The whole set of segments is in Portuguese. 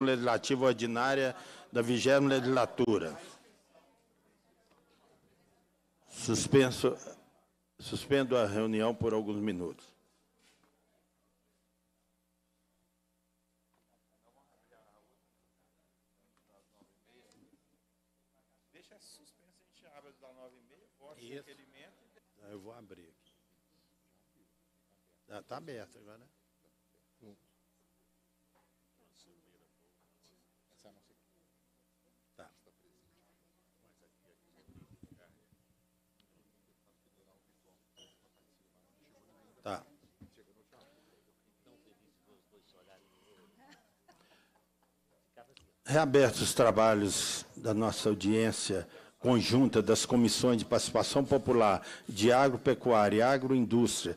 Legislativa Ordinária da 20 Legislatura. Suspenso, suspendo a reunião por alguns minutos. Deixa a gente abre requerimento. Eu vou abrir aqui. Está tá aberto agora, né? Reabertos os trabalhos da nossa audiência conjunta das comissões de participação popular de agropecuária e agroindústria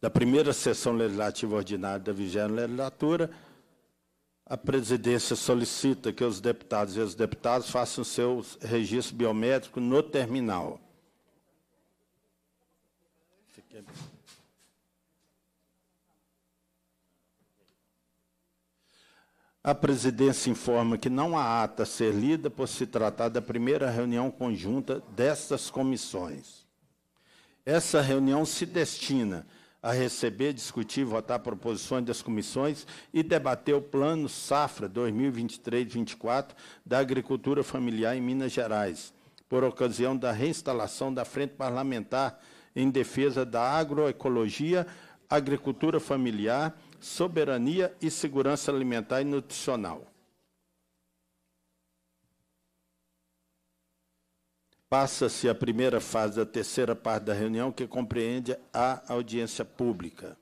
da primeira sessão legislativa ordinária da vigésima legislatura, a presidência solicita que os deputados e as deputadas façam seu registro biométrico no terminal. Fiquei... A presidência informa que não há ata a ser lida por se tratar da primeira reunião conjunta dessas comissões. Essa reunião se destina a receber, discutir, votar proposições das comissões e debater o Plano Safra 2023-24 da Agricultura Familiar em Minas Gerais, por ocasião da reinstalação da Frente Parlamentar em defesa da agroecologia, agricultura familiar soberania e segurança alimentar e nutricional. Passa-se a primeira fase da terceira parte da reunião, que compreende a audiência pública.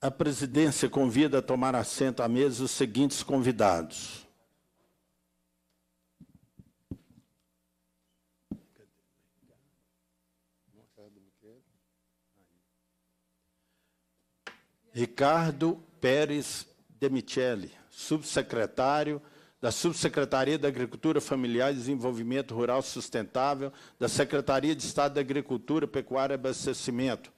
A presidência convida a tomar assento à mesa os seguintes convidados: Ricardo Pérez de Michele, subsecretário da Subsecretaria da Agricultura Familiar e Desenvolvimento Rural Sustentável, da Secretaria de Estado da Agricultura, Pecuária e Abastecimento,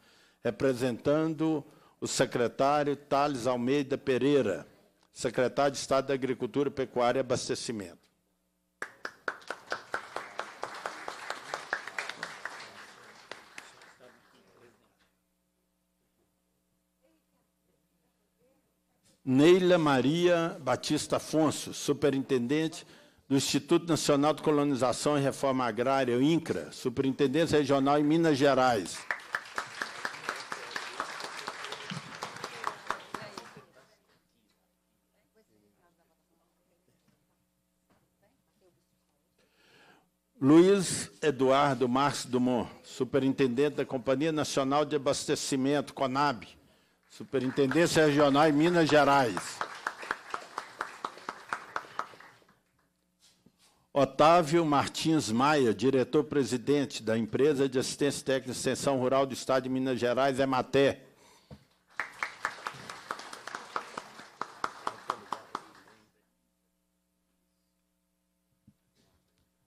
representando o secretário Thales Almeida Pereira, secretário de Estado da Agricultura, Pecuária e Abastecimento. Neila Maria Batista Afonso, superintendente do Instituto Nacional de Colonização e Reforma Agrária, o INCRA, Superintendência Regional em Minas Gerais. Luiz Eduardo Márcio Dumont, Superintendente da Companhia Nacional de Abastecimento, CONAB, Superintendência Regional em Minas Gerais. Otávio Martins Maia, diretor-presidente da Empresa de Assistência Técnica e Extensão Rural do Estado de Minas Gerais, EMATER.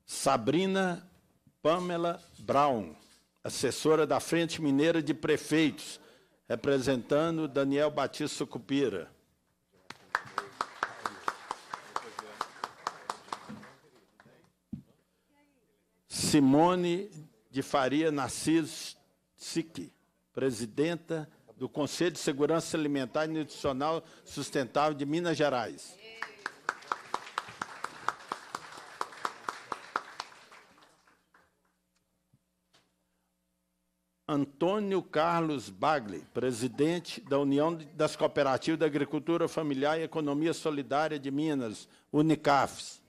Sabrina Pamela Brown, assessora da Frente Mineira de Prefeitos, representando Daniel Batista Cupira. Simone de Faria Narciso Sique, presidenta do Conselho de Segurança Alimentar e Nutricional Sustentável de Minas Gerais. Antônio Carlos Bagli, presidente da União das Cooperativas de Agricultura Familiar e Economia Solidária de Minas, Unicafes.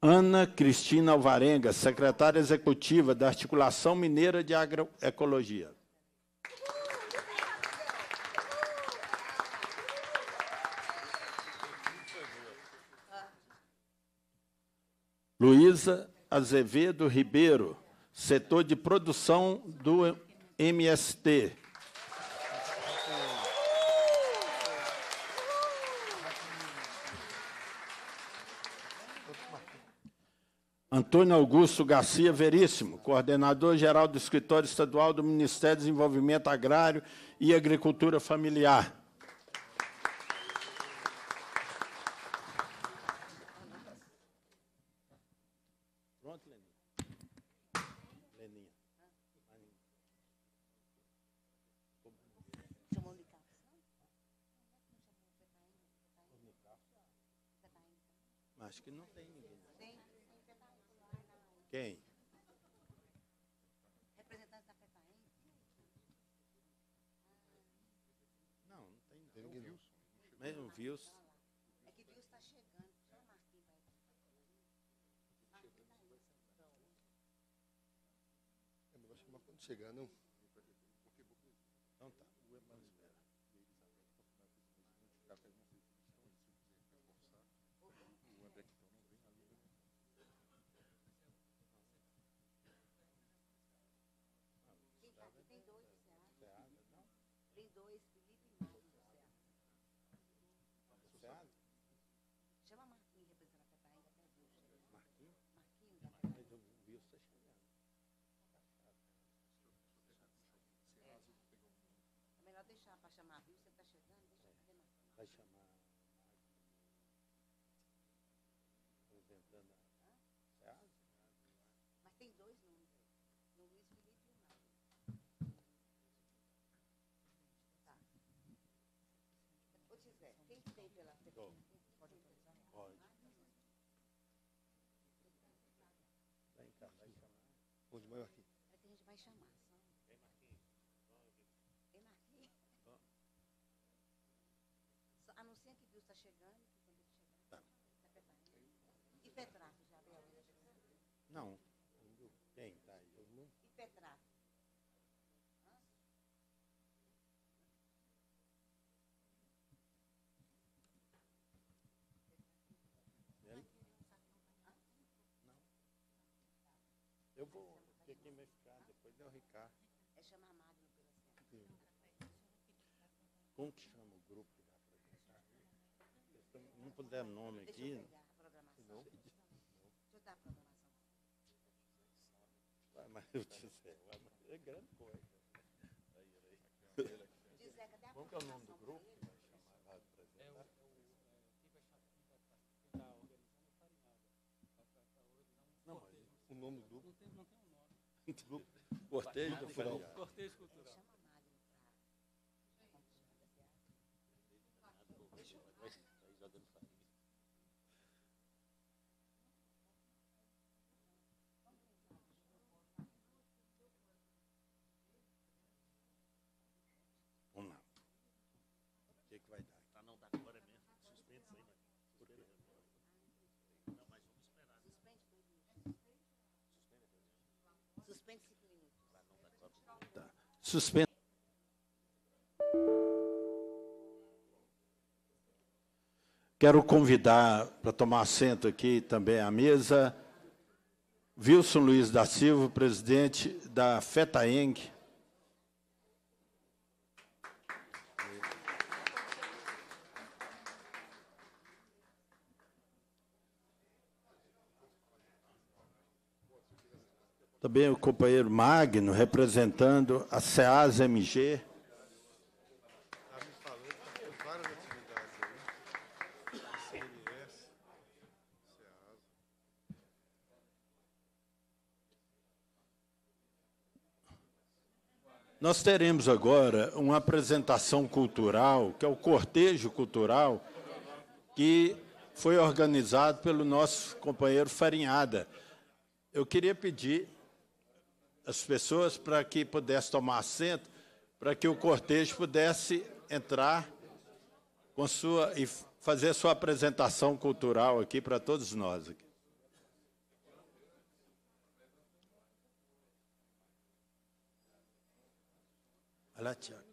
Ana Cristina Alvarenga, secretária executiva da Articulação Mineira de Agroecologia. Luísa Azevedo Ribeiro, setor de produção do MST. Antônio Augusto Garcia Veríssimo, coordenador-geral do Escritório Estadual do Ministério do Desenvolvimento Agrário e Agricultura Familiar. Deus. É que Deus está chegando. Só Martim vai aqui. Tá é chamar quando chegar, não. Vai chamar. Estou inventando. É? Mas tem dois nomes No Luiz Felipe e Tá. Tizé, quem tem pela frente? Pode Pode. Vem cá, vai chamar. Onde maior aqui? É que a gente vai chamar. Marcinha que viu está chegando, que quando ele chegar, tá. está E Petrato já vida. Não. Quem está aí? Eu não... E Petrato. Eu vou ter quem vai ficar, depois é o Ricardo. É chamar Magno pela cena. Como que chama? puder nome aqui. Vai, mas eu te sei, é grande coisa. Como que é o nome do grupo? Não, mas o nome do grupo. Não tem, não tem um nome. Cortejo Cultural. Cortejo Cultural. suspenso. Quero convidar para tomar assento aqui também à mesa Wilson Luiz da Silva, presidente da FETAENG, também o companheiro Magno, representando a SEAS-MG. Nós teremos agora uma apresentação cultural, que é o cortejo cultural, que foi organizado pelo nosso companheiro Farinhada. Eu queria pedir as pessoas para que pudesse tomar assento, para que o cortejo pudesse entrar com sua e fazer sua apresentação cultural aqui para todos nós. Aqui. Tiago.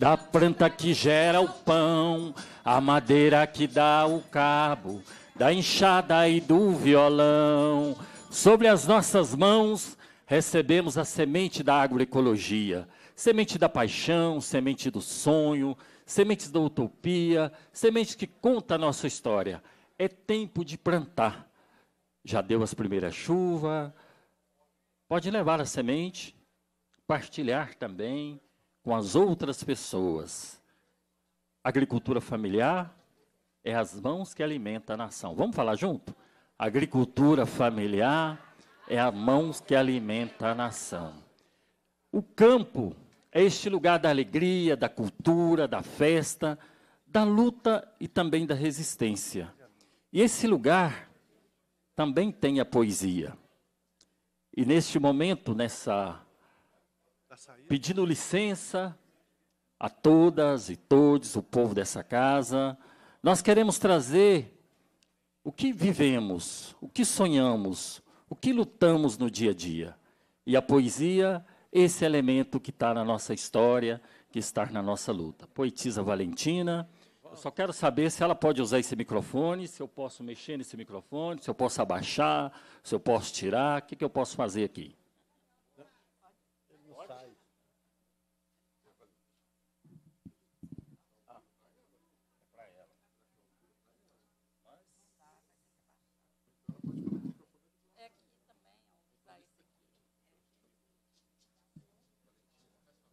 da planta que gera o pão, a madeira que dá o cabo, da enxada e do violão. Sobre as nossas mãos recebemos a semente da agroecologia, semente da paixão, semente do sonho, semente da utopia, semente que conta a nossa história. É tempo de plantar. Já deu as primeiras chuvas. Pode levar a semente, partilhar também com as outras pessoas. Agricultura familiar é as mãos que alimentam a nação. Vamos falar junto? Agricultura familiar é as mãos que alimenta a nação. O campo é este lugar da alegria, da cultura, da festa, da luta e também da resistência. E esse lugar também tem a poesia. E neste momento, nessa pedindo licença a todas e todos, o povo dessa casa. Nós queremos trazer o que vivemos, o que sonhamos, o que lutamos no dia a dia. E a poesia, esse elemento que está na nossa história, que está na nossa luta. Poetisa Valentina, eu só quero saber se ela pode usar esse microfone, se eu posso mexer nesse microfone, se eu posso abaixar, se eu posso tirar, o que, que eu posso fazer aqui?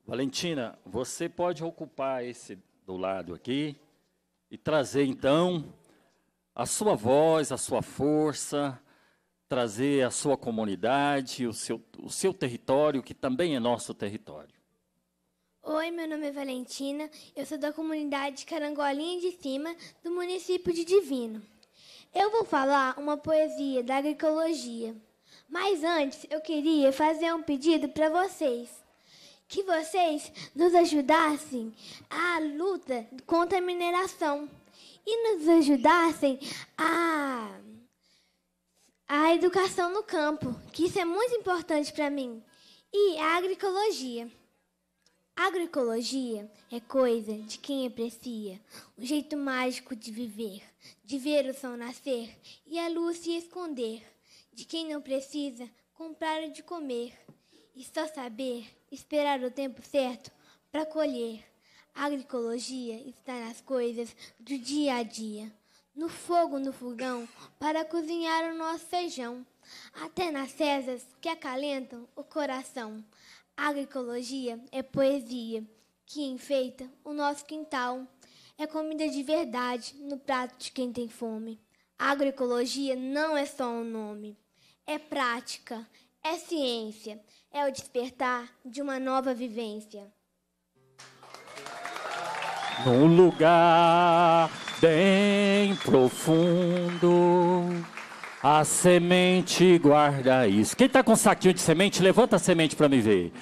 Valentina, você pode ocupar esse do lado aqui e trazer então a sua voz, a sua força, trazer a sua comunidade, o seu, o seu território, que também é nosso território. Oi, meu nome é Valentina, eu sou da comunidade Carangolinha de Cima, do município de Divino. Eu vou falar uma poesia da agroecologia, mas antes eu queria fazer um pedido para vocês que vocês nos ajudassem à luta contra a mineração e nos ajudassem a a educação no campo, que isso é muito importante para mim, e a agroecologia. Agroecologia é coisa de quem aprecia o jeito mágico de viver, de ver o sol nascer e a luz se esconder, de quem não precisa comprar o de comer e só saber esperar o tempo certo para colher. A agroecologia está nas coisas do dia a dia, no fogo, no fogão, para cozinhar o nosso feijão, até nas cesas que acalentam o coração. A agroecologia é poesia que enfeita o nosso quintal, é comida de verdade no prato de quem tem fome. A agroecologia não é só um nome, é prática, é ciência é o despertar de uma nova vivência. Num lugar bem profundo, a semente guarda isso. Quem está com um saquinho de semente, levanta a semente para me ver.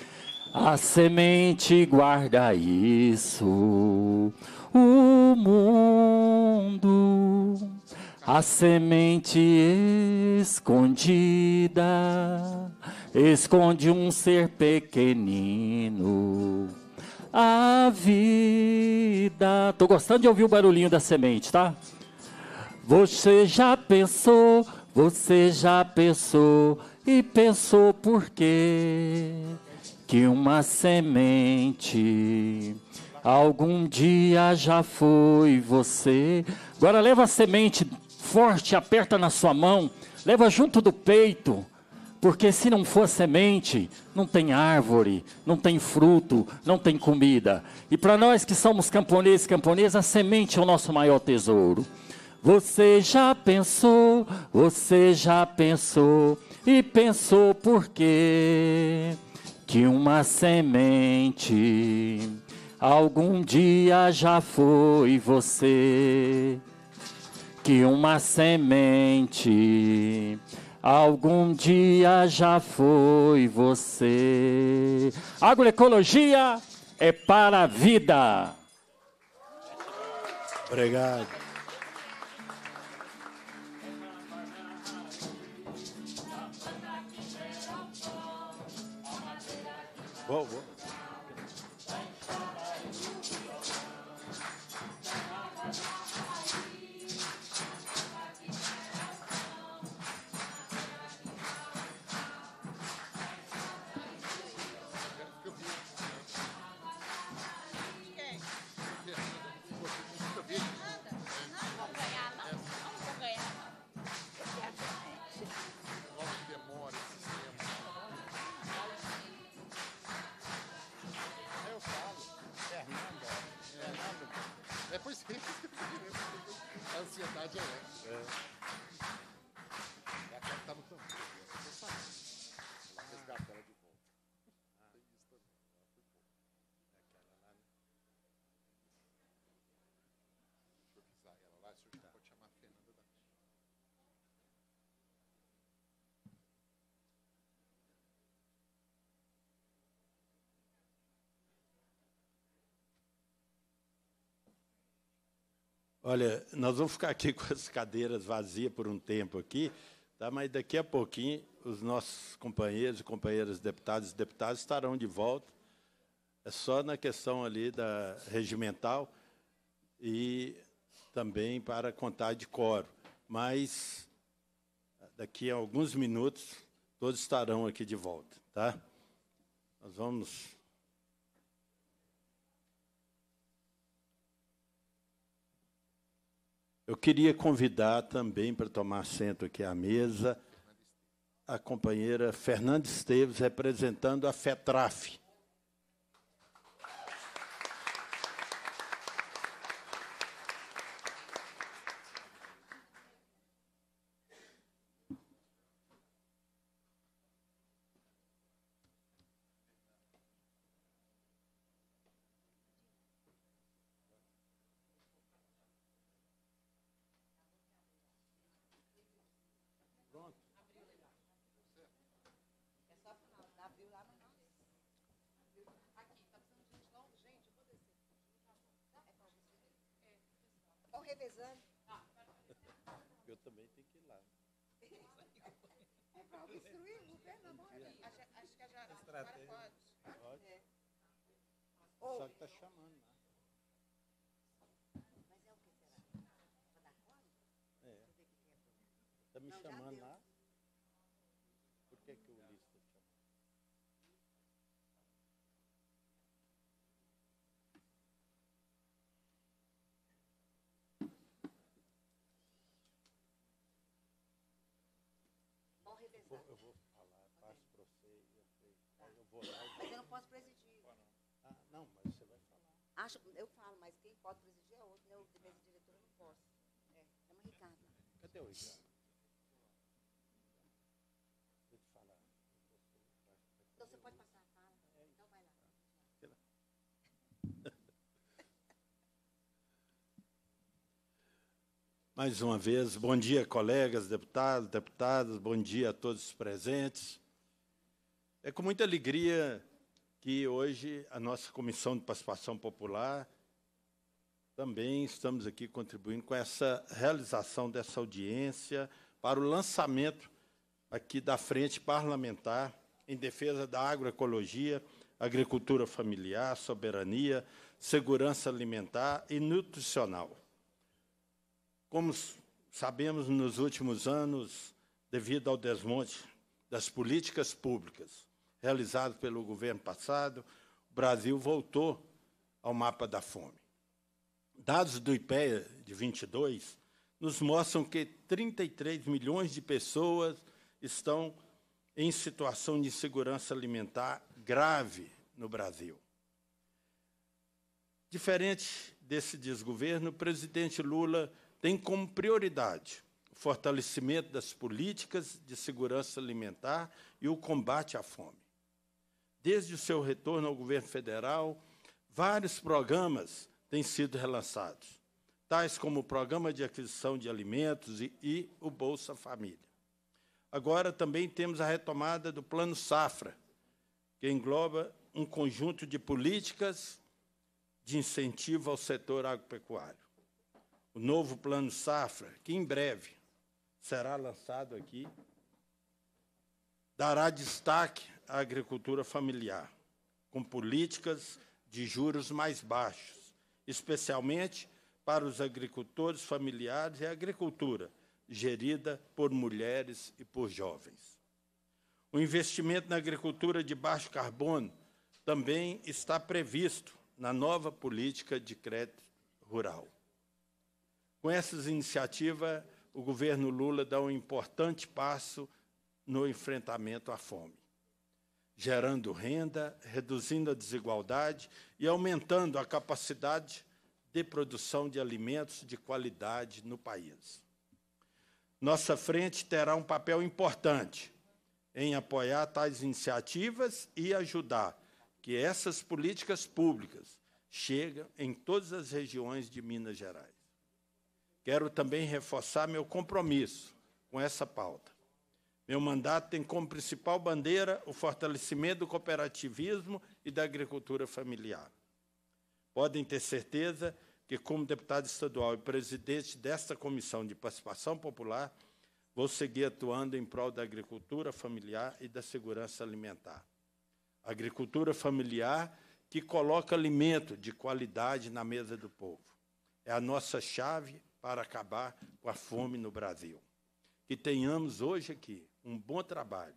A semente guarda isso. O mundo a semente escondida esconde um ser pequenino. A vida. Tô gostando de ouvir o barulhinho da semente, tá? Você já pensou, você já pensou e pensou por quê? Que uma semente algum dia já foi você. Agora leva a semente forte, aperta na sua mão, leva junto do peito, porque se não for semente, não tem árvore, não tem fruto, não tem comida. E para nós que somos camponeses e camponesas, a semente é o nosso maior tesouro. Você já pensou, você já pensou, e pensou por quê? Que uma semente algum dia já foi você que uma semente algum dia já foi você. Agroecologia é para a vida. Obrigado. Olha, nós vamos ficar aqui com as cadeiras vazias por um tempo aqui, tá? mas daqui a pouquinho os nossos companheiros e companheiras deputados e deputadas estarão de volta. É só na questão ali da regimental e também para contar de coro. Mas daqui a alguns minutos todos estarão aqui de volta, tá? Nós vamos Eu queria convidar também para tomar assento aqui à mesa a companheira Fernanda Esteves, representando a FETRAF, não, chamando lá? Por que, que o Ulisses está te chamando? Bom Eu vou, eu vou falar, okay. passo para você, eu Tá. Eu vou lá. Mas eu não posso presidir. Ah, não, mas você vai falar. Acho, eu falo, mas quem pode presidir é outro, né? Eu, de mesa não posso. É, é uma Ricardo. Cadê o Ricardo? Mais uma vez, bom dia, colegas, deputados, deputadas, bom dia a todos os presentes. É com muita alegria que hoje a nossa Comissão de Participação Popular também estamos aqui contribuindo com essa realização dessa audiência para o lançamento aqui da Frente Parlamentar em defesa da agroecologia, agricultura familiar, soberania, segurança alimentar e nutricional. Como sabemos nos últimos anos, devido ao desmonte das políticas públicas realizadas pelo governo passado, o Brasil voltou ao mapa da fome. Dados do IPEA de 22 nos mostram que 33 milhões de pessoas estão em situação de insegurança alimentar grave no Brasil. Diferente desse desgoverno, o presidente Lula tem como prioridade o fortalecimento das políticas de segurança alimentar e o combate à fome. Desde o seu retorno ao governo federal, vários programas têm sido relançados, tais como o Programa de Aquisição de Alimentos e, e o Bolsa Família. Agora também temos a retomada do Plano Safra, que engloba um conjunto de políticas de incentivo ao setor agropecuário o novo plano Safra, que em breve será lançado aqui, dará destaque à agricultura familiar, com políticas de juros mais baixos, especialmente para os agricultores familiares e a agricultura gerida por mulheres e por jovens. O investimento na agricultura de baixo carbono também está previsto na nova política de crédito rural. Com essas iniciativas, o governo Lula dá um importante passo no enfrentamento à fome, gerando renda, reduzindo a desigualdade e aumentando a capacidade de produção de alimentos de qualidade no país. Nossa frente terá um papel importante em apoiar tais iniciativas e ajudar que essas políticas públicas cheguem em todas as regiões de Minas Gerais quero também reforçar meu compromisso com essa pauta. Meu mandato tem como principal bandeira o fortalecimento do cooperativismo e da agricultura familiar. Podem ter certeza que, como deputado estadual e presidente desta Comissão de Participação Popular, vou seguir atuando em prol da agricultura familiar e da segurança alimentar. A agricultura familiar que coloca alimento de qualidade na mesa do povo. É a nossa chave para acabar com a fome no Brasil. Que tenhamos hoje aqui um bom trabalho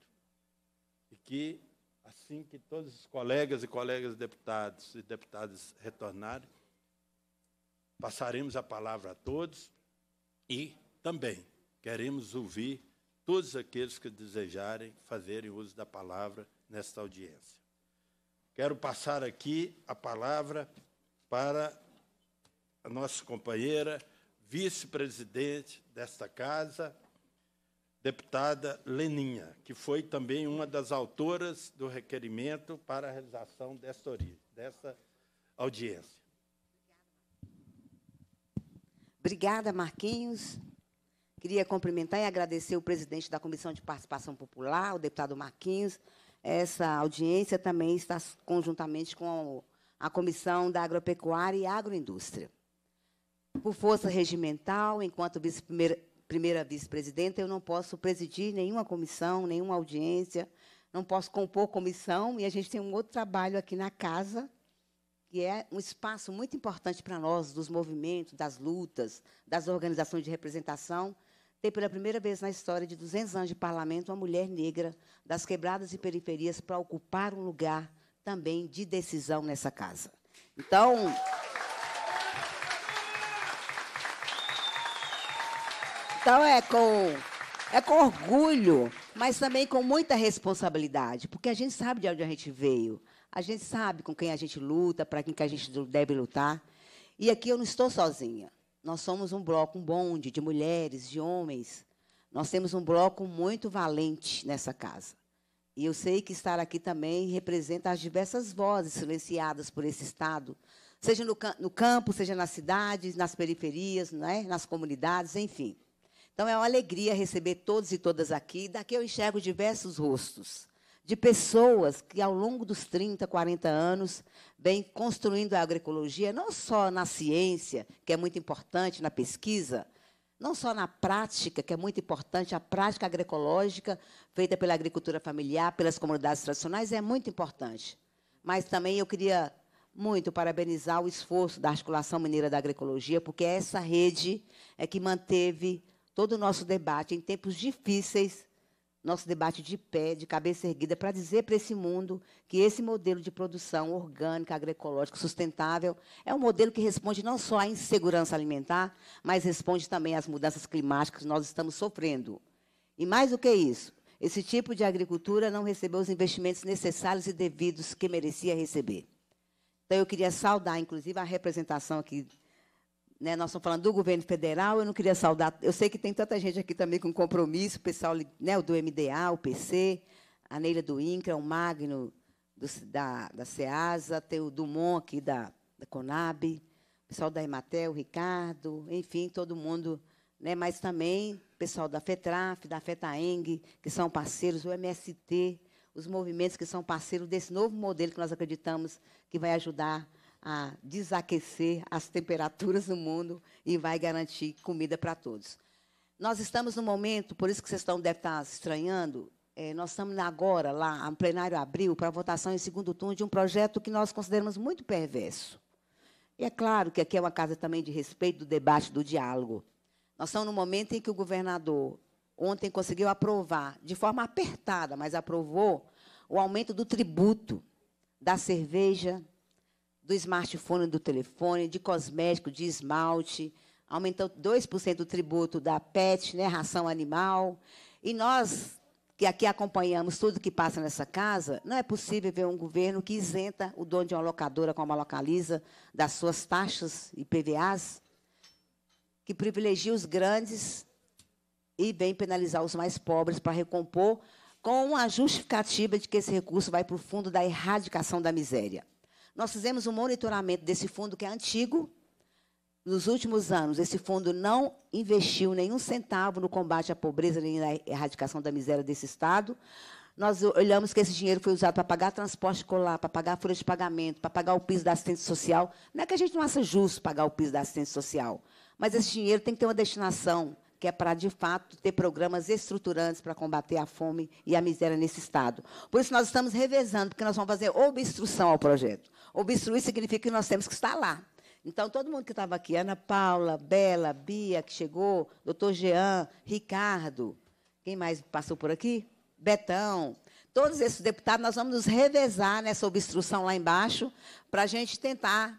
e que, assim que todos os colegas e colegas deputados e deputadas retornarem, passaremos a palavra a todos e também queremos ouvir todos aqueles que desejarem fazerem uso da palavra nesta audiência. Quero passar aqui a palavra para a nossa companheira vice-presidente desta casa, deputada Leninha, que foi também uma das autoras do requerimento para a realização desta, desta audiência. Obrigada, Marquinhos. Queria cumprimentar e agradecer o presidente da Comissão de Participação Popular, o deputado Marquinhos. Essa audiência também está conjuntamente com a Comissão da Agropecuária e Agroindústria por força regimental, enquanto vice -primeira, primeira vice-presidenta, eu não posso presidir nenhuma comissão, nenhuma audiência, não posso compor comissão, e a gente tem um outro trabalho aqui na casa, que é um espaço muito importante para nós, dos movimentos, das lutas, das organizações de representação, ter pela primeira vez na história de 200 anos de parlamento uma mulher negra das quebradas e periferias para ocupar um lugar também de decisão nessa casa. Então, Então é com, é com orgulho, mas também com muita responsabilidade, porque a gente sabe de onde a gente veio, a gente sabe com quem a gente luta, para quem que a gente deve lutar. E aqui eu não estou sozinha. Nós somos um bloco, um bonde de mulheres, de homens. Nós temos um bloco muito valente nessa casa. E eu sei que estar aqui também representa as diversas vozes silenciadas por esse Estado, seja no, no campo, seja nas cidades, nas periferias, né, nas comunidades, enfim. Então é uma alegria receber todos e todas aqui. Daqui eu enxergo diversos rostos de pessoas que ao longo dos 30, 40 anos vêm construindo a agroecologia não só na ciência, que é muito importante na pesquisa, não só na prática, que é muito importante, a prática agroecológica feita pela agricultura familiar, pelas comunidades tradicionais, é muito importante. Mas também eu queria muito parabenizar o esforço da Articulação Mineira da Agroecologia, porque é essa rede é que manteve todo o nosso debate em tempos difíceis, nosso debate de pé, de cabeça erguida, para dizer para esse mundo que esse modelo de produção orgânica, agroecológica, sustentável, é um modelo que responde não só à insegurança alimentar, mas responde também às mudanças climáticas que nós estamos sofrendo. E mais do que isso, esse tipo de agricultura não recebeu os investimentos necessários e devidos que merecia receber. Então, eu queria saudar, inclusive, a representação aqui né, nós estamos falando do governo federal, eu não queria saudar. Eu sei que tem tanta gente aqui também com compromisso, o pessoal né, o do MDA, o PC, a Neila do INCRA, o Magno do, da, da SEASA, tem o Dumont aqui da, da Conab, o pessoal da Ematel, o Ricardo, enfim, todo mundo. Né, mas também o pessoal da FETRAF, da FETAENG, que são parceiros, o MST, os movimentos que são parceiros desse novo modelo que nós acreditamos que vai ajudar a desaquecer as temperaturas do mundo e vai garantir comida para todos. Nós estamos no momento, por isso que vocês estão, devem estar estranhando, é, nós estamos agora, lá, no plenário abril, para votação em segundo turno de um projeto que nós consideramos muito perverso. E é claro que aqui é uma casa também de respeito, do debate, do diálogo. Nós estamos no momento em que o governador ontem conseguiu aprovar, de forma apertada, mas aprovou, o aumento do tributo da cerveja, do smartphone, do telefone, de cosmético, de esmalte, aumentou 2% o tributo da PET, né, ração animal. E nós, que aqui acompanhamos tudo que passa nessa casa, não é possível ver um governo que isenta o dono de uma locadora como a Localiza das suas taxas e PVAs, que privilegia os grandes e vem penalizar os mais pobres para recompor com a justificativa de que esse recurso vai para o fundo da erradicação da miséria. Nós fizemos um monitoramento desse fundo que é antigo. Nos últimos anos, esse fundo não investiu nenhum centavo no combate à pobreza nem na erradicação da miséria desse Estado. Nós olhamos que esse dinheiro foi usado para pagar transporte escolar, para pagar folha de pagamento, para pagar o piso da assistência social. Não é que a gente não acha justo pagar o piso da assistência social, mas esse dinheiro tem que ter uma destinação que é para, de fato, ter programas estruturantes para combater a fome e a miséria nesse Estado. Por isso, nós estamos revezando, porque nós vamos fazer obstrução ao projeto. Obstruir significa que nós temos que estar lá. Então, todo mundo que estava aqui, Ana Paula, Bela, Bia, que chegou, doutor Jean, Ricardo, quem mais passou por aqui? Betão. Todos esses deputados, nós vamos nos revezar nessa obstrução lá embaixo, para a gente tentar.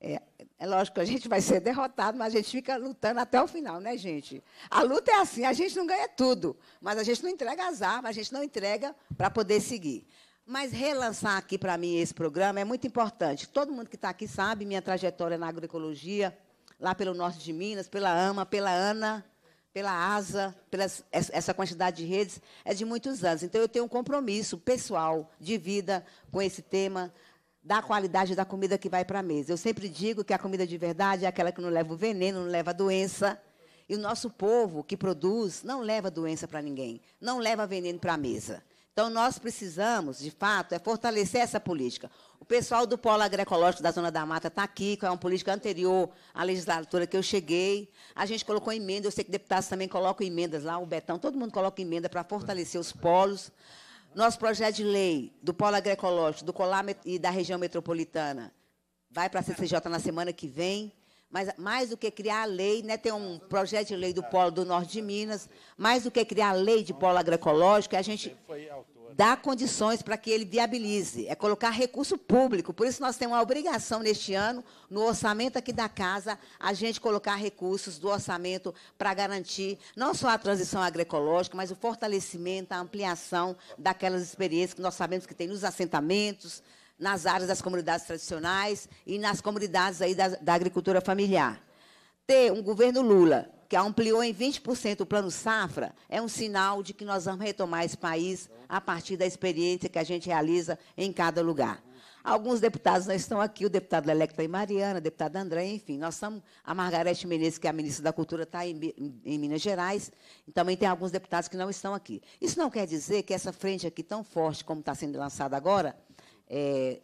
É, é lógico que a gente vai ser derrotado, mas a gente fica lutando até o final, né, gente? A luta é assim, a gente não ganha tudo, mas a gente não entrega as armas, a gente não entrega para poder seguir. Mas relançar aqui para mim esse programa é muito importante. Todo mundo que está aqui sabe minha trajetória na agroecologia, lá pelo norte de Minas, pela AMA, pela ANA, pela ASA, pela essa quantidade de redes, é de muitos anos. Então, eu tenho um compromisso pessoal, de vida, com esse tema da qualidade da comida que vai para a mesa. Eu sempre digo que a comida de verdade é aquela que não leva o veneno, não leva a doença. E o nosso povo que produz não leva doença para ninguém, não leva veneno para a mesa. Então, nós precisamos, de fato, é fortalecer essa política. O pessoal do Polo Agroecológico da Zona da Mata está aqui, que é uma política anterior à legislatura que eu cheguei. A gente colocou emenda, eu sei que deputados também colocam emendas lá, o Betão, todo mundo coloca emenda para fortalecer os polos. Nosso projeto de lei do Polo Agroecológico, do Colar e da região metropolitana, vai para a CCJ na semana que vem. Mas mais do que criar a lei, né, tem um projeto de lei do Polo do Norte de Minas, mais do que criar a lei de polo agroecológico, é a gente é dar condições para que ele viabilize, é colocar recurso público. Por isso, nós temos uma obrigação neste ano, no orçamento aqui da casa, a gente colocar recursos do orçamento para garantir não só a transição agroecológica, mas o fortalecimento, a ampliação daquelas experiências que nós sabemos que tem nos assentamentos, nas áreas das comunidades tradicionais e nas comunidades aí da, da agricultura familiar. Ter um governo Lula que ampliou em 20% o plano safra, é um sinal de que nós vamos retomar esse país a partir da experiência que a gente realiza em cada lugar. Alguns deputados não estão aqui, o deputado Lelecta tá e Mariana, o deputado André, enfim, nós estamos, a Margarete Menezes, que é a ministra da Cultura, está em, em, Minas Gerais, e também tem alguns deputados que não estão aqui. Isso não quer dizer que essa frente aqui, tão forte como está sendo lançada agora, é,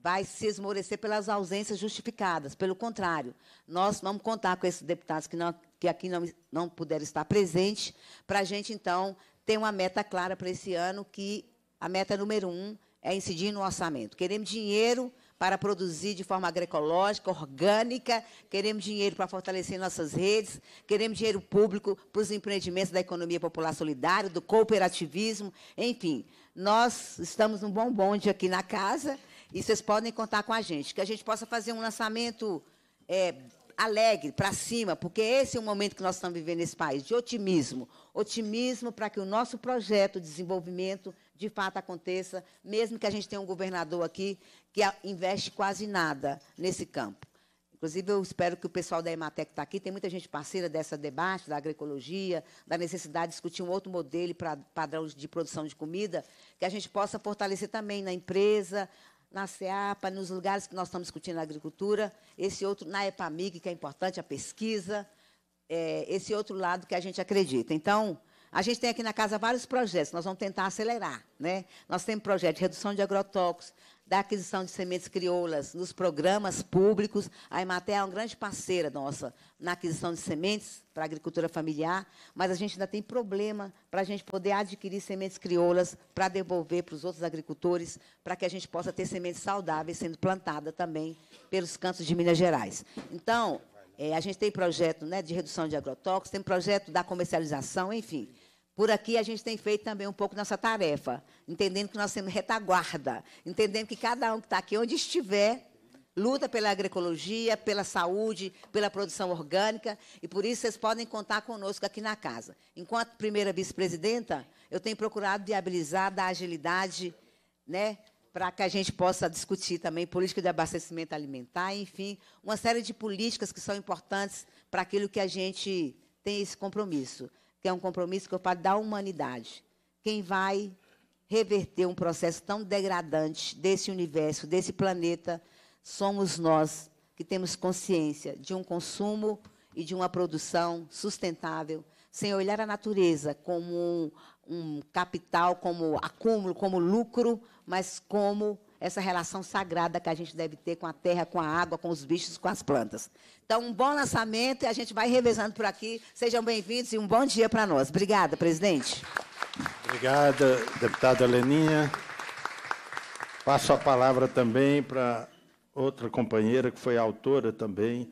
vai se esmorecer pelas ausências justificadas. Pelo contrário, nós vamos contar com esses deputados que não, que aqui não, não puderam estar presentes, para a gente, então, ter uma meta clara para esse ano, que a meta número um é incidir no orçamento. Queremos dinheiro para produzir de forma agroecológica, orgânica, queremos dinheiro para fortalecer nossas redes, queremos dinheiro público para os empreendimentos da economia popular solidária, do cooperativismo, enfim. Nós estamos num bom bonde aqui na casa e vocês podem contar com a gente, que a gente possa fazer um lançamento é, alegre, para cima, porque esse é o momento que nós estamos vivendo nesse país, de otimismo. Otimismo para que o nosso projeto de desenvolvimento de fato aconteça, mesmo que a gente tenha um governador aqui que investe quase nada nesse campo. Inclusive, eu espero que o pessoal da Ematec está aqui. Tem muita gente parceira dessa debate, da agroecologia, da necessidade de discutir um outro modelo para padrão de produção de comida, que a gente possa fortalecer também na empresa, na SEAPA, nos lugares que nós estamos discutindo a agricultura, esse outro na EPAMIG, que é importante, a pesquisa, é, esse outro lado que a gente acredita. Então, a gente tem aqui na casa vários projetos, nós vamos tentar acelerar. Né? Nós temos projeto de redução de agrotóxicos, da aquisição de sementes crioulas nos programas públicos. A Emater é uma grande parceira nossa na aquisição de sementes para a agricultura familiar, mas a gente ainda tem problema para a gente poder adquirir sementes crioulas para devolver para os outros agricultores, para que a gente possa ter sementes saudáveis sendo plantada também pelos cantos de Minas Gerais. Então, é, a gente tem projeto né, de redução de agrotóxicos, tem projeto da comercialização, enfim. Por aqui a gente tem feito também um pouco nossa tarefa, entendendo que nós temos retaguarda, entendendo que cada um que está aqui, onde estiver, luta pela agroecologia, pela saúde, pela produção orgânica, e por isso vocês podem contar conosco aqui na casa. Enquanto primeira vice-presidenta, eu tenho procurado viabilizar, dar agilidade, né, para que a gente possa discutir também política de abastecimento alimentar, enfim, uma série de políticas que são importantes para aquilo que a gente tem esse compromisso que é um compromisso que eu falo da humanidade. Quem vai reverter um processo tão degradante desse universo, desse planeta, somos nós que temos consciência de um consumo e de uma produção sustentável, sem olhar a natureza como um, um capital, como acúmulo, como lucro, mas como essa relação sagrada que a gente deve ter com a terra, com a água, com os bichos, com as plantas. Então, um bom lançamento e a gente vai revezando por aqui. Sejam bem-vindos e um bom dia para nós. Obrigada, presidente. Obrigada, deputada Leninha. Passo a palavra também para outra companheira que foi autora também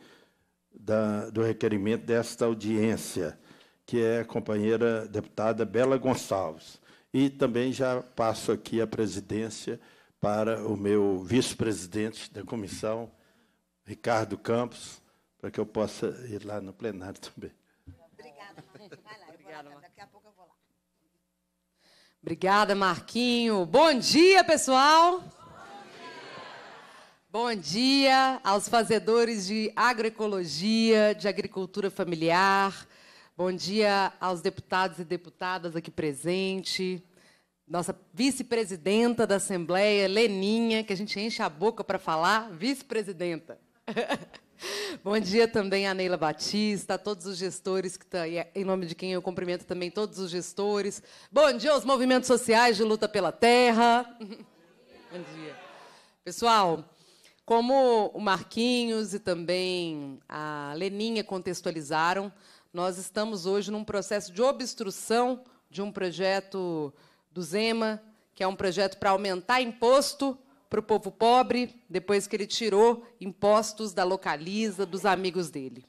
da, do requerimento desta audiência, que é a companheira deputada Bela Gonçalves. E também já passo aqui a presidência para o meu vice-presidente da comissão, Ricardo Campos, para que eu possa ir lá no plenário também. Obrigada, Vai lá, Obrigada, lá. daqui a pouco eu vou lá. Obrigada, Marquinho. Bom dia, pessoal. Bom dia aos fazedores de agroecologia, de agricultura familiar. Bom dia aos deputados e deputadas aqui presentes nossa vice-presidenta da Assembleia, Leninha, que a gente enche a boca para falar, vice-presidenta. Bom dia também a Neila Batista, a todos os gestores que estão tá, em nome de quem eu cumprimento também todos os gestores. Bom dia aos movimentos sociais de luta pela terra. Bom dia. Pessoal, como o Marquinhos e também a Leninha contextualizaram, nós estamos hoje num processo de obstrução de um projeto do Zema, que é um projeto para aumentar imposto para o povo pobre, depois que ele tirou impostos da Localiza, dos amigos dele.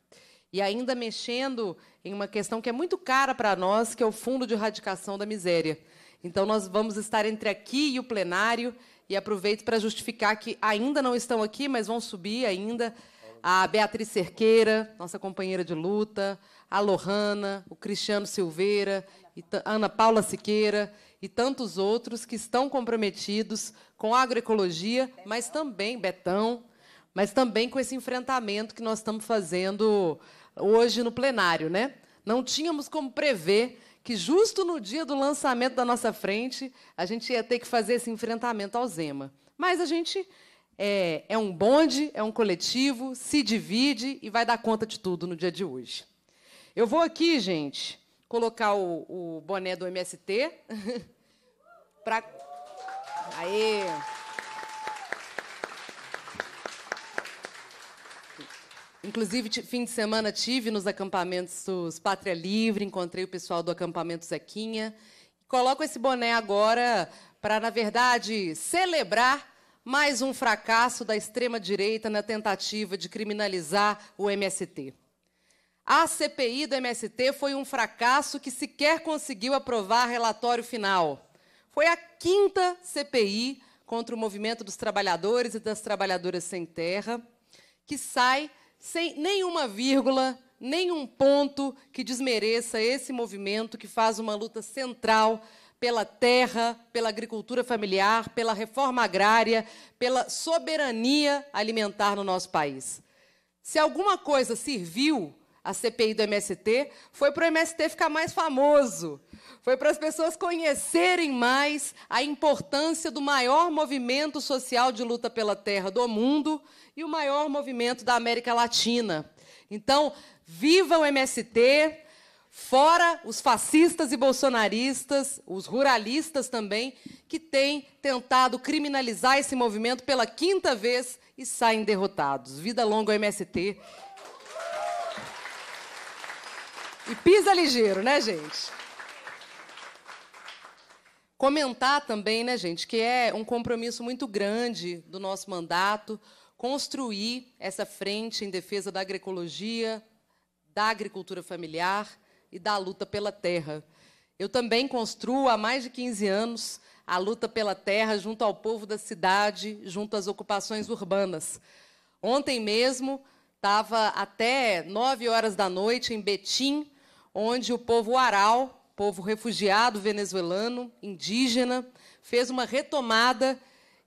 E ainda mexendo em uma questão que é muito cara para nós, que é o Fundo de Erradicação da Miséria. Então, nós vamos estar entre aqui e o plenário, e aproveito para justificar que ainda não estão aqui, mas vão subir ainda a Beatriz Cerqueira, nossa companheira de luta, a Lohana, o Cristiano Silveira, a Ana Paula Siqueira e tantos outros que estão comprometidos com a agroecologia, mas também Betão, mas também com esse enfrentamento que nós estamos fazendo hoje no plenário, né? Não tínhamos como prever que justo no dia do lançamento da nossa frente a gente ia ter que fazer esse enfrentamento ao Zema. Mas a gente é, é um bonde, é um coletivo, se divide e vai dar conta de tudo no dia de hoje. Eu vou aqui, gente, colocar o, o boné do MST. pra... Aê! Inclusive, fim de semana tive nos acampamentos Pátria Livre, encontrei o pessoal do acampamento Zequinha. Coloco esse boné agora para, na verdade, celebrar mais um fracasso da extrema-direita na tentativa de criminalizar o MST. A CPI do MST foi um fracasso que sequer conseguiu aprovar relatório final. Foi a quinta CPI contra o movimento dos trabalhadores e das trabalhadoras sem terra, que sai sem nenhuma vírgula, nenhum ponto que desmereça esse movimento que faz uma luta central pela terra, pela agricultura familiar, pela reforma agrária, pela soberania alimentar no nosso país. Se alguma coisa serviu a CPI do MST, foi para o MST ficar mais famoso, foi para as pessoas conhecerem mais a importância do maior movimento social de luta pela terra do mundo e o maior movimento da América Latina. Então, viva o MST! Fora os fascistas e bolsonaristas, os ruralistas também, que têm tentado criminalizar esse movimento pela quinta vez e saem derrotados. Vida longa ao MST e pisa ligeiro, né, gente? Comentar também, né, gente, que é um compromisso muito grande do nosso mandato construir essa frente em defesa da agroecologia, da agricultura familiar e da luta pela terra. Eu também construo há mais de 15 anos a luta pela terra junto ao povo da cidade, junto às ocupações urbanas. Ontem mesmo estava até 9 horas da noite em Betim, onde o povo aral, povo refugiado venezuelano, indígena, fez uma retomada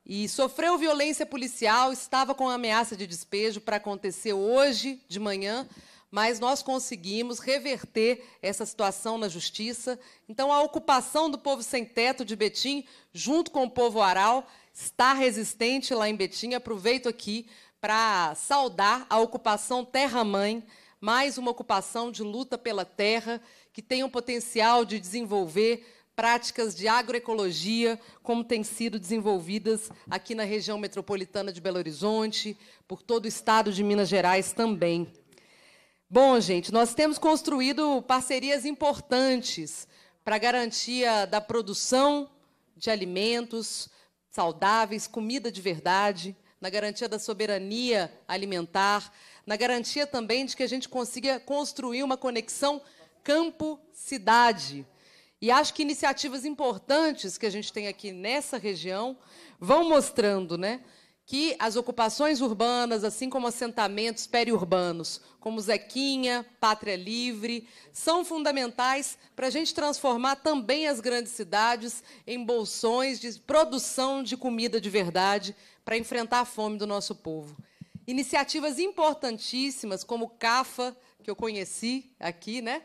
e sofreu violência policial, estava com ameaça de despejo para acontecer hoje de manhã, mas nós conseguimos reverter essa situação na justiça. Então, a ocupação do povo sem teto de Betim, junto com o povo aral, está resistente lá em Betim. Aproveito aqui para saudar a ocupação Terra Mãe mais uma ocupação de luta pela terra que tem o potencial de desenvolver práticas de agroecologia, como têm sido desenvolvidas aqui na região metropolitana de Belo Horizonte, por todo o estado de Minas Gerais também. Bom, gente, nós temos construído parcerias importantes para a garantia da produção de alimentos saudáveis, comida de verdade, na garantia da soberania alimentar, na garantia também de que a gente consiga construir uma conexão campo-cidade. E acho que iniciativas importantes que a gente tem aqui nessa região vão mostrando, né? que as ocupações urbanas, assim como assentamentos periurbanos, como Zequinha, Pátria Livre, são fundamentais para a gente transformar também as grandes cidades em bolsões de produção de comida de verdade para enfrentar a fome do nosso povo. Iniciativas importantíssimas, como o CAFA, que eu conheci aqui, né?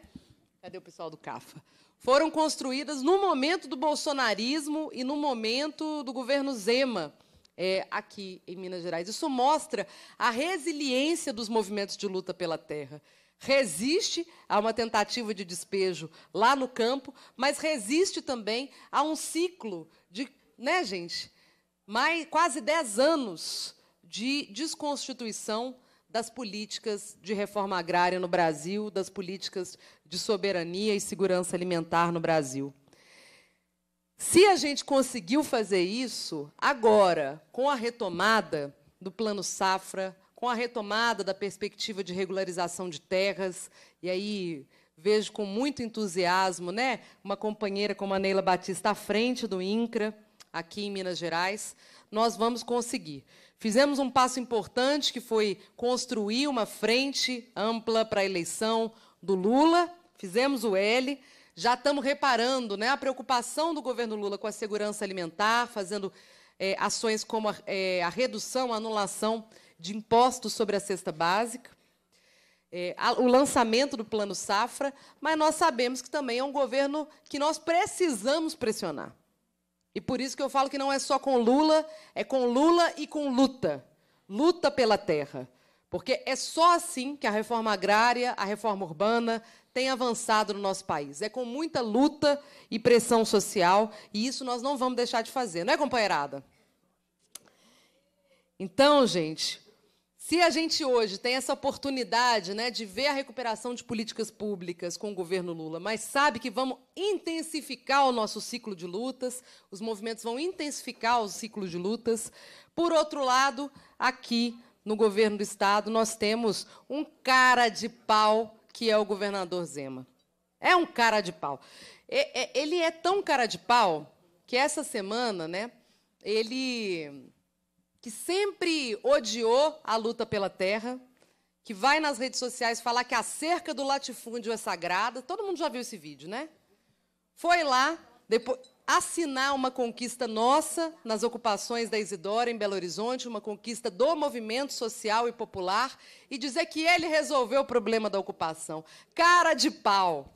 Cadê o pessoal do CAFA? Foram construídas no momento do bolsonarismo e no momento do governo Zema, é, aqui em Minas Gerais. Isso mostra a resiliência dos movimentos de luta pela terra resiste a uma tentativa de despejo lá no campo, mas resiste também a um ciclo de, né, gente, mais quase 10 anos de desconstituição das políticas de reforma agrária no Brasil, das políticas de soberania e segurança alimentar no Brasil. Se a gente conseguiu fazer isso agora, com a retomada do Plano Safra, com a retomada da perspectiva de regularização de terras, e aí vejo com muito entusiasmo, né, uma companheira como a Neila Batista à frente do INCRA, aqui em Minas Gerais, nós vamos conseguir. Fizemos um passo importante que foi construir uma frente ampla para a eleição do Lula. Fizemos o L, já estamos reparando né, a preocupação do governo Lula com a segurança alimentar, fazendo é, ações como a, é, a, redução, a anulação de impostos sobre a cesta básica, é, a, o lançamento do Plano Safra, mas nós sabemos que também é um governo que nós precisamos pressionar. E por isso que eu falo que não é só com Lula, é com Lula e com luta. Luta pela terra. Porque é só assim que a reforma agrária, a reforma urbana tem avançado no nosso país. É com muita luta e pressão social, e isso nós não vamos deixar de fazer, não é, companheirada? Então, gente, se a gente hoje tem essa oportunidade né, de ver a recuperação de políticas públicas com o governo Lula, mas sabe que vamos intensificar o nosso ciclo de lutas, os movimentos vão intensificar o ciclo de lutas. Por outro lado, aqui no governo do Estado, nós temos um cara de pau que é o governador Zema. É um cara de pau. Ele é tão cara de pau que essa semana né, ele que sempre odiou a luta pela terra, que vai nas redes sociais falar que a cerca do latifúndio é sagrada. Todo mundo já viu esse vídeo, né? Foi lá depois assinar uma conquista nossa nas ocupações da Isidora em Belo Horizonte, uma conquista do movimento social e popular e dizer que ele resolveu o problema da ocupação. Cara de pau.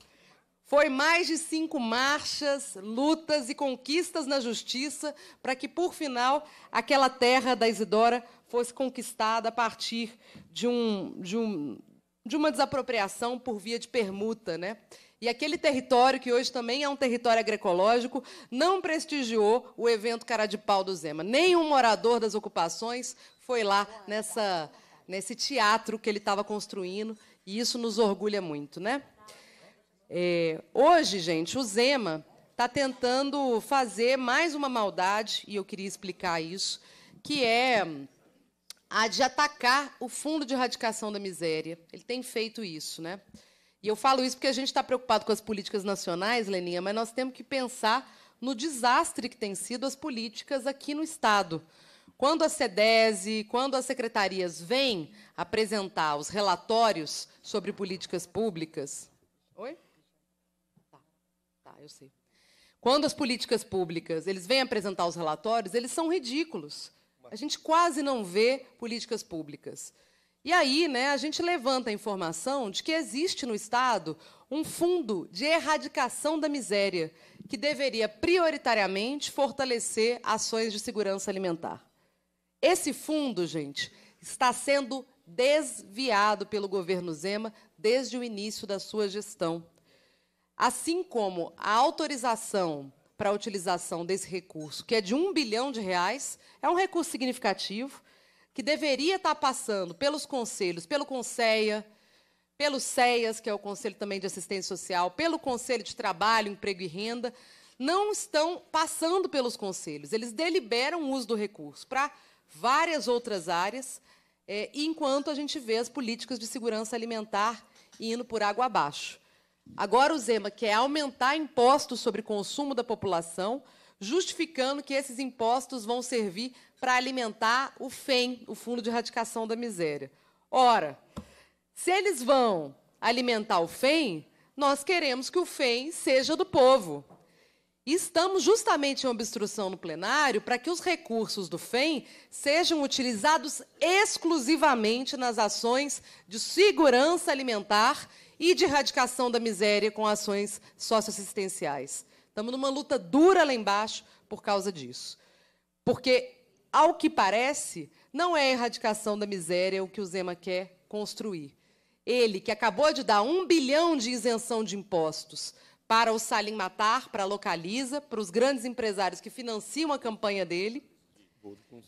Foi mais de cinco marchas, lutas e conquistas na justiça para que, por final, aquela terra da Isidora fosse conquistada a partir de, um, de, um, de uma desapropriação por via de permuta. Né? E aquele território, que hoje também é um território agroecológico, não prestigiou o evento Cara de Pau do Zema. Nenhum morador das ocupações foi lá nessa, nesse teatro que ele estava construindo, e isso nos orgulha muito. né? É, hoje, gente, o Zema está tentando fazer mais uma maldade, e eu queria explicar isso, que é a de atacar o Fundo de Erradicação da Miséria. Ele tem feito isso, né? E eu falo isso porque a gente está preocupado com as políticas nacionais, Leninha, mas nós temos que pensar no desastre que têm sido as políticas aqui no Estado. Quando a SEDESI, quando as secretarias vêm apresentar os relatórios sobre políticas públicas, eu sei. Quando as políticas públicas, eles vêm apresentar os relatórios, eles são ridículos. A gente quase não vê políticas públicas. E aí, né, a gente levanta a informação de que existe no Estado um fundo de erradicação da miséria, que deveria prioritariamente fortalecer ações de segurança alimentar. Esse fundo, gente, está sendo desviado pelo governo Zema desde o início da sua gestão assim como a autorização para a utilização desse recurso, que é de um bilhão de reais, é um recurso significativo que deveria estar passando pelos conselhos, pelo Conselho, pelo CEAS, que é o Conselho também de Assistência Social, pelo Conselho de Trabalho, Emprego e Renda, não estão passando pelos conselhos. Eles deliberam o uso do recurso para várias outras áreas, é, enquanto a gente vê as políticas de segurança alimentar indo por água abaixo. Agora o Zema quer aumentar impostos sobre consumo da população, justificando que esses impostos vão servir para alimentar o FEM, o Fundo de Erradicação da Miséria. Ora, se eles vão alimentar o FEM, nós queremos que o FEM seja do povo. E estamos justamente em obstrução no plenário para que os recursos do FEM sejam utilizados exclusivamente nas ações de segurança alimentar e de erradicação da miséria com ações socioassistenciais. Estamos numa luta dura lá embaixo por causa disso. Porque, ao que parece, não é a erradicação da miséria o que o Zema quer construir. Ele, que acabou de dar um bilhão de isenção de impostos para o Salim Matar, para a Localiza, para os grandes empresários que financiam a campanha dele,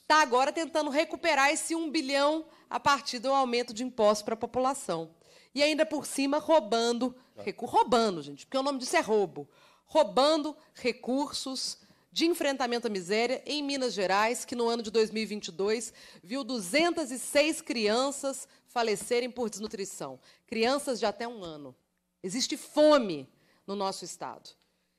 está agora tentando recuperar esse um bilhão a partir do aumento de impostos para a população e ainda por cima roubando recursos. Roubando, gente, porque o nome disso é roubo. Roubando recursos de enfrentamento à miséria em Minas Gerais, que no ano de 2022 viu 206 crianças falecerem por desnutrição. Crianças de até um ano. Existe fome no nosso Estado.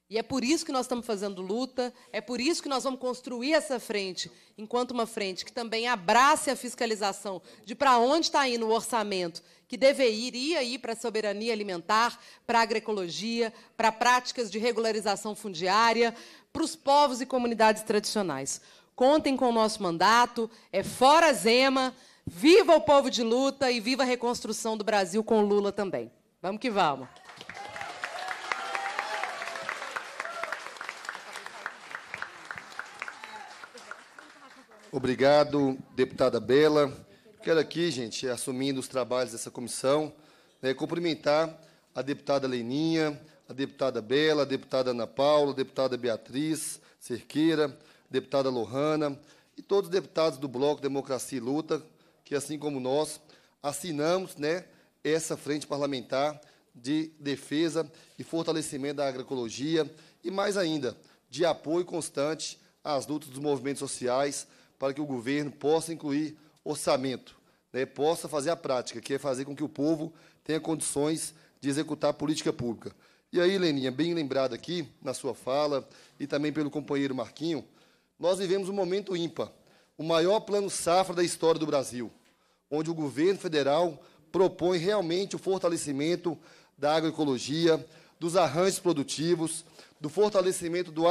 E é por isso que nós estamos fazendo luta, é por isso que nós vamos construir essa frente, enquanto uma frente que também abrace a fiscalização de para onde está indo o orçamento que deveria ir para a soberania alimentar, para a agroecologia, para práticas de regularização fundiária, para os povos e comunidades tradicionais. Contem com o nosso mandato, é fora Zema, viva o povo de luta e viva a reconstrução do Brasil com Lula também. Vamos que vamos. Obrigado, deputada Bela. Quero aqui, gente, assumindo os trabalhos dessa comissão, né, cumprimentar a deputada Leninha, a deputada Bela, a deputada Ana Paula, a deputada Beatriz Cerqueira, a deputada Lohana e todos os deputados do Bloco Democracia e Luta, que, assim como nós, assinamos né, essa frente parlamentar de defesa e fortalecimento da agroecologia e, mais ainda, de apoio constante às lutas dos movimentos sociais para que o governo possa incluir orçamento, né, possa fazer a prática, que é fazer com que o povo tenha condições de executar a política pública. E aí, Leninha, bem lembrado aqui na sua fala e também pelo companheiro Marquinho, nós vivemos um momento ímpar, o maior plano safra da história do Brasil, onde o governo federal propõe realmente o fortalecimento da agroecologia, dos arranjos produtivos, do fortalecimento do,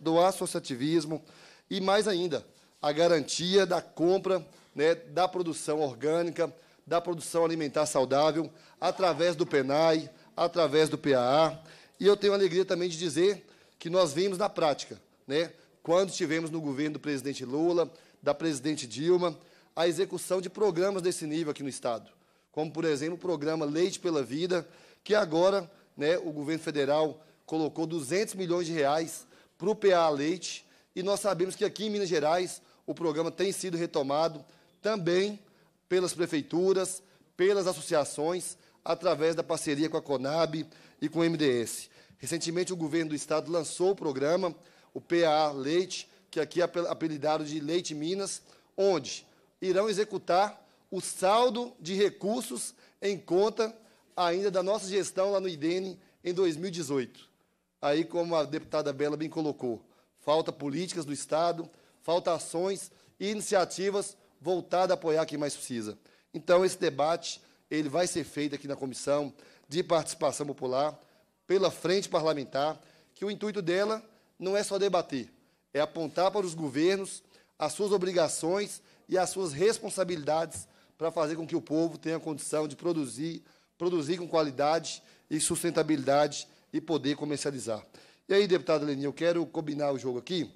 do associativismo e, mais ainda, a garantia da compra né, da produção orgânica, da produção alimentar saudável, através do PENAI, através do PAA. E eu tenho a alegria também de dizer que nós vimos na prática, né, quando estivemos no governo do presidente Lula, da presidente Dilma, a execução de programas desse nível aqui no Estado, como, por exemplo, o programa Leite pela Vida, que agora né, o governo federal colocou 200 milhões de reais para o PA Leite, e nós sabemos que aqui em Minas Gerais o programa tem sido retomado, também pelas prefeituras, pelas associações, através da parceria com a Conab e com o MDS. Recentemente, o governo do Estado lançou o programa, o PAA Leite, que aqui é apelidado de Leite Minas, onde irão executar o saldo de recursos em conta ainda da nossa gestão lá no IDENE em 2018. Aí, como a deputada Bela bem colocou, falta políticas do Estado, falta ações e iniciativas voltada a apoiar quem mais precisa. Então, esse debate ele vai ser feito aqui na Comissão de Participação Popular, pela Frente Parlamentar, que o intuito dela não é só debater, é apontar para os governos as suas obrigações e as suas responsabilidades para fazer com que o povo tenha condição de produzir, produzir com qualidade e sustentabilidade e poder comercializar. E aí, deputado Lenin, eu quero combinar o jogo aqui.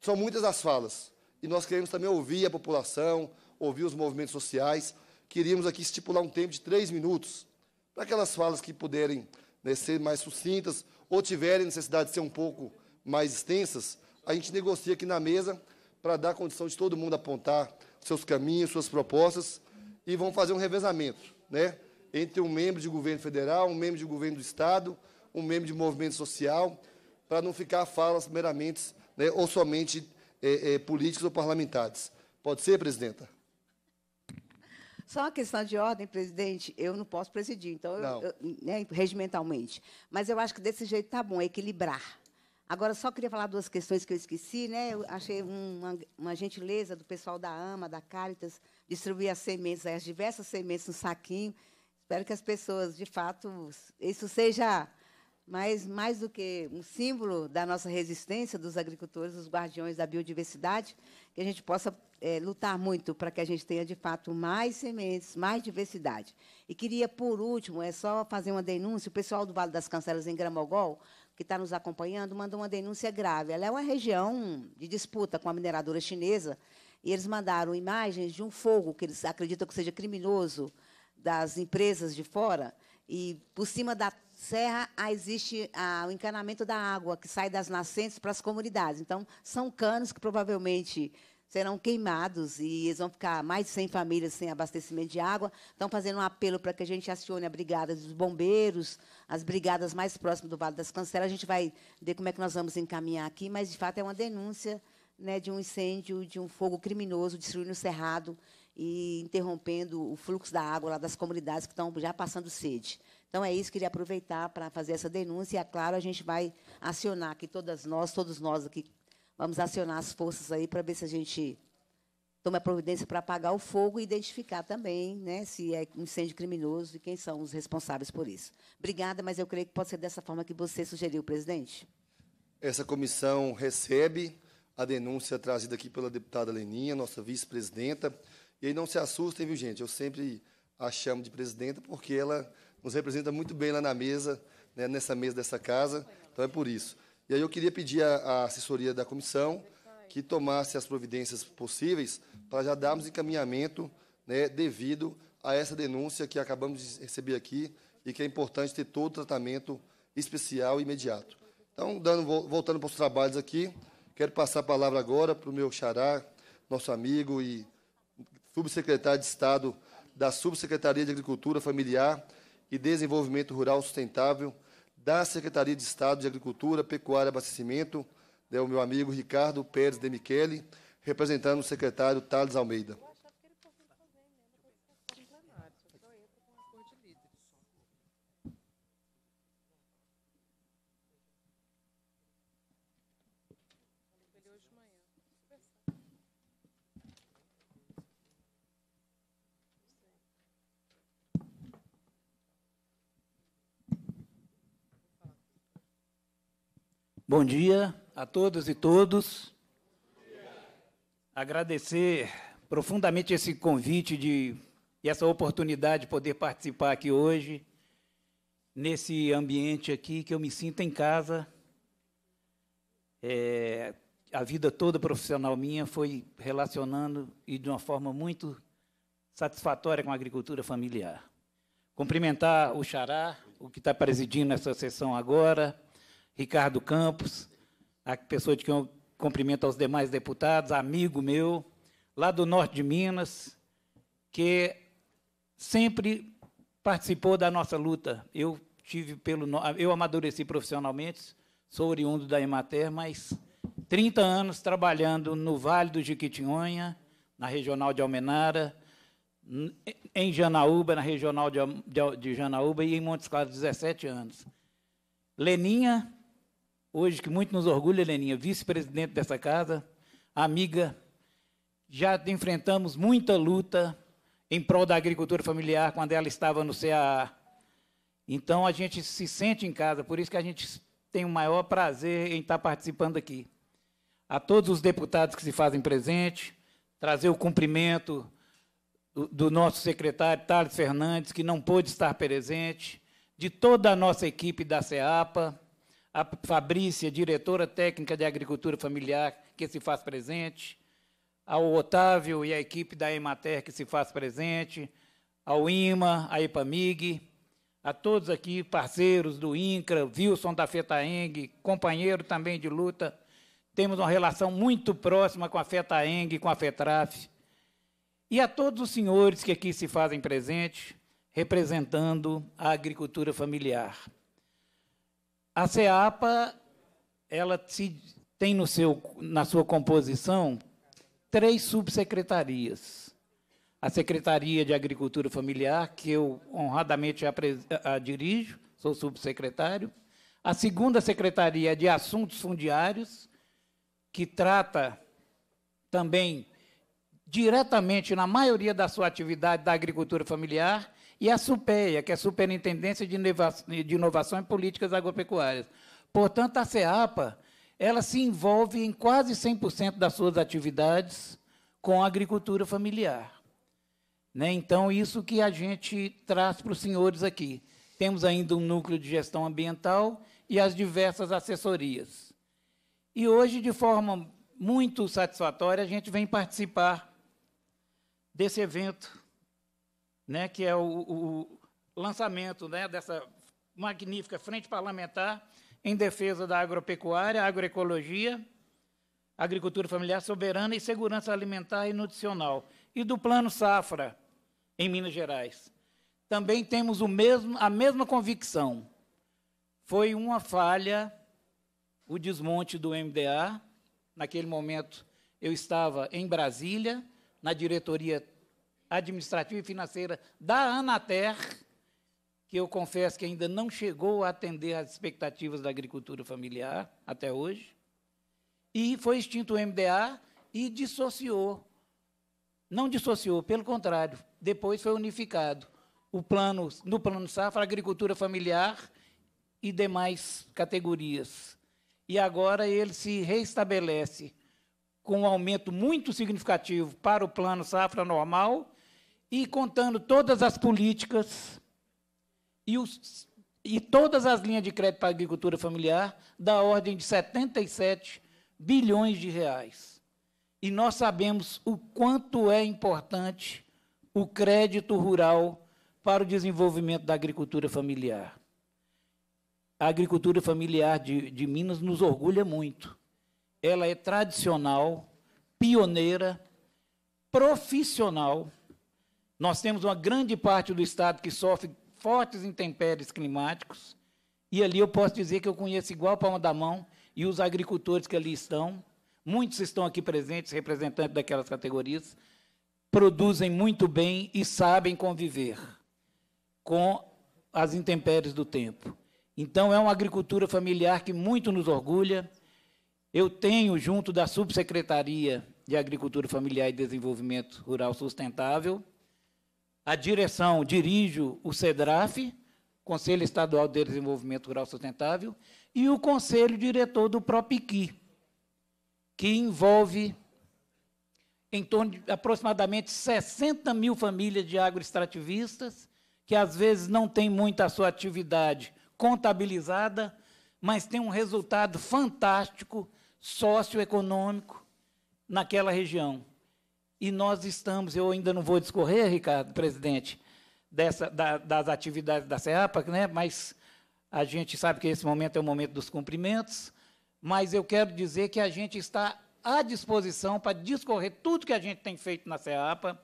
São muitas as falas, e nós queremos também ouvir a população, ouvir os movimentos sociais. Queríamos aqui estipular um tempo de três minutos, para aquelas falas que puderem né, ser mais sucintas ou tiverem necessidade de ser um pouco mais extensas, a gente negocia aqui na mesa para dar condição de todo mundo apontar seus caminhos, suas propostas, e vão fazer um revezamento né, entre um membro de governo federal, um membro de governo do Estado, um membro de movimento social, para não ficar falas meramente né, ou somente é, é, políticos ou parlamentares. Pode ser, presidenta? Só uma questão de ordem, presidente. Eu não posso presidir, então, eu, eu, né, regimentalmente. Mas eu acho que desse jeito está bom, é equilibrar. Agora, só queria falar duas questões que eu esqueci, né? Eu achei uma, uma gentileza do pessoal da AMA, da Caritas, distribuir as sementes, as diversas sementes no saquinho. Espero que as pessoas, de fato, isso seja mas mais do que um símbolo da nossa resistência dos agricultores, dos guardiões da biodiversidade, que a gente possa é, lutar muito para que a gente tenha de fato mais sementes, mais diversidade. E queria, por último, é só fazer uma denúncia. O pessoal do Vale das Cancelas em Gramogol, que está nos acompanhando, mandou uma denúncia grave. Ela é uma região de disputa com a mineradora chinesa e eles mandaram imagens de um fogo que eles acreditam que seja criminoso das empresas de fora e por cima da serra ah, existe ah, o encanamento da água que sai das nascentes para as comunidades. Então, são canos que provavelmente serão queimados e eles vão ficar mais de 100 famílias sem abastecimento de água. Estão fazendo um apelo para que a gente acione a brigada dos bombeiros, as brigadas mais próximas do Vale das Cancelas. A gente vai ver como é que nós vamos encaminhar aqui, mas, de fato, é uma denúncia né, de um incêndio, de um fogo criminoso destruindo o cerrado e interrompendo o fluxo da água lá das comunidades que estão já passando sede. Então, é isso, que queria aproveitar para fazer essa denúncia. E, é claro, a gente vai acionar aqui, todas nós, todos nós aqui, vamos acionar as forças aí para ver se a gente toma providência para apagar o fogo e identificar também né, se é um incêndio criminoso e quem são os responsáveis por isso. Obrigada, mas eu creio que pode ser dessa forma que você sugeriu, presidente. Essa comissão recebe a denúncia trazida aqui pela deputada Leninha, nossa vice-presidenta. E aí não se assustem, viu, gente? Eu sempre a chamo de presidenta porque ela nos representa muito bem lá na mesa, né, nessa mesa dessa casa. Então é por isso. E aí eu queria pedir à assessoria da comissão que tomasse as providências possíveis para já darmos encaminhamento né, devido a essa denúncia que acabamos de receber aqui e que é importante ter todo o tratamento especial e imediato. Então, dando, voltando para os trabalhos aqui, quero passar a palavra agora para o meu xará, nosso amigo e subsecretário de Estado da Subsecretaria de Agricultura Familiar e Desenvolvimento Rural Sustentável da Secretaria de Estado de Agricultura, Pecuária e Abastecimento, é o meu amigo Ricardo Pérez de Michele, representando o secretário Thales Almeida. Bom dia a todas e todos. Agradecer profundamente esse convite de, e essa oportunidade de poder participar aqui hoje, nesse ambiente aqui que eu me sinto em casa. É, a vida toda profissional minha foi relacionando e de uma forma muito satisfatória com a agricultura familiar. Cumprimentar o Xará, o que está presidindo essa sessão agora, Ricardo Campos, a pessoa de quem eu cumprimento aos demais deputados, amigo meu, lá do norte de Minas, que sempre participou da nossa luta. Eu tive pelo eu amadureci profissionalmente, sou oriundo da Emater, mas 30 anos trabalhando no Vale do Jequitinhonha, na regional de Almenara, em Janaúba, na regional de, de, de Janaúba, e em Montes Claros, 17 anos. Leninha, hoje que muito nos orgulha, Heleninha, vice-presidente dessa casa, amiga. Já enfrentamos muita luta em prol da agricultura familiar quando ela estava no CAA. Então a gente se sente em casa, por isso que a gente tem o maior prazer em estar participando aqui. A todos os deputados que se fazem presente, trazer o cumprimento do nosso secretário Thales Fernandes, que não pôde estar presente, de toda a nossa equipe da CEAPA a Fabrícia, diretora técnica de agricultura familiar, que se faz presente, ao Otávio e à equipe da Emater, que se faz presente, ao IMA, à EPAMIG, a todos aqui, parceiros do INCRA, Wilson da FETAENG, companheiro também de luta. Temos uma relação muito próxima com a FETAENG, com a FETRAF. E a todos os senhores que aqui se fazem presente, representando a agricultura familiar. A CEAPA ela tem no seu, na sua composição três subsecretarias. A Secretaria de Agricultura Familiar, que eu honradamente a, a dirijo, sou subsecretário. A segunda Secretaria de Assuntos Fundiários, que trata também diretamente, na maioria da sua atividade, da agricultura familiar, e a SUPEA, que é a Superintendência de Inovação e Políticas Agropecuárias. Portanto, a SEAPA ela se envolve em quase 100% das suas atividades com a agricultura familiar. Né? Então, isso que a gente traz para os senhores aqui. Temos ainda um núcleo de gestão ambiental e as diversas assessorias. E hoje, de forma muito satisfatória, a gente vem participar desse evento né, que é o, o lançamento né, dessa magnífica frente parlamentar em defesa da agropecuária, agroecologia, agricultura familiar soberana e segurança alimentar e nutricional, e do Plano Safra, em Minas Gerais. Também temos o mesmo, a mesma convicção. Foi uma falha o desmonte do MDA. Naquele momento, eu estava em Brasília, na diretoria administrativa e financeira da Anater, que eu confesso que ainda não chegou a atender às expectativas da agricultura familiar até hoje. E foi extinto o MDA e dissociou. Não dissociou, pelo contrário, depois foi unificado. O plano, no plano safra, agricultura familiar e demais categorias. E agora ele se reestabelece com um aumento muito significativo para o plano safra normal e contando todas as políticas e, os, e todas as linhas de crédito para a agricultura familiar, da ordem de 77 bilhões de reais. E nós sabemos o quanto é importante o crédito rural para o desenvolvimento da agricultura familiar. A agricultura familiar de, de Minas nos orgulha muito. Ela é tradicional, pioneira, profissional nós temos uma grande parte do estado que sofre fortes intempéries climáticos, e ali eu posso dizer que eu conheço igual a palma da mão e os agricultores que ali estão, muitos estão aqui presentes, representantes daquelas categorias, produzem muito bem e sabem conviver com as intempéries do tempo. Então, é uma agricultura familiar que muito nos orgulha. Eu tenho, junto da Subsecretaria de Agricultura Familiar e Desenvolvimento Rural Sustentável, a direção, dirijo o CEDRAF, Conselho Estadual de Desenvolvimento Rural Sustentável, e o Conselho Diretor do PROPIQUI, que envolve em torno de aproximadamente 60 mil famílias de agroextrativistas, que às vezes não tem muita a sua atividade contabilizada, mas tem um resultado fantástico socioeconômico naquela região. E nós estamos, eu ainda não vou discorrer, Ricardo, presidente, dessa, da, das atividades da CEAPA, né? mas a gente sabe que esse momento é o momento dos cumprimentos, mas eu quero dizer que a gente está à disposição para discorrer tudo que a gente tem feito na CEAPA,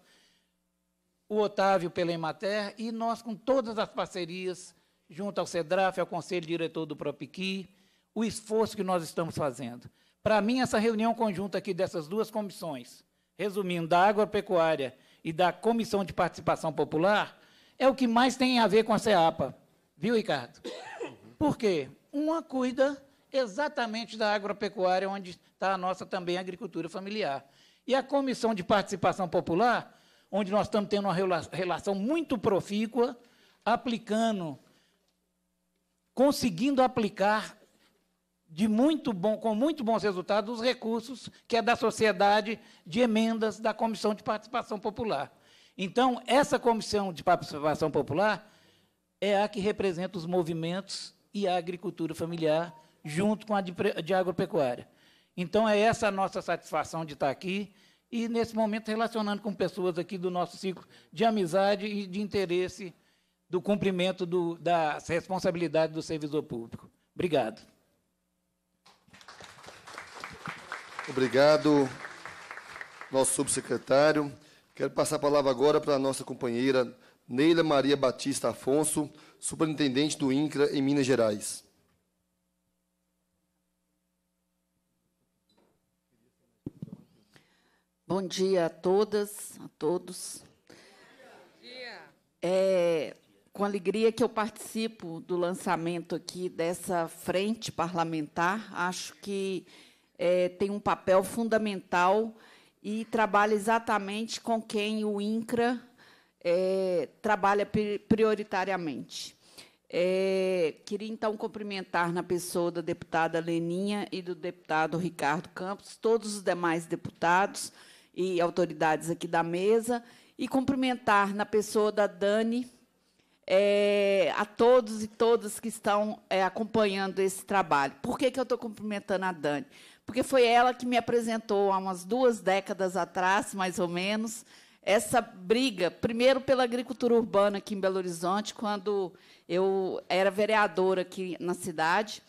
o Otávio pela Emater, e nós com todas as parcerias, junto ao CEDRAF, ao Conselho Diretor do Propiqui, o esforço que nós estamos fazendo. Para mim, essa reunião conjunta aqui dessas duas comissões, resumindo, da agropecuária e da Comissão de Participação Popular, é o que mais tem a ver com a CEAPA. Viu, Ricardo? Por quê? Uma cuida exatamente da agropecuária, onde está a nossa também agricultura familiar. E a Comissão de Participação Popular, onde nós estamos tendo uma relação muito profícua, aplicando, conseguindo aplicar de muito bom, com muito bons resultados, os recursos que é da sociedade de emendas da Comissão de Participação Popular. Então, essa Comissão de Participação Popular é a que representa os movimentos e a agricultura familiar, junto com a de, de agropecuária. Então, é essa a nossa satisfação de estar aqui e, nesse momento, relacionando com pessoas aqui do nosso ciclo de amizade e de interesse do cumprimento do, das responsabilidades do servidor público. Obrigado. Obrigado, nosso subsecretário. Quero passar a palavra agora para a nossa companheira Neila Maria Batista Afonso, superintendente do INCRA em Minas Gerais. Bom dia a todas, a todos. É com alegria que eu participo do lançamento aqui dessa frente parlamentar. Acho que é, tem um papel fundamental e trabalha exatamente com quem o INCRA é, trabalha prioritariamente. É, queria, então, cumprimentar na pessoa da deputada Leninha e do deputado Ricardo Campos, todos os demais deputados e autoridades aqui da mesa, e cumprimentar na pessoa da Dani é, a todos e todas que estão é, acompanhando esse trabalho. Por que, que eu estou cumprimentando a Dani? porque foi ela que me apresentou há umas duas décadas atrás, mais ou menos, essa briga, primeiro pela agricultura urbana aqui em Belo Horizonte, quando eu era vereadora aqui na cidade,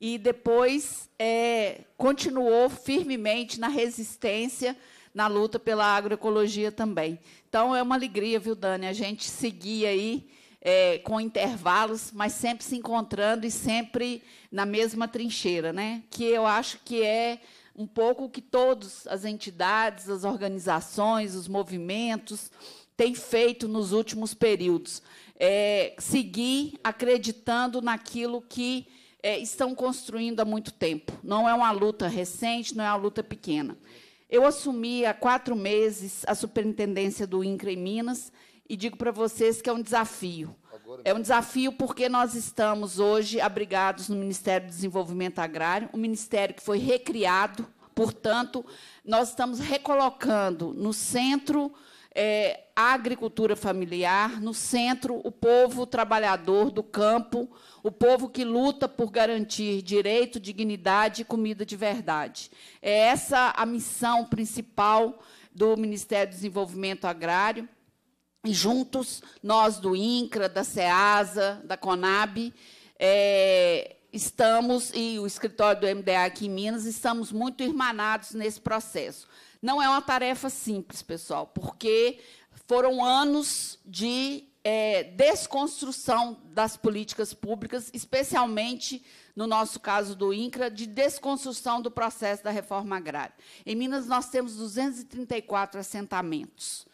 e depois é, continuou firmemente na resistência na luta pela agroecologia também. Então, é uma alegria, viu, Dani, a gente seguir aí é, com intervalos, mas sempre se encontrando e sempre na mesma trincheira, né? que eu acho que é um pouco o que todas as entidades, as organizações, os movimentos têm feito nos últimos períodos. É, seguir acreditando naquilo que é, estão construindo há muito tempo. Não é uma luta recente, não é uma luta pequena. Eu assumi há quatro meses a superintendência do INCRA em Minas e digo para vocês que é um desafio. É um desafio porque nós estamos hoje abrigados no Ministério do Desenvolvimento Agrário, um ministério que foi recriado, portanto, nós estamos recolocando no centro é, a agricultura familiar, no centro o povo trabalhador do campo, o povo que luta por garantir direito, dignidade e comida de verdade. É essa a missão principal do Ministério do Desenvolvimento Agrário. E juntos, nós do INCRA, da SEASA, da CONAB, é, estamos, e o escritório do MDA aqui em Minas, estamos muito irmanados nesse processo. Não é uma tarefa simples, pessoal, porque foram anos de é, desconstrução das políticas públicas, especialmente no nosso caso do INCRA, de desconstrução do processo da reforma agrária. Em Minas, nós temos 234 assentamentos.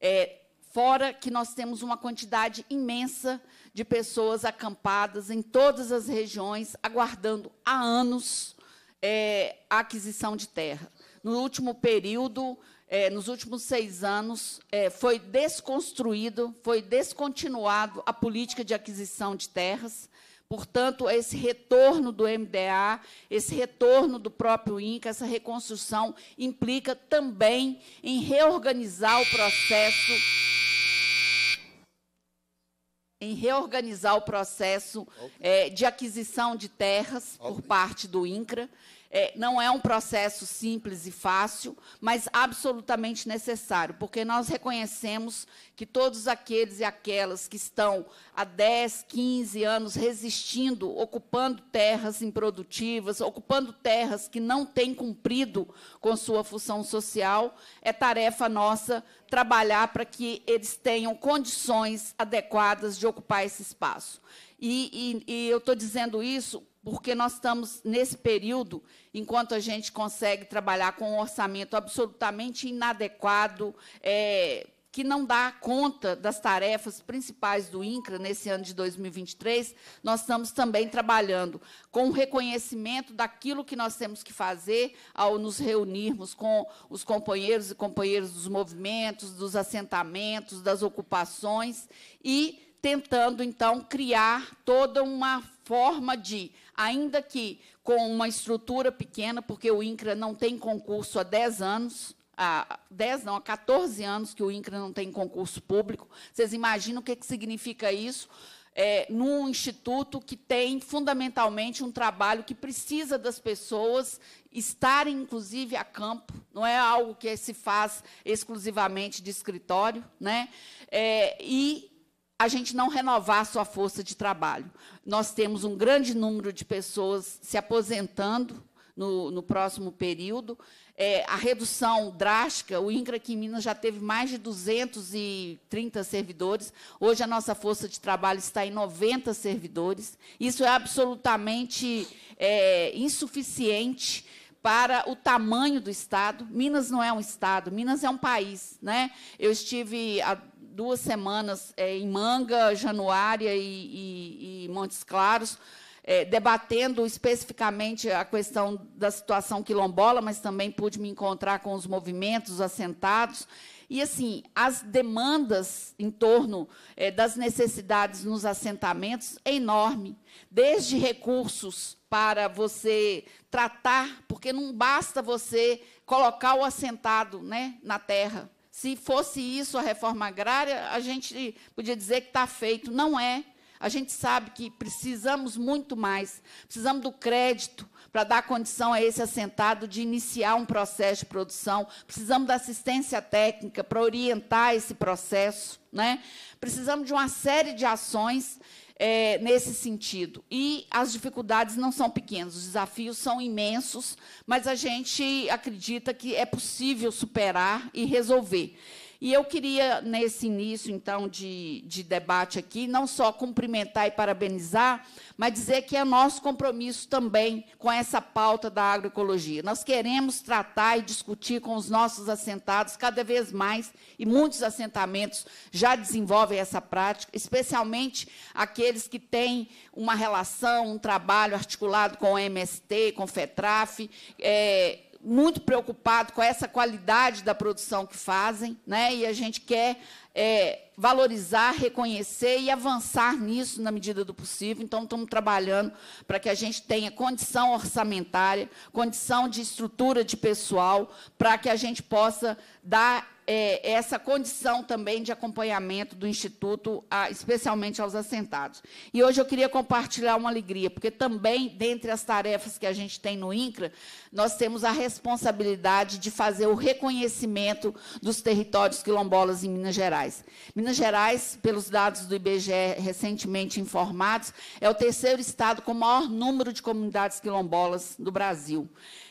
É, Fora que nós temos uma quantidade imensa de pessoas acampadas em todas as regiões, aguardando há anos é, a aquisição de terra. No último período, é, nos últimos seis anos, é, foi desconstruído, foi descontinuado a política de aquisição de terras. Portanto, esse retorno do MDA, esse retorno do próprio INCA, essa reconstrução implica também em reorganizar o processo em reorganizar o processo é, de aquisição de terras por parte do INCRA. É, não é um processo simples e fácil, mas absolutamente necessário, porque nós reconhecemos que todos aqueles e aquelas que estão há 10, 15 anos resistindo, ocupando terras improdutivas, ocupando terras que não têm cumprido com sua função social, é tarefa nossa trabalhar para que eles tenham condições adequadas de ocupar esse espaço. e, e, e eu estou dizendo isso porque nós estamos nesse período, enquanto a gente consegue trabalhar com um orçamento absolutamente inadequado, é, que não dá conta das tarefas principais do INCRA nesse ano de 2023, nós estamos também trabalhando com o reconhecimento daquilo que nós temos que fazer ao nos reunirmos com os companheiros e companheiras dos movimentos, dos assentamentos, das ocupações e tentando, então, criar toda uma forma de ainda que com uma estrutura pequena, porque o INCRA não tem concurso há 10 anos, há 10 não, há 14 anos que o INCRA não tem concurso público. Vocês imaginam o que, que significa isso? É, num instituto que tem fundamentalmente um trabalho que precisa das pessoas estarem, inclusive, a campo, não é algo que se faz exclusivamente de escritório, né? É, e a gente não renovar a sua força de trabalho. Nós temos um grande número de pessoas se aposentando no, no próximo período. É, a redução drástica, o INCRA aqui em Minas já teve mais de 230 servidores. Hoje, a nossa força de trabalho está em 90 servidores. Isso é absolutamente é, insuficiente para o tamanho do Estado. Minas não é um Estado, Minas é um país. Né? Eu estive duas semanas é, em Manga, Januária e, e, e Montes Claros, é, debatendo especificamente a questão da situação quilombola, mas também pude me encontrar com os movimentos os assentados. E, assim, as demandas em torno é, das necessidades nos assentamentos é enorme, desde recursos para você tratar, porque não basta você colocar o assentado né, na terra. Se fosse isso a reforma agrária, a gente podia dizer que está feito. Não é. A gente sabe que precisamos muito mais. Precisamos do crédito para dar condição a esse assentado de iniciar um processo de produção. Precisamos da assistência técnica para orientar esse processo. Né? Precisamos de uma série de ações é, nesse sentido. E as dificuldades não são pequenas, os desafios são imensos, mas a gente acredita que é possível superar e resolver. E eu queria, nesse início, então, de, de, debate aqui, não só cumprimentar e parabenizar, mas dizer que é nosso compromisso também com essa pauta da agroecologia. Nós queremos tratar e discutir com os nossos assentados cada vez mais, e muitos assentamentos já desenvolvem essa prática, especialmente aqueles que têm uma relação, um trabalho articulado com o MST, com o FETRAF, é, muito preocupado com essa qualidade da produção que fazem, né? e a gente quer é, valorizar, reconhecer e avançar nisso na medida do possível. Então, estamos trabalhando para que a gente tenha condição orçamentária, condição de estrutura de pessoal, para que a gente possa dar é, essa condição também de acompanhamento do Instituto, a, especialmente aos assentados. E hoje eu queria compartilhar uma alegria, porque também, dentre as tarefas que a gente tem no INCRA, nós temos a responsabilidade de fazer o reconhecimento dos territórios quilombolas em Minas Gerais. Minas Gerais, pelos dados do IBGE recentemente informados, é o terceiro estado com o maior número de comunidades quilombolas do Brasil.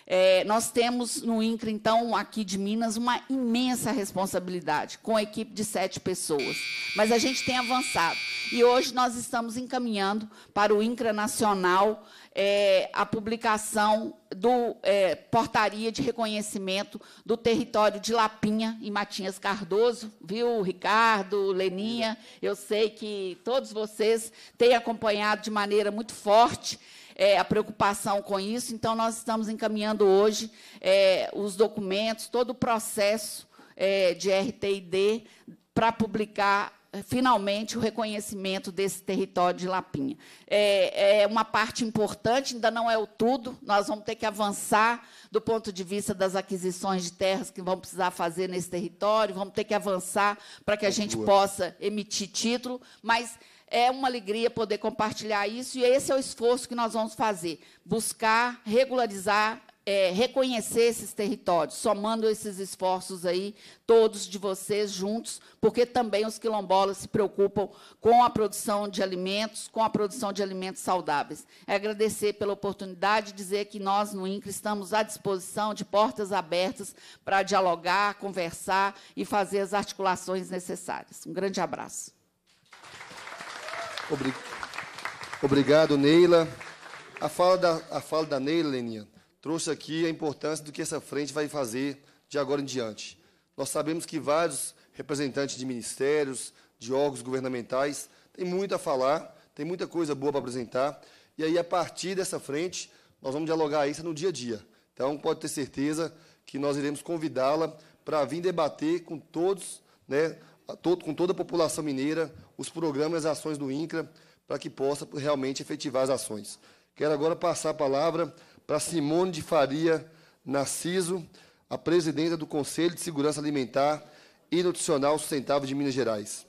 É, nós temos no INCRA, então, aqui de Minas, uma imensa responsabilidade, com a equipe de sete pessoas. Mas a gente tem avançado. E hoje nós estamos encaminhando para o INCRA Nacional é, a publicação do é, portaria de reconhecimento do território de Lapinha e Matias Cardoso, viu, Ricardo, Leninha? Eu sei que todos vocês têm acompanhado de maneira muito forte é, a preocupação com isso. Então, nós estamos encaminhando hoje é, os documentos, todo o processo é, de RTID para publicar é, finalmente o reconhecimento desse território de Lapinha. É, é, uma parte importante, ainda não é o tudo, nós vamos ter que avançar do ponto de vista das aquisições de terras que vão precisar fazer nesse território, vamos ter que avançar para que a gente possa emitir título, mas é uma alegria poder compartilhar isso e esse é o esforço que nós vamos fazer: buscar regularizar, é, reconhecer esses territórios, somando esses esforços aí, todos de vocês juntos, porque também os quilombolas se preocupam com a produção de alimentos, com a produção de alimentos saudáveis. É agradecer pela oportunidade, dizer que nós no INCRE estamos à disposição, de portas abertas, para dialogar, conversar e fazer as articulações necessárias. Um grande abraço. Obrigado, Neila. A fala, da, a fala da Neila, Leninha, trouxe aqui a importância do que essa frente vai fazer de agora em diante. Nós sabemos que vários representantes de ministérios, de órgãos governamentais, têm muito a falar, têm muita coisa boa para apresentar, e aí, a partir dessa frente, nós vamos dialogar isso no dia a dia. Então, pode ter certeza que nós iremos convidá-la para vir debater com todos, né, com toda a população mineira, os programas e ações do INCRA para que possa realmente efetivar as ações. Quero agora passar a palavra para Simone de Faria Narciso, a presidenta do Conselho de Segurança Alimentar e Nutricional Sustentável de Minas Gerais.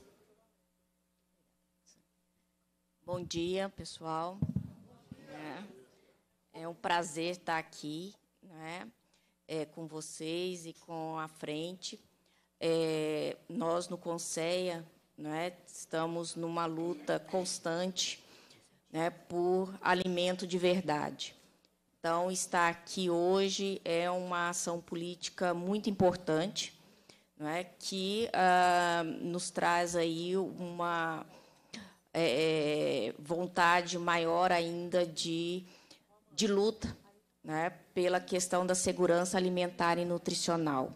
Bom dia, pessoal. É, é um prazer estar aqui né, é, com vocês e com a frente. É, nós, no Conselho, né? Estamos numa luta constante né, por alimento de verdade. Então, estar aqui hoje é uma ação política muito importante, né, que ah, nos traz aí uma é, é, vontade maior ainda de, de luta né, pela questão da segurança alimentar e nutricional.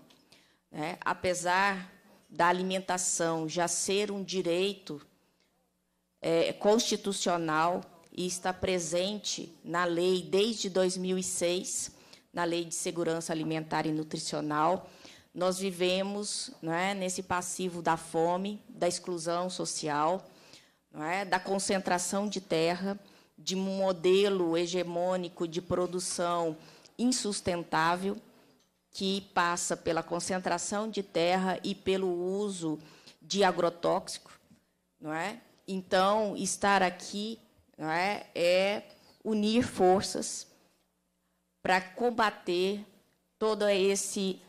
Né? Apesar da alimentação já ser um direito é, constitucional e está presente na lei desde 2006, na Lei de Segurança Alimentar e Nutricional, nós vivemos é, nesse passivo da fome, da exclusão social, é, da concentração de terra, de um modelo hegemônico de produção insustentável que passa pela concentração de terra e pelo uso de agrotóxico, não é? Então, estar aqui não é, é unir forças para combater todas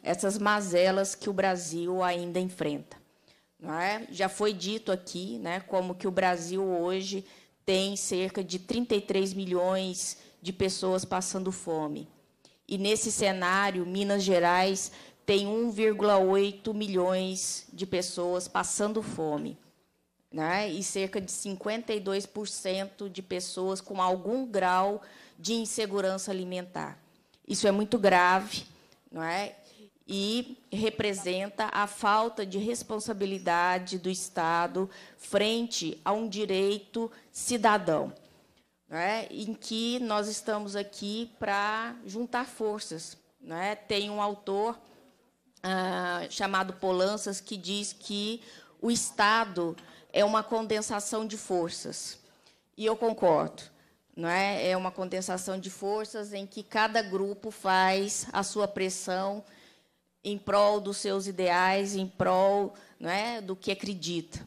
essas mazelas que o Brasil ainda enfrenta. Não é? Já foi dito aqui né, como que o Brasil hoje tem cerca de 33 milhões de pessoas passando fome. E nesse cenário, Minas Gerais tem 1,8 milhões de pessoas passando fome. Né? E cerca de 52% de pessoas com algum grau de insegurança alimentar. Isso é muito grave, não é? E representa a falta de responsabilidade do Estado frente a um direito cidadão né, em que nós estamos aqui para juntar forças. Né? Tem um autor ah, chamado Polanças que diz que o Estado é uma condensação de forças. E eu concordo. Né, é? uma condensação de forças em que cada grupo faz a sua pressão em prol dos seus ideais, em prol né, do que acredita.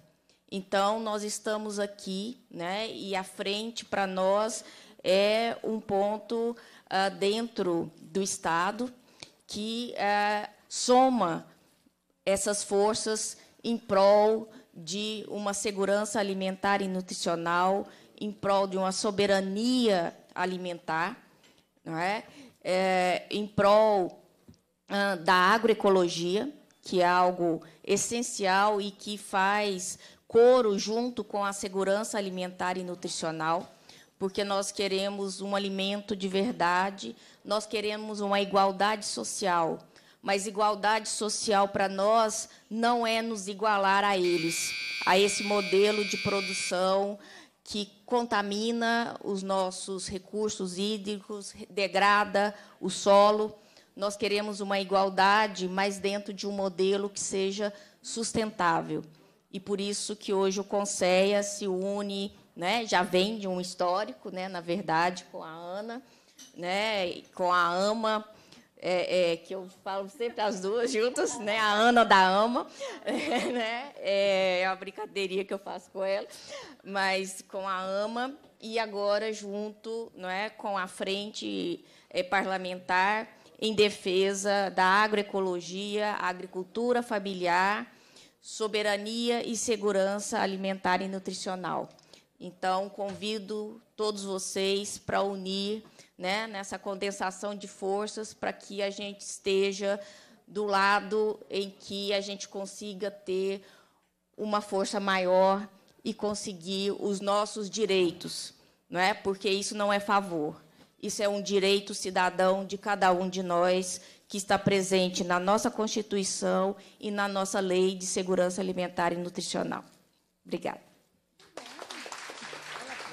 Então, nós estamos aqui, né, e a frente para nós é um ponto ah, dentro do Estado que ah, soma essas forças em prol de uma segurança alimentar e nutricional, em prol de uma soberania alimentar, não é? é em prol ah, da agroecologia, que é algo essencial e que faz Coro junto com a segurança alimentar e nutricional, porque nós queremos um alimento de verdade, nós queremos uma igualdade social. Mas igualdade social para nós não é nos igualar a eles, a esse modelo de produção que contamina os nossos recursos hídricos, degrada o solo. Nós queremos uma igualdade, mas dentro de um modelo que seja sustentável e por isso que hoje o Conceia se une, né, já vem de um histórico, né, na verdade, com a Ana, né, com a AMA, é, é, que eu falo sempre as duas juntas, né? A Ana da Ama, né, é, né? É uma brincadeirinha que eu faço com ela, mas com a Ama e agora junto, não é, com a frente é, parlamentar em defesa da agroecologia, agricultura familiar soberania e segurança alimentar e nutricional. Então, convido todos vocês para unir né, nessa condensação de forças para que a gente esteja do lado em que a gente consiga ter uma força maior e conseguir os nossos direitos, não é? Porque isso não é favor. Isso é um direito cidadão de cada um de nós que está presente na nossa Constituição e na nossa Lei de Segurança Alimentar e Nutricional. Obrigada.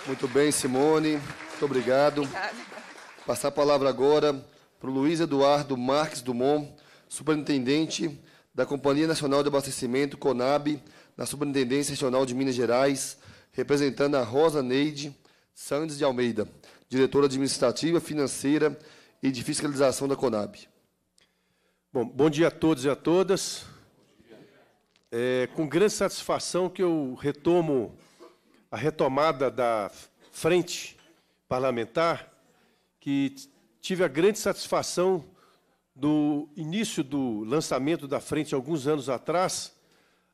Muito bem, Simone. Muito obrigado. Obrigada. Passar a palavra agora para o Luiz Eduardo Marques Dumont, superintendente da Companhia Nacional de Abastecimento, CONAB, na Superintendência Regional de Minas Gerais, representando a Rosa Neide Sandes de Almeida, diretora administrativa, financeira e de fiscalização da CONAB. Bom, bom dia a todos e a todas. É com grande satisfação que eu retomo a retomada da frente parlamentar, que tive a grande satisfação do início do lançamento da frente alguns anos atrás,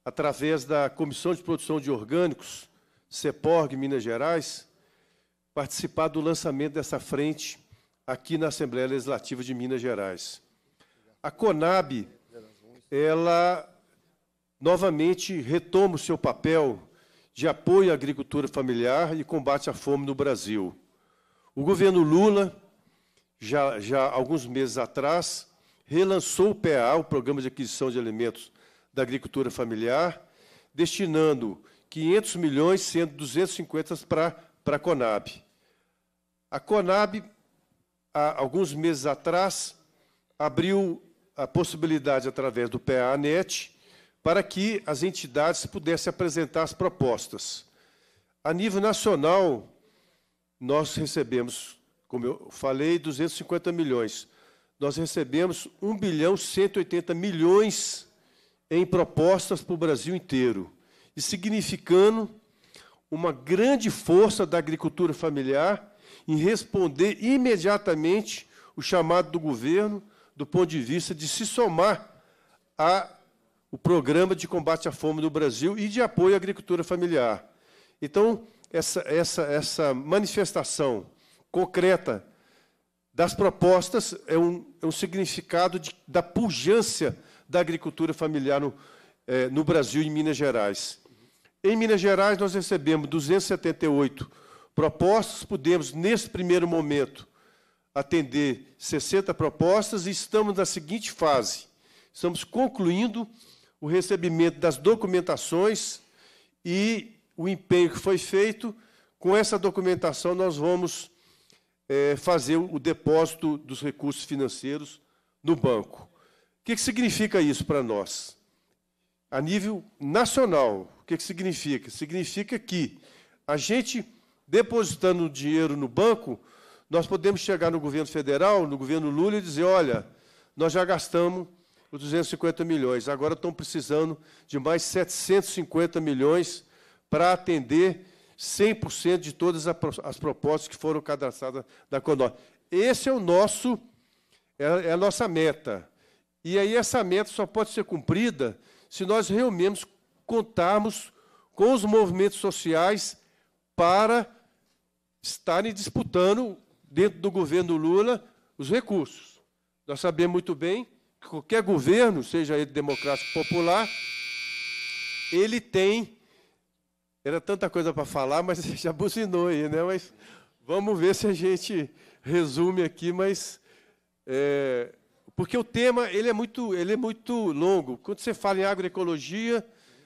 através da Comissão de Produção de Orgânicos, CEPORG Minas Gerais, participar do lançamento dessa frente aqui na Assembleia Legislativa de Minas Gerais a Conab, ela novamente retoma o seu papel de apoio à agricultura familiar e combate à fome no Brasil. O governo Lula, já, já alguns meses atrás, relançou o PA, o Programa de Aquisição de Alimentos da Agricultura Familiar, destinando 500 milhões, sendo 250 para a Conab. A Conab, há alguns meses atrás, abriu a possibilidade, através do PANET, para que as entidades pudessem apresentar as propostas. A nível nacional, nós recebemos, como eu falei, 250 milhões. Nós recebemos 1 bilhão 180 milhões em propostas para o Brasil inteiro, e significando uma grande força da agricultura familiar em responder imediatamente o chamado do governo do ponto de vista de se somar ao programa de combate à fome no Brasil e de apoio à agricultura familiar. Então, essa, essa, essa manifestação concreta das propostas é um, é um significado de, da pujança da agricultura familiar no, é, no Brasil e em Minas Gerais. Em Minas Gerais, nós recebemos 278 propostas, pudemos, nesse primeiro momento, atender 60 propostas e estamos na seguinte fase. Estamos concluindo o recebimento das documentações e o empenho que foi feito. Com essa documentação, nós vamos é, fazer o depósito dos recursos financeiros no banco. O que, que significa isso para nós? A nível nacional, o que, que significa? Significa que a gente, depositando o dinheiro no banco, nós podemos chegar no governo federal, no governo Lula, e dizer: olha, nós já gastamos os 250 milhões, agora estão precisando de mais 750 milhões para atender 100% de todas as propostas que foram cadastradas da CONOR. Esse é o nosso, é, é a nossa meta. E aí essa meta só pode ser cumprida se nós realmente contarmos com os movimentos sociais para estarem disputando dentro do governo Lula, os recursos. Nós sabemos muito bem que qualquer governo, seja ele democrático popular, ele tem. Era tanta coisa para falar, mas já buzinou aí, né? Mas vamos ver se a gente resume aqui, mas. É, porque o tema ele é, muito, ele é muito longo. Quando você fala em agroecologia,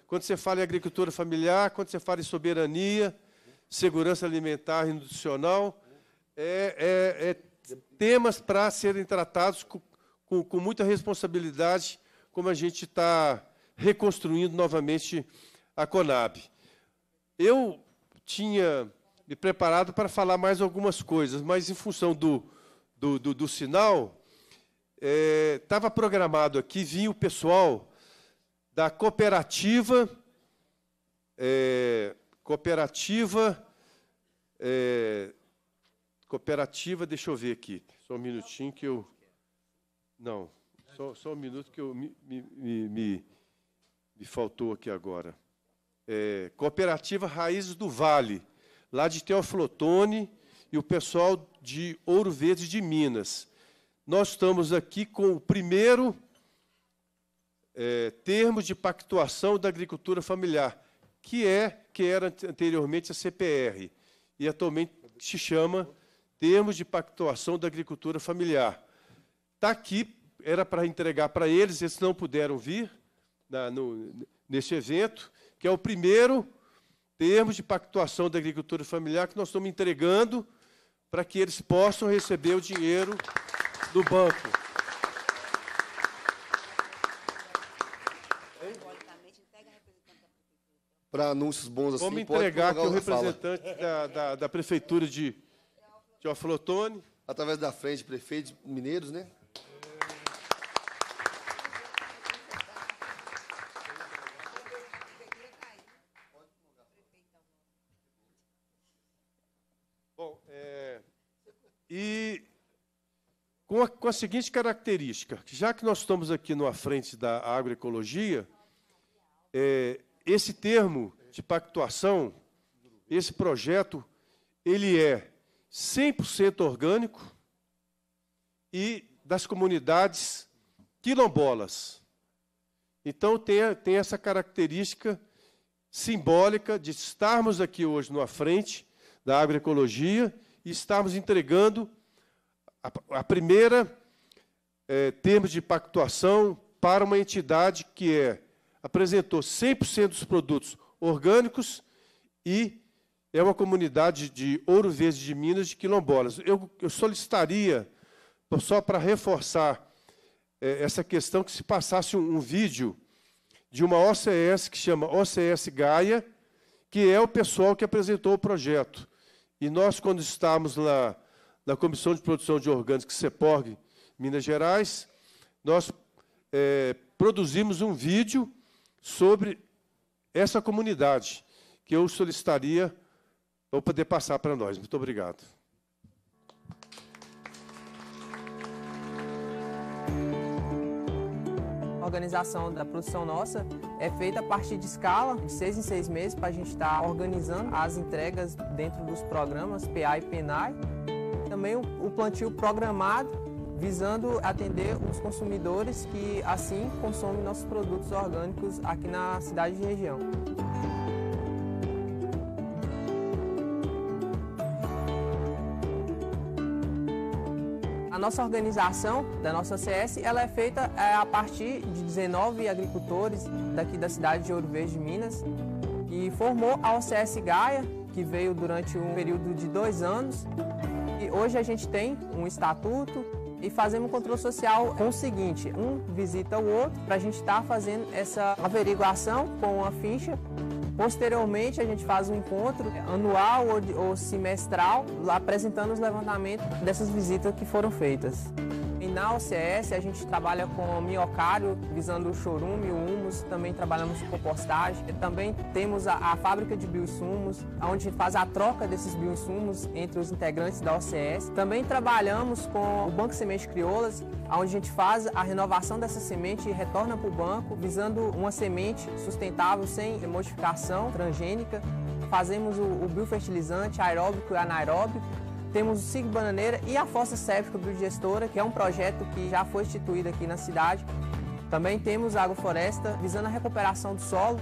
quando você fala em agricultura familiar, quando você fala em soberania, segurança alimentar e nutricional, é, é, é temas para serem tratados com, com, com, muita responsabilidade, como a gente está reconstruindo novamente a Conab. Eu tinha me preparado para falar mais algumas coisas, mas em função do, do, do, do sinal, estava é, programado aqui vir o pessoal da cooperativa é, cooperativa é, Cooperativa, deixa eu ver aqui. Só um minutinho que eu. Não, só, só um minuto que eu me, me, me, me faltou aqui agora. É, Cooperativa Raízes do Vale, lá de Teoflotone e o pessoal de Ouro Verde de Minas. Nós estamos aqui com o primeiro é, termo de pactuação da agricultura familiar, que é que era anteriormente a CPR e atualmente se chama termos de pactuação da agricultura familiar. Está aqui, era para entregar para eles, eles não puderam vir na, no, neste evento, que é o primeiro termo de pactuação da agricultura familiar que nós estamos entregando para que eles possam receber o dinheiro do banco. Para anúncios bons assim, Vamos entregar que o representante da, da, da Prefeitura de, Tio Flotone. Através da frente, prefeito Mineiros, né? Bom, é, e com a, com a seguinte característica, já que nós estamos aqui na frente da agroecologia, é, esse termo de pactuação, esse projeto, ele é 100% orgânico e das comunidades quilombolas. Então, tem, tem essa característica simbólica de estarmos aqui hoje na frente da agroecologia e estarmos entregando a, a primeira é, termos de pactuação para uma entidade que é, apresentou 100% dos produtos orgânicos e é uma comunidade de Ouro Verde de Minas de quilombolas. Eu, eu solicitaria, só para reforçar é, essa questão, que se passasse um, um, vídeo de uma OCS que chama OCS Gaia, que é o pessoal que apresentou o projeto. E nós, quando estávamos lá na Comissão de Produção de Orgânicos CEPORG, Minas Gerais, nós é, produzimos um vídeo sobre essa comunidade, que eu solicitaria ou poder passar para nós. Muito obrigado. A organização da produção nossa é feita a partir de escala, de seis em seis meses, para a gente estar tá organizando as entregas dentro dos programas PA e PENAI. Também o plantio programado, visando atender os consumidores que assim consomem nossos produtos orgânicos aqui na cidade e região. nossa organização da nossa CS ela é feita é, a partir de 19 agricultores daqui da cidade de Ouro Verde, de Minas, e formou a OCS Gaia, que veio durante um período de dois anos. E hoje a gente tem um estatuto e fazemos um controle social com o seguinte: um visita o outro para a gente estar tá fazendo essa averiguação com a ficha Posteriormente, a gente faz um encontro anual ou, semestral, apresentando os levantamentos dessas visitas que foram feitas na OCS a gente trabalha com miocário, visando o chorume, o humus, também trabalhamos com compostagem. Também temos a, a fábrica de bioinsumos, onde faz a troca desses bioinsumos entre os integrantes da OCS. Também trabalhamos com o Banco Sementes Crioulas, onde a gente faz a renovação dessa semente e retorna para o banco, visando uma semente sustentável sem modificação transgênica. Fazemos o, o biofertilizante aeróbico e anaeróbico temos o SIG Bananeira e a Fossa Séptica Biodigestora, que é um projeto que já foi instituído aqui na cidade. Também temos a agrofloresta, visando a recuperação do solo.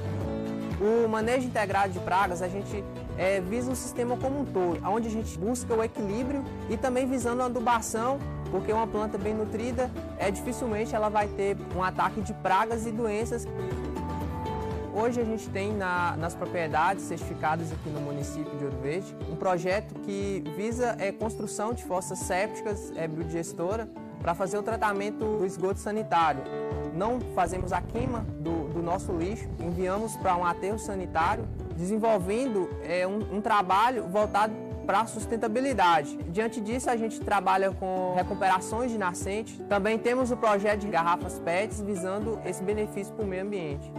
O manejo integrado de pragas, a gente é, visa o sistema como um todo, onde a gente busca o equilíbrio e também visando a adubação, porque uma planta bem nutrida, é dificilmente ela vai ter um ataque de pragas e doenças. Hoje a gente tem na, nas propriedades certificadas aqui no município de Ouro Verde um projeto que visa é, construção de fossas sépticas é, biodigestora para fazer o tratamento do esgoto sanitário. Não fazemos a queima do, do nosso lixo, enviamos para um aterro sanitário, desenvolvendo é, um, um trabalho voltado para a sustentabilidade. Diante disso, a gente trabalha com recuperações de nascentes. Também temos o projeto de garrafas PETs visando esse benefício para o meio ambiente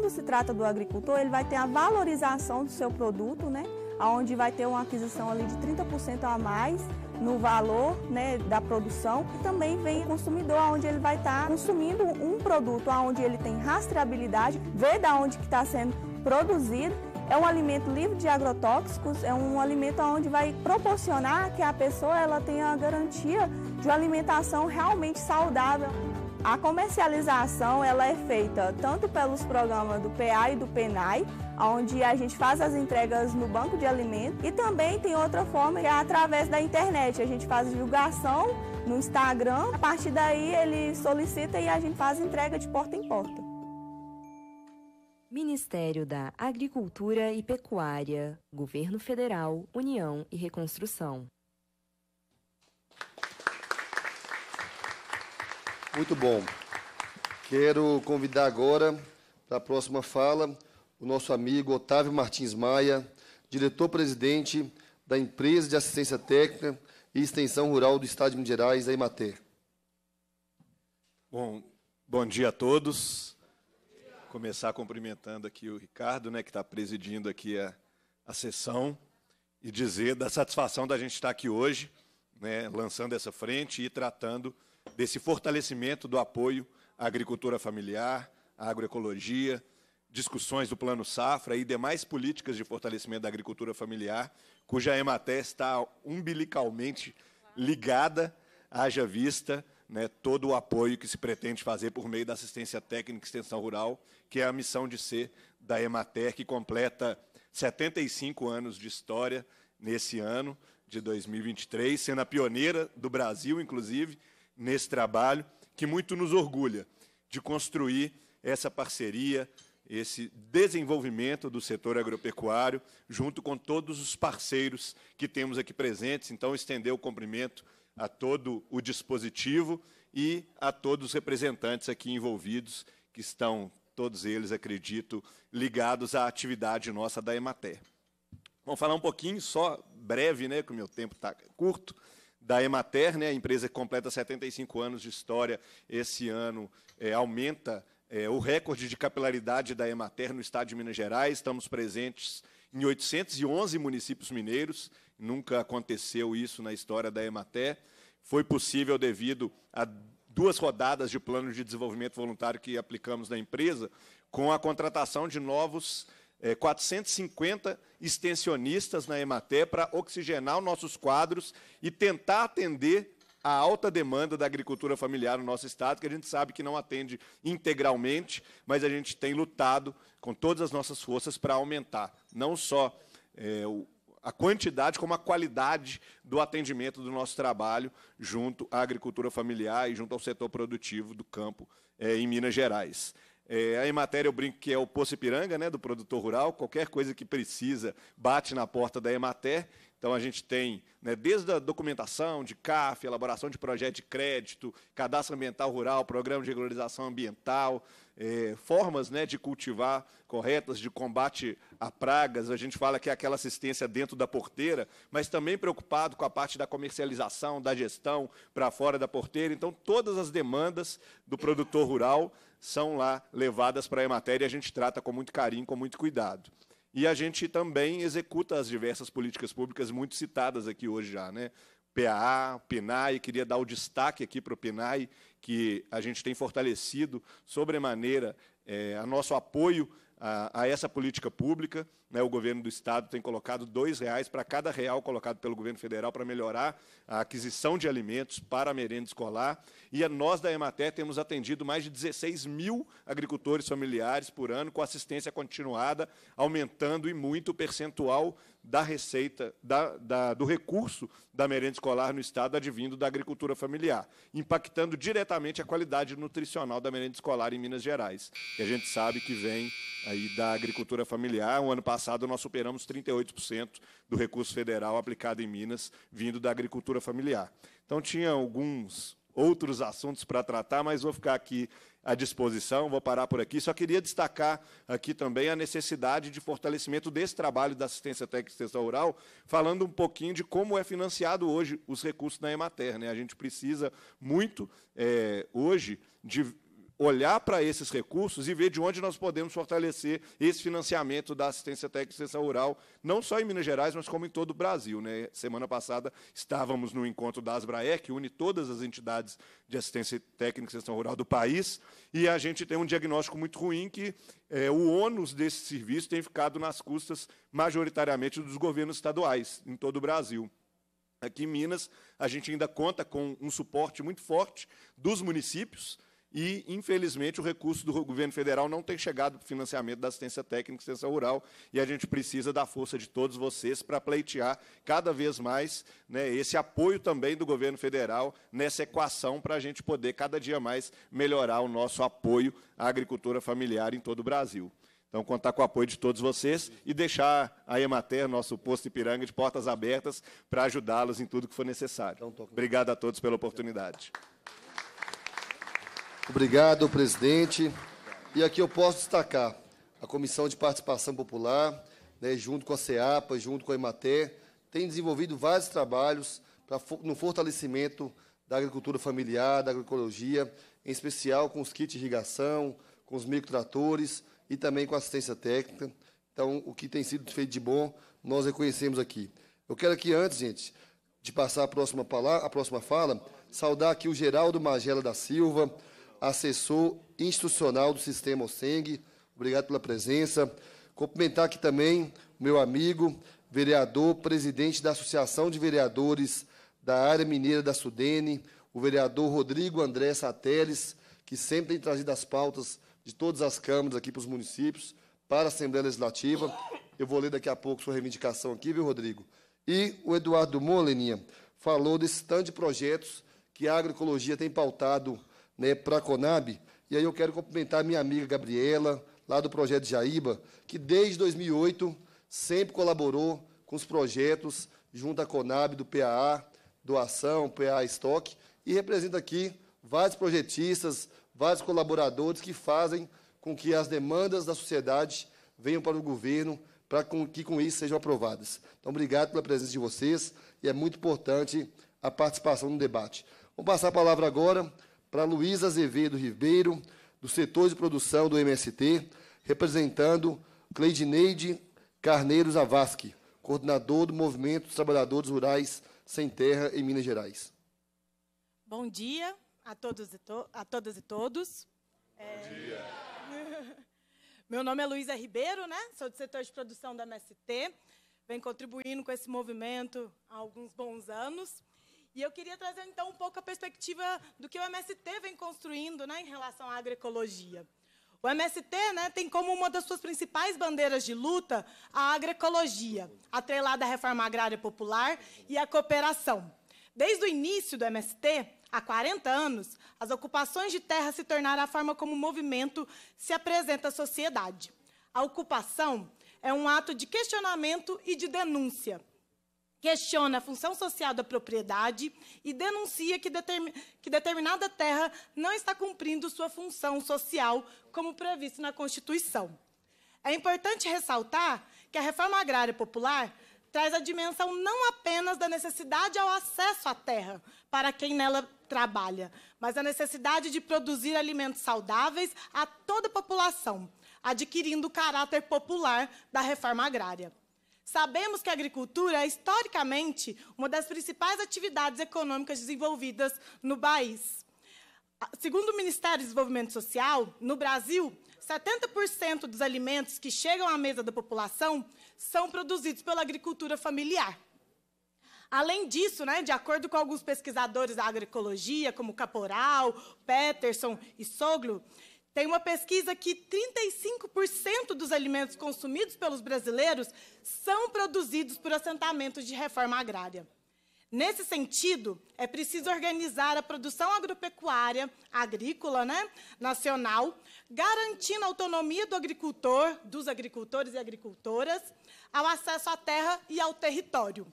quando se trata do agricultor, ele vai ter a valorização do seu produto, né? Onde vai ter uma aquisição ali de 30% a mais no valor né, da produção e também vem o consumidor, onde ele vai estar tá consumindo um produto, onde ele tem rastreabilidade, vê da onde que está sendo produzido. É um alimento livre de agrotóxicos, é um alimento onde vai proporcionar que a pessoa ela tenha a garantia de uma alimentação realmente saudável. A comercialização ela é feita tanto pelos programas do PA e do PENAI, onde a gente faz as entregas no banco de alimentos, e também tem outra forma que é através da internet. A gente faz divulgação no Instagram, a partir daí ele solicita e a gente faz entrega de porta em porta. Ministério da Agricultura e Pecuária, Governo Federal, União e Reconstrução. Muito bom. Quero convidar agora para a próxima fala o nosso amigo Otávio Martins Maia, diretor-presidente da Empresa de Assistência Técnica e Extensão Rural do Estado de Minas Gerais, a Imater. Bom, bom dia a todos. Vou começar cumprimentando aqui o Ricardo, né, que está presidindo aqui a, a sessão, e dizer da satisfação da gente estar aqui hoje, né, lançando essa frente e tratando desse fortalecimento do apoio à agricultura familiar, à agroecologia, discussões do Plano Safra e demais políticas de fortalecimento da agricultura familiar, cuja EMATE está umbilicalmente ligada, haja vista né, todo o apoio que se pretende fazer por meio da assistência técnica e extensão rural, que é a missão de ser da Emater, que completa 75 anos de história nesse ano de 2023, sendo a pioneira do Brasil, inclusive, nesse trabalho que muito nos orgulha de construir essa parceria, esse desenvolvimento do setor agropecuário, junto com todos os parceiros que temos aqui presentes. Então, estender o cumprimento a todo o dispositivo e a todos os representantes aqui envolvidos, que estão, todos eles, acredito, ligados à atividade nossa da Emater. Vamos falar um pouquinho, só breve, né, que o meu tempo está curto, da Emater, né, a empresa que completa 75 anos de história esse ano, é, aumenta é, o recorde de capilaridade da Emater no estado de Minas Gerais. Estamos presentes em 811 municípios mineiros, nunca aconteceu isso na história da Emater. Foi possível devido a duas rodadas de plano de desenvolvimento voluntário que aplicamos na empresa, com a contratação de novos é, 450 extensionistas na Emater para oxigenar os nossos quadros e tentar atender a alta demanda da agricultura familiar no nosso estado, que a gente sabe que não atende integralmente, mas a gente tem lutado com todas as nossas forças para aumentar não só é, o, a quantidade, como a qualidade do atendimento do nosso trabalho junto à agricultura familiar e junto ao setor produtivo do campo é, em Minas Gerais. É, a Ematéria, eu brinco que é o Poço Ipiranga, né, do produtor rural. Qualquer coisa que precisa, bate na porta da Emater. Então, a gente tem, né, desde a documentação de CAF, elaboração de projeto de crédito, cadastro ambiental rural, programa de regularização ambiental, é, formas né, de cultivar corretas, de combate a pragas. A gente fala que é aquela assistência dentro da porteira, mas também preocupado com a parte da comercialização, da gestão para fora da porteira. Então, todas as demandas do produtor rural são lá levadas para a Emater e a gente trata com muito carinho, com muito cuidado. E a gente também executa as diversas políticas públicas muito citadas aqui hoje já, né? PAA, PNAE, queria dar o destaque aqui para o PNAE, que a gente tem fortalecido sobremaneira é, a nosso apoio a, a essa política pública. Né, o governo do Estado tem colocado R$ reais para cada real colocado pelo governo federal para melhorar a aquisição de alimentos para a merenda escolar. E nós, da Emater, temos atendido mais de 16 mil agricultores familiares por ano com assistência continuada, aumentando e muito o percentual da receita, da, da, do recurso da merenda escolar no Estado advindo da agricultura familiar, impactando diretamente a qualidade nutricional da merenda escolar em Minas Gerais, E a gente sabe que vem aí da agricultura familiar. O ano passado nós superamos 38% do recurso federal aplicado em Minas vindo da agricultura familiar. Então tinha alguns outros assuntos para tratar, mas vou ficar aqui à disposição. Vou parar por aqui. Só queria destacar aqui também a necessidade de fortalecimento desse trabalho da assistência técnica e extensão rural, falando um pouquinho de como é financiado hoje os recursos da Emater. Né? A gente precisa muito, é, hoje, de olhar para esses recursos e ver de onde nós podemos fortalecer esse financiamento da assistência técnica e assistência rural, não só em Minas Gerais, mas como em todo o Brasil. Né? Semana passada estávamos no encontro da Asbrae, que une todas as entidades de assistência técnica e assistência rural do país, e a gente tem um diagnóstico muito ruim que é, o ônus desse serviço tem ficado nas custas majoritariamente dos governos estaduais em todo o Brasil. Aqui em Minas, a gente ainda conta com um suporte muito forte dos municípios, e, infelizmente, o recurso do governo federal não tem chegado para o financiamento da assistência técnica e assistência rural, e a gente precisa da força de todos vocês para pleitear cada vez mais né, esse apoio também do governo federal nessa equação para a gente poder cada dia mais melhorar o nosso apoio à agricultura familiar em todo o Brasil. Então, contar com o apoio de todos vocês e deixar a Emater, nosso posto Ipiranga, de portas abertas para ajudá-los em tudo que for necessário. Obrigado a todos pela oportunidade. Obrigado, presidente. E aqui eu posso destacar a Comissão de Participação Popular, né, junto com a CEAPA, junto com a Emater, tem desenvolvido vários trabalhos pra, no fortalecimento da agricultura familiar, da agroecologia, em especial com os kits de irrigação, com os microtratores e também com assistência técnica. Então, o que tem sido feito de bom, nós reconhecemos aqui. Eu quero aqui, antes, gente, de passar a próxima, palavra, a próxima fala, saudar aqui o Geraldo Magela da Silva, assessor institucional do Sistema OSENG. Obrigado pela presença. Cumprimentar aqui também o meu amigo, vereador, presidente da Associação de Vereadores da Área Mineira da Sudene, o vereador Rodrigo André Sateles, que sempre tem trazido as pautas de todas as câmaras aqui para os municípios, para a Assembleia Legislativa. Eu vou ler daqui a pouco sua reivindicação aqui, viu, Rodrigo? E o Eduardo Moleninha falou desse tanto de projetos que a agroecologia tem pautado né, para a Conab. E aí eu quero cumprimentar a minha amiga Gabriela, lá do projeto Jaíba, que desde 2008 sempre colaborou com os projetos junto à Conab, do PAA, doação, PAA estoque, e representa aqui vários projetistas, vários colaboradores que fazem com que as demandas da sociedade venham para o governo para que com isso sejam aprovadas. Então, obrigado pela presença de vocês e é muito importante a participação no debate. Vou passar a palavra agora para Luiz Azevedo Ribeiro, do setor de produção do MST, representando Cleidineide Carneiro Zavascki, coordenador do Movimento dos Trabalhadores Rurais Sem Terra em Minas Gerais. Bom dia a, todos e to a todas e todos. É, Bom dia. É... Meu nome é Luísa Ribeiro, né? sou do setor de produção da MST, venho contribuindo com esse movimento há alguns bons anos. E eu queria trazer, então, um pouco a perspectiva do que o MST vem construindo né, em relação à agroecologia. O MST né, tem como uma das suas principais bandeiras de luta a agroecologia, atrelada à reforma agrária popular e à cooperação. Desde o início do MST, há 40 anos, as ocupações de terra se tornaram a forma como o movimento se apresenta à sociedade. A ocupação é um ato de questionamento e de denúncia, questiona a função social da propriedade e denuncia que, determin que, determinada terra não está cumprindo sua função social como previsto na Constituição. É importante ressaltar que a reforma agrária popular traz a dimensão não apenas da necessidade ao acesso à terra para quem nela trabalha, mas a necessidade de produzir alimentos saudáveis a toda a população, adquirindo o caráter popular da reforma agrária. Sabemos que a agricultura é historicamente uma das principais atividades econômicas desenvolvidas no país. Segundo o Ministério do Desenvolvimento Social, no Brasil, 70% dos alimentos que chegam à mesa da população são produzidos pela agricultura familiar. Além disso, né, de acordo com alguns pesquisadores da agroecologia, como Caporal, Peterson e Soglo, tem uma pesquisa que 35% dos alimentos consumidos pelos brasileiros são produzidos por assentamentos de reforma agrária. Nesse sentido, é preciso organizar a produção agropecuária, agrícola, né, nacional, garantindo a autonomia do agricultor, dos agricultores e agricultoras, ao acesso à terra e ao território.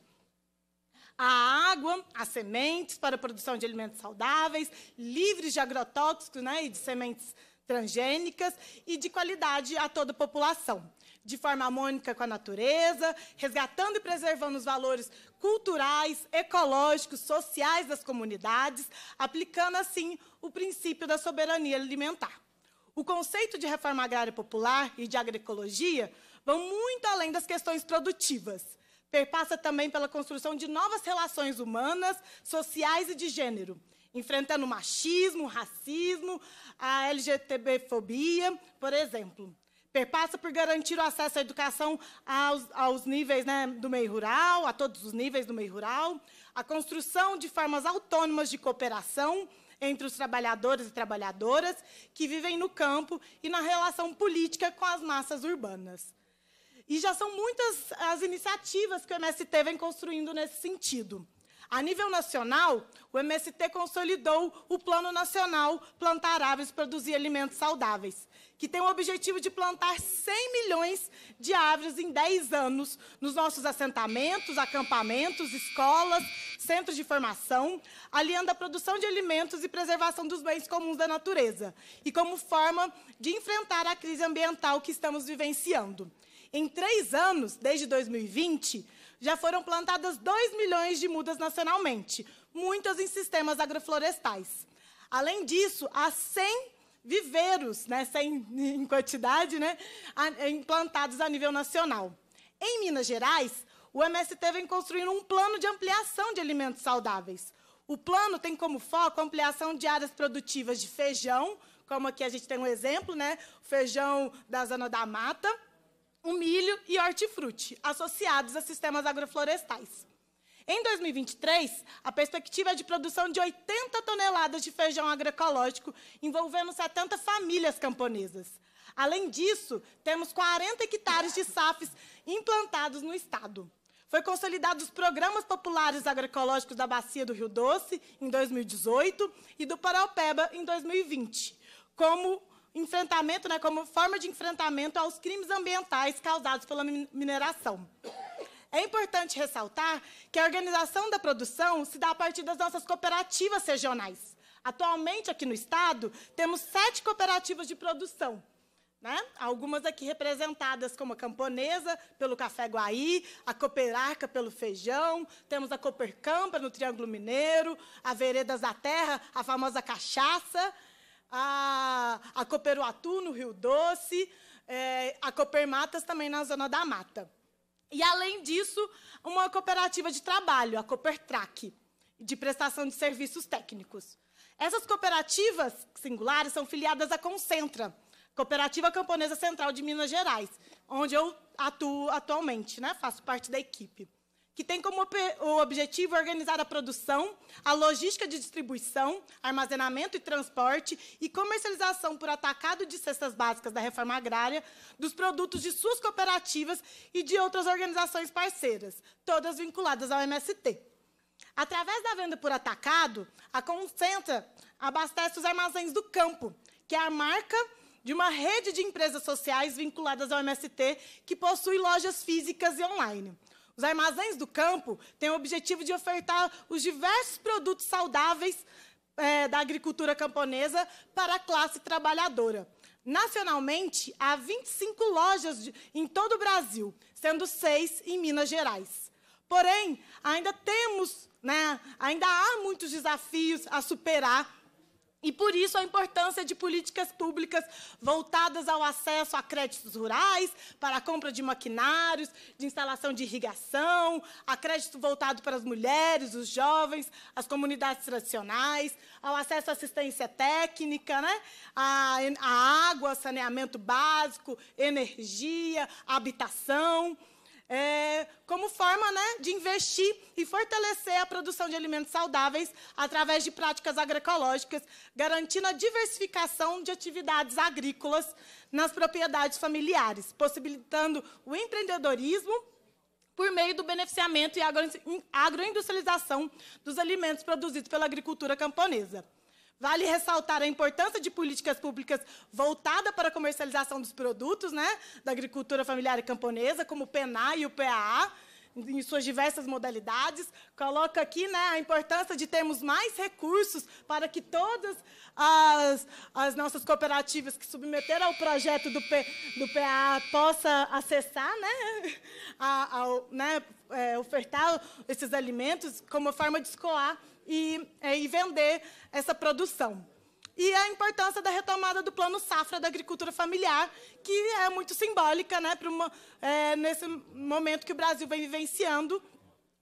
A água, as sementes para a produção de alimentos saudáveis, livres de agrotóxicos né, e de sementes transgênicas e de qualidade a toda a população, de forma harmônica com a natureza, resgatando e preservando os valores culturais, ecológicos, sociais das comunidades, aplicando assim o princípio da soberania alimentar. O conceito de reforma agrária popular e de agroecologia vão muito além das questões produtivas. Perpassa também pela construção de novas relações humanas, sociais e de gênero, enfrentando machismo, racismo, a LGTB-fobia, por exemplo. Perpassa por garantir o acesso à educação aos, aos níveis né, do meio rural, a todos os níveis do meio rural, a construção de formas autônomas de cooperação entre os trabalhadores e trabalhadoras que vivem no campo e na relação política com as massas urbanas. E já são muitas as iniciativas que o MST vem construindo nesse sentido. A nível nacional, o MST consolidou o Plano Nacional Plantar Árvores Produzir Alimentos Saudáveis, que tem o objetivo de plantar 100 milhões de árvores em 10 anos nos nossos assentamentos, acampamentos, escolas, centros de formação, aliando a produção de alimentos e preservação dos bens comuns da natureza, e como forma de enfrentar a crise ambiental que estamos vivenciando. Em três anos, desde 2020, já foram plantadas 2 milhões de mudas nacionalmente, muitas em sistemas agroflorestais. Além disso, há 100 viveiros, né, 100 em quantidade, né, implantados a nível nacional. Em Minas Gerais, o MST vem construindo um plano de ampliação de alimentos saudáveis. O plano tem como foco a ampliação de áreas produtivas de feijão, como aqui a gente tem um exemplo, né? O feijão da zona da mata, o milho e hortifruti, associados a sistemas agroflorestais. Em 2023, a perspectiva é de produção de 80 toneladas de feijão agroecológico, envolvendo 70 famílias camponesas. Além disso, temos 40 hectares de SAFs implantados no Estado. Foi consolidado os programas populares agroecológicos da Bacia do Rio Doce, em 2018, e do Paraupeba, em 2020, como enfrentamento, né, como forma de enfrentamento aos crimes ambientais causados pela mineração. É importante ressaltar que a organização da produção se dá a partir das nossas cooperativas regionais. Atualmente, aqui no Estado, temos sete cooperativas de produção. Né? Algumas aqui representadas como a Camponesa, pelo Café Guaí, a Cooperarca, pelo Feijão, temos a Coopercampa, no Triângulo Mineiro, a Veredas da Terra, a famosa Cachaça, a, a Coperuatu, no Rio Doce, é, a Copermatas também na Zona da Mata. E, além disso, uma cooperativa de trabalho, a Copertrac, de prestação de serviços técnicos. Essas cooperativas singulares são filiadas à Concentra, Cooperativa Camponesa Central de Minas Gerais, onde eu atuo atualmente, né? faço parte da equipe que tem como objetivo organizar a produção, a logística de distribuição, armazenamento e transporte e comercialização por atacado de cestas básicas da reforma agrária, dos produtos de suas cooperativas e de outras organizações parceiras, todas vinculadas ao MST. Através da venda por atacado, a Concentra abastece os armazéns do campo, que é a marca de uma rede de empresas sociais vinculadas ao MST que possui lojas físicas e online. Os armazéns do campo têm o objetivo de ofertar os diversos produtos saudáveis é, da agricultura camponesa para a classe trabalhadora. Nacionalmente, há 25 lojas de, em todo o Brasil, sendo seis em Minas Gerais. Porém, ainda temos, né, ainda há muitos desafios a superar e por isso a importância de políticas públicas voltadas ao acesso a créditos rurais, para a compra de maquinários, de instalação de irrigação, a crédito voltado para as mulheres, os jovens, as comunidades tradicionais, ao acesso à assistência técnica, né? a, a água, saneamento básico, energia, habitação é, como forma né, de investir e fortalecer a produção de alimentos saudáveis através de práticas agroecológicas, garantindo a diversificação de atividades agrícolas nas propriedades familiares, possibilitando o empreendedorismo por meio do beneficiamento e agroindustrialização dos alimentos produzidos pela agricultura camponesa. Vale ressaltar a importância de políticas públicas voltadas para a comercialização dos produtos né, da agricultura familiar e camponesa, como o PENA e o PAA, em suas diversas modalidades. Coloca aqui né, a importância de termos mais recursos para que todas as, as nossas cooperativas que submeteram ao projeto do, P, do possam acessar, né, a, a, né, é, ofertar esses alimentos como forma de escoar e, é, e vender essa produção. E a importância da retomada do plano safra da agricultura familiar, que é muito simbólica né, uma, é, nesse momento que o Brasil vem vivenciando,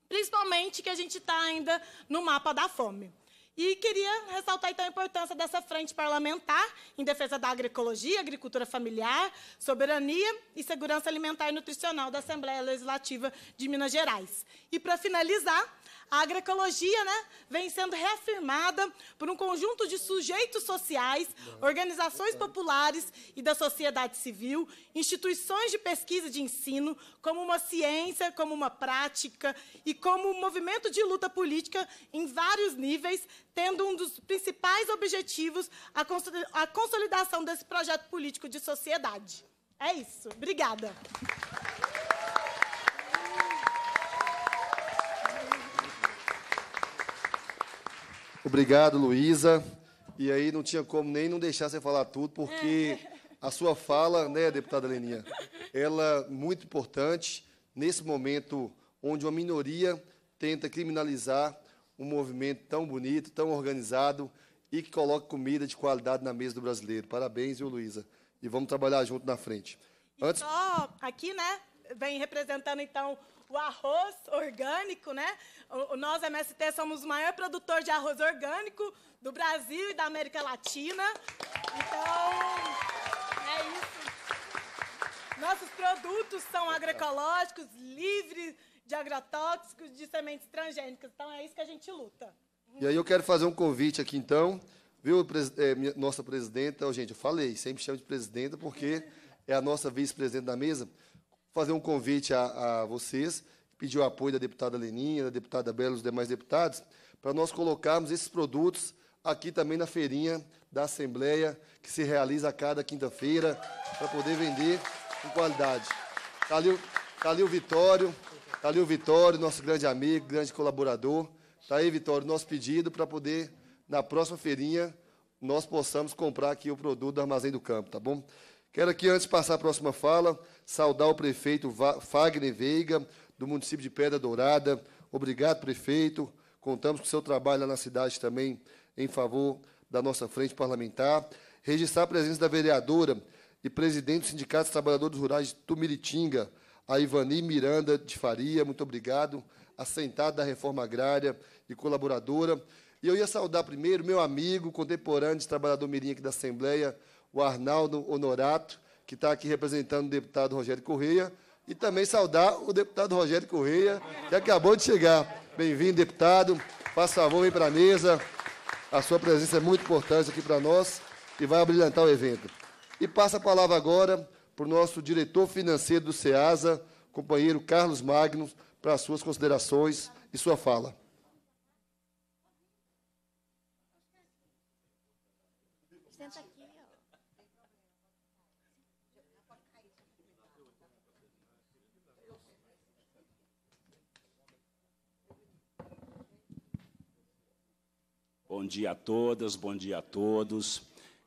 principalmente que a gente está ainda no mapa da fome. E queria ressaltar, então, a importância dessa frente parlamentar em defesa da agroecologia, agricultura familiar, soberania e segurança alimentar e nutricional da Assembleia Legislativa de Minas Gerais. E, para finalizar, a agroecologia né, vem sendo reafirmada por um conjunto de sujeitos sociais, organizações populares e da sociedade civil, instituições de pesquisa e de ensino, como uma ciência, como uma prática e como um movimento de luta política em vários níveis, tendo um dos principais objetivos a consolidação desse projeto político de sociedade. É isso. Obrigada. Obrigado, Luísa. E aí não tinha como nem não deixar você falar tudo, porque a sua fala, né, deputada Leninha, ela é muito importante nesse momento onde uma minoria tenta criminalizar um movimento tão bonito, tão organizado e que coloca comida de qualidade na mesa do brasileiro. Parabéns, viu, Luísa? E vamos trabalhar junto na frente. Antes... Só aqui, né, vem representando, então, o arroz orgânico, né? O, nós, MST, somos o maior produtor de arroz orgânico do Brasil e da América Latina. Então, é isso. Nossos produtos são agroecológicos, livres de agrotóxicos, de sementes transgênicas. Então, é isso que a gente luta. E aí eu quero fazer um convite aqui, então. Viu, eh, nossa presidenta? Oh, gente, eu falei, sempre chamo de presidenta porque é a nossa vice-presidente da mesa fazer um convite a, a vocês, pedir o apoio da deputada Leninha, da deputada Bela e dos demais deputados, para nós colocarmos esses produtos aqui também na feirinha da Assembleia, que se realiza a cada quinta-feira, para poder vender com qualidade. Está ali, tá ali o Vitório, está ali o Vitório, nosso grande amigo, grande colaborador. Está aí, Vitório, nosso pedido para poder, na próxima feirinha, nós possamos comprar aqui o produto do Armazém do Campo, tá bom? Quero aqui, antes de passar a próxima fala, saudar o prefeito Fagner Veiga, do município de Pedra Dourada. Obrigado, prefeito. Contamos com o seu trabalho lá na cidade também, em favor da nossa frente parlamentar. Registrar a presença da vereadora e presidente do Sindicato dos Trabalhadores Rurais de Tumiritinga, a Ivani Miranda de Faria. Muito obrigado. Assentada da reforma agrária e colaboradora. E eu ia saudar primeiro meu amigo, contemporâneo de trabalhador mirim aqui da Assembleia, o Arnaldo Honorato, que está aqui representando o deputado Rogério Correia, e também saudar o deputado Rogério Correia, que acabou de chegar. Bem-vindo, deputado. Faça favor, vem para a mesa. A sua presença é muito importante aqui para nós e vai abrilhantar o evento. E passa a palavra agora para o nosso diretor financeiro do SEASA, companheiro Carlos Magno, para as suas considerações e sua fala. Bom dia a todas, bom dia a todos.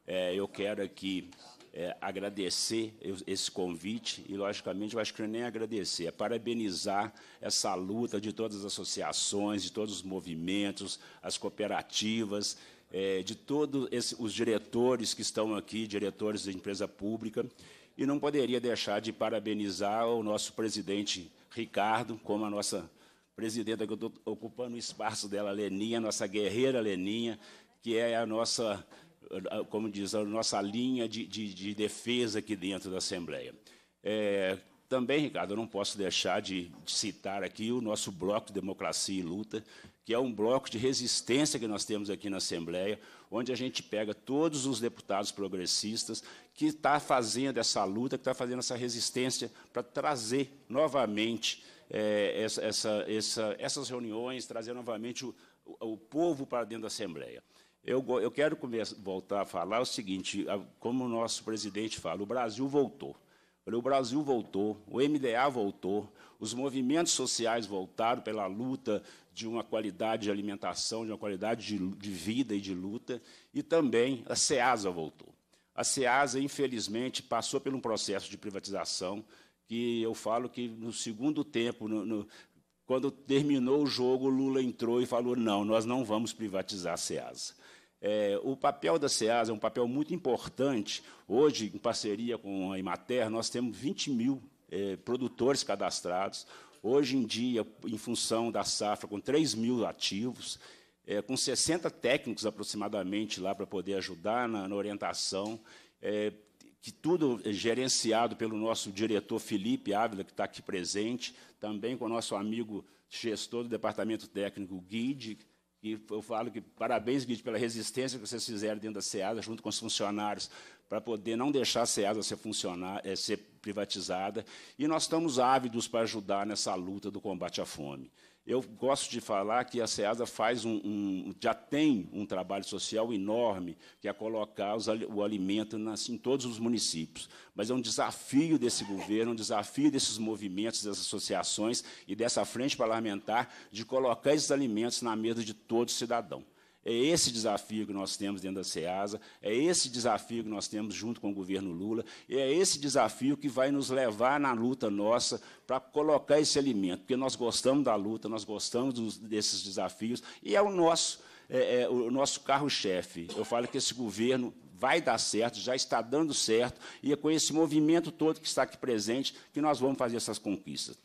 É, eu quero aqui é, agradecer esse convite e, logicamente, eu acho que é nem agradecer, é parabenizar essa luta de todas as associações, de todos os movimentos, as cooperativas, é, de todos os diretores que estão aqui, diretores da empresa pública. E não poderia deixar de parabenizar o nosso presidente Ricardo, como a nossa presidenta que eu estou ocupando o espaço dela, Leninha, nossa guerreira Leninha, que é a nossa, como diz, a nossa linha de, de, de defesa aqui dentro da Assembleia. É, também, Ricardo, eu não posso deixar de, de citar aqui o nosso bloco Democracia e Luta, que é um bloco de resistência que nós temos aqui na Assembleia, onde a gente pega todos os deputados progressistas que está fazendo essa luta, que está fazendo essa resistência para trazer novamente é, essa, essa, essa, essas reuniões, trazer novamente o, o, povo para dentro da Assembleia. Eu, eu quero começar, voltar a falar o seguinte, como o nosso presidente fala, o Brasil voltou. O Brasil voltou, o MDA voltou, os movimentos sociais voltaram pela luta de uma qualidade de alimentação, de uma qualidade de, de vida e de luta, e também a SEASA voltou. A SEASA, infelizmente, passou por um processo de privatização, que eu falo que no segundo tempo, no, no, quando terminou o jogo, Lula entrou e falou: não, nós não vamos privatizar a SEASA. É, o papel da SEASA é um papel muito importante. Hoje, em parceria com a Imater, nós temos 20 mil é, produtores cadastrados. Hoje em dia, em função da safra, com 3 mil ativos, é, com 60 técnicos aproximadamente lá para poder ajudar na, na orientação. É, que tudo é gerenciado pelo nosso diretor Felipe Ávila, que está aqui presente, também com o nosso amigo gestor do departamento técnico, Guide, e eu falo que parabéns, Guide, pela resistência que vocês fizeram dentro da SEASA, junto com os funcionários, para poder não deixar a SEASA ser, funcionar, eh, ser privatizada. E nós estamos ávidos para ajudar nessa luta do combate à fome. Eu gosto de falar que a SEASA faz um, um, já tem um trabalho social enorme, que é colocar os, o alimento nas, assim, em todos os municípios. Mas é um desafio desse governo, um desafio desses movimentos, das associações e dessa frente parlamentar de colocar esses alimentos na mesa de todo cidadão. É esse desafio que nós temos dentro da SEASA, é esse desafio que nós temos junto com o governo Lula, e é esse desafio que vai nos levar na luta nossa para colocar esse alimento, porque nós gostamos da luta, nós gostamos dos, desses desafios, e é o nosso, é, é, o nosso carro-chefe. Eu falo que esse governo vai dar certo, já está dando certo, e é com esse movimento todo que está aqui presente que nós vamos fazer essas conquistas.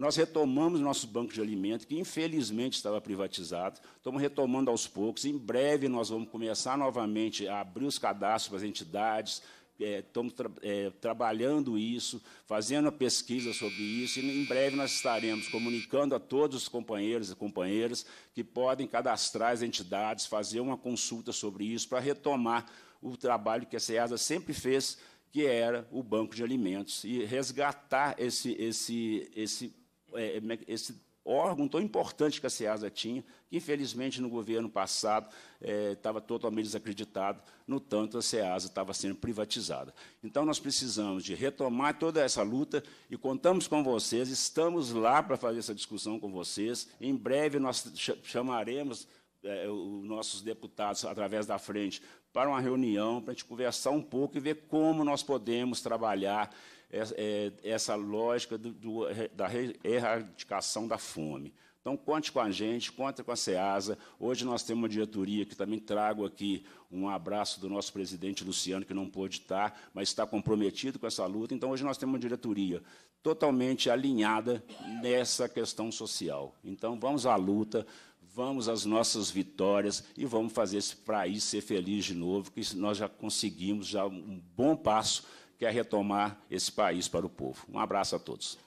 Nós retomamos nosso banco de alimentos, que infelizmente estava privatizado, estamos retomando aos poucos. Em breve nós vamos começar novamente a abrir os cadastros para as entidades, é, estamos tra é, trabalhando isso, fazendo a pesquisa sobre isso, e em breve nós estaremos comunicando a todos os companheiros e companheiras que podem cadastrar as entidades, fazer uma consulta sobre isso, para retomar o trabalho que a SEASA sempre fez, que era o banco de alimentos, e resgatar esse, esse, esse é, é, é esse órgão tão importante que a SEASA tinha, que infelizmente no governo passado é, estava é, totalmente desacreditado, no tanto a SEASA estava sendo privatizada. Então nós precisamos de retomar toda essa luta e contamos com vocês, estamos lá para fazer essa discussão com vocês. Em breve nós chamaremos é, os nossos deputados através da frente para uma reunião, para a gente conversar um pouco e ver como nós podemos trabalhar é, essa lógica do, da erradicação da fome. Então, conte com a gente, conte com a SEASA. Hoje nós temos uma diretoria que também trago aqui um abraço do nosso presidente Luciano, que não pôde estar, mas está comprometido com essa luta. Então, hoje nós temos uma diretoria totalmente alinhada nessa questão social. Então, vamos à luta, vamos às nossas vitórias e vamos fazer esse país ser feliz de novo, que nós já conseguimos já um bom passo quer retomar esse país para o povo. Um abraço a todos.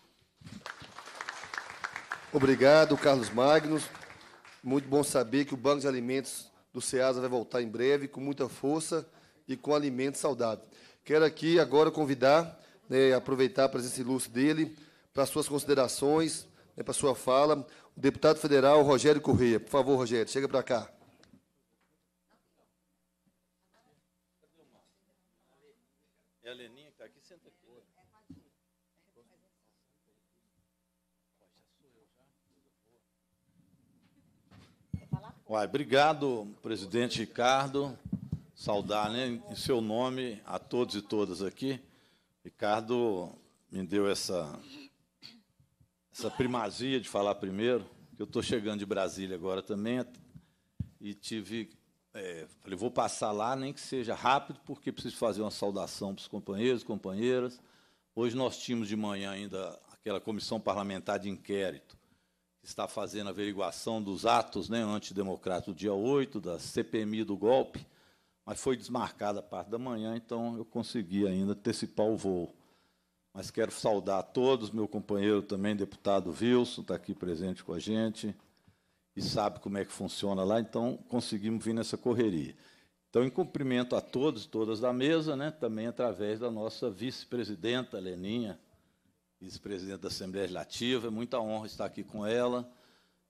Obrigado, Carlos Magnus. Muito bom saber que o Banco de Alimentos do SEASA vai voltar em breve, com muita força e com alimento saudável. Quero aqui agora convidar, né, aproveitar a presença ilustre dele, para suas considerações, né, para sua fala, o deputado federal Rogério Corrêa. Por favor, Rogério, chega para cá. Uai, obrigado, presidente Ricardo. Saudar né, em seu nome a todos e todas aqui. Ricardo me deu essa, essa primazia de falar primeiro, que eu estou chegando de Brasília agora também e tive. É, falei, vou passar lá, nem que seja rápido, porque preciso fazer uma saudação para os companheiros, e companheiras. Hoje nós tínhamos de manhã ainda aquela comissão parlamentar de inquérito está fazendo a averiguação dos atos né, antidemocráticos do dia 8, da CPMI do golpe, mas foi desmarcada a parte da manhã, então eu consegui ainda antecipar o voo. Mas quero saudar a todos, meu companheiro também, deputado Wilson, está aqui presente com a gente e sabe como é que funciona lá, então conseguimos vir nessa correria. Então, em cumprimento a todos e todas da mesa, né, também através da nossa vice-presidenta, Leninha, vice-presidente da Assembleia Legislativa. É muita honra estar aqui com ela.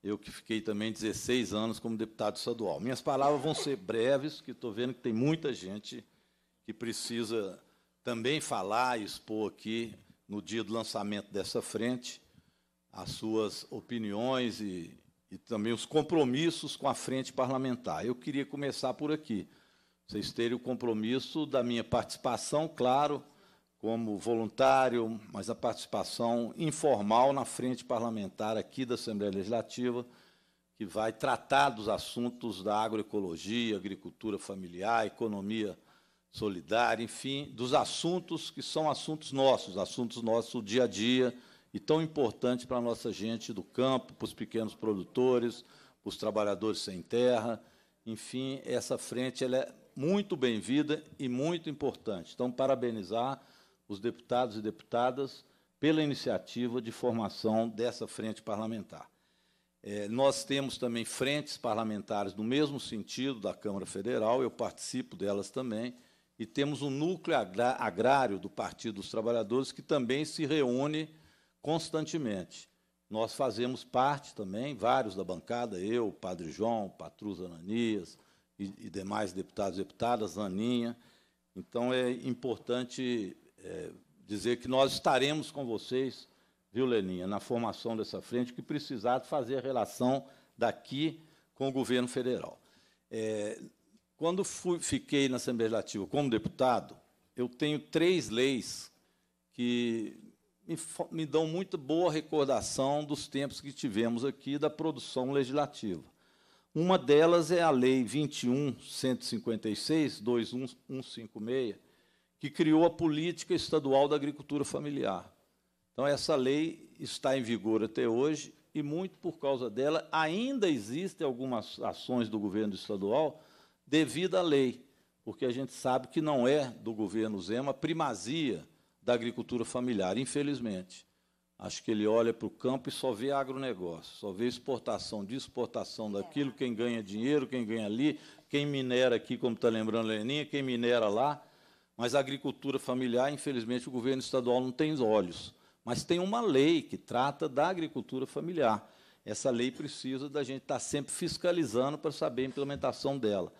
Eu que fiquei também 16 anos como deputado estadual. Minhas palavras vão ser breves, que estou vendo que tem muita gente que precisa também falar e expor aqui, no dia do lançamento dessa frente, as suas opiniões e, e também os compromissos com a frente parlamentar. Eu queria começar por aqui. Vocês terem o compromisso da minha participação, claro, como voluntário, mas a participação informal na frente parlamentar aqui da Assembleia Legislativa, que vai tratar dos assuntos da agroecologia, agricultura familiar, economia solidária, enfim, dos assuntos que são assuntos nossos, assuntos nossos do dia a dia e tão importante para a nossa gente do campo, para os pequenos produtores, para os trabalhadores sem terra. Enfim, essa frente ela é muito bem-vinda e muito importante. Então, parabenizar os deputados e deputadas pela iniciativa de formação dessa frente parlamentar. É, nós temos também frentes parlamentares no mesmo sentido da Câmara Federal, eu participo delas também, e temos um núcleo agrário do Partido dos Trabalhadores que também se reúne constantemente. Nós fazemos parte também, vários da bancada, eu, Padre João, Patrus Ananias e, e demais deputados e deputadas, Aninha. Então é importante é, dizer que nós estaremos com vocês, viu, Leninha, na formação dessa frente, que precisar fazer relação daqui com o governo federal. É, quando fui, fiquei na Assembleia Legislativa como deputado, eu tenho três leis que me, me dão muito boa recordação dos tempos que tivemos aqui da produção legislativa. Uma delas é a Lei 21.156, 21.156, que criou a política estadual da agricultura familiar. Então, essa lei está em vigor até hoje e, muito por causa dela, ainda existem algumas ações do governo estadual devido à lei, porque a gente sabe que não é do governo Zema a primazia da agricultura familiar, infelizmente. Acho que ele olha para o campo e só vê agronegócio, só vê exportação de exportação daquilo, é. quem ganha dinheiro, quem ganha ali, quem minera aqui, como está lembrando a Leninha, quem minera lá. Mas a agricultura familiar, infelizmente, o governo estadual não tem olhos. Mas tem uma lei que trata da agricultura familiar. Essa lei precisa da gente estar tá sempre fiscalizando para saber a implementação dela.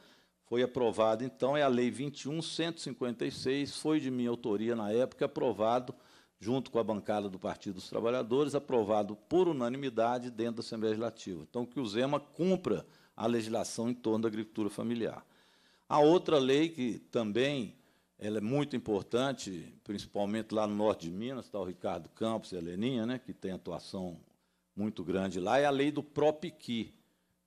Foi aprovada, então, é a Lei 21.156, foi de minha autoria na época, aprovado junto com a bancada do Partido dos Trabalhadores, aprovado por unanimidade dentro da Assembleia Legislativa. Então, que o Zema cumpra a legislação em torno da agricultura familiar. A outra lei que também ela é muito importante, principalmente lá no norte de Minas, está o Ricardo Campos e a Leninha, né, que tem atuação muito grande lá, é a lei do PROPIQUI.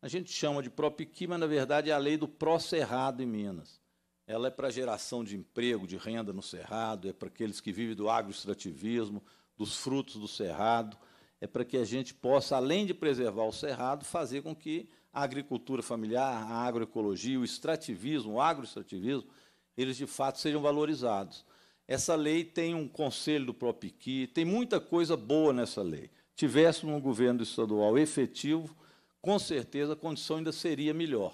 A gente chama de PROPIQUI, mas, na verdade, é a lei do Pro cerrado em Minas. Ela é para geração de emprego, de renda no cerrado, é para aqueles que vivem do agroextrativismo, dos frutos do cerrado, é para que a gente possa, além de preservar o cerrado, fazer com que a agricultura familiar, a agroecologia, o extrativismo, o agroextrativismo, eles de fato sejam valorizados. Essa lei tem um conselho do PROPIQUI, tem muita coisa boa nessa lei. Tivéssemos um governo estadual efetivo, com certeza a condição ainda seria melhor.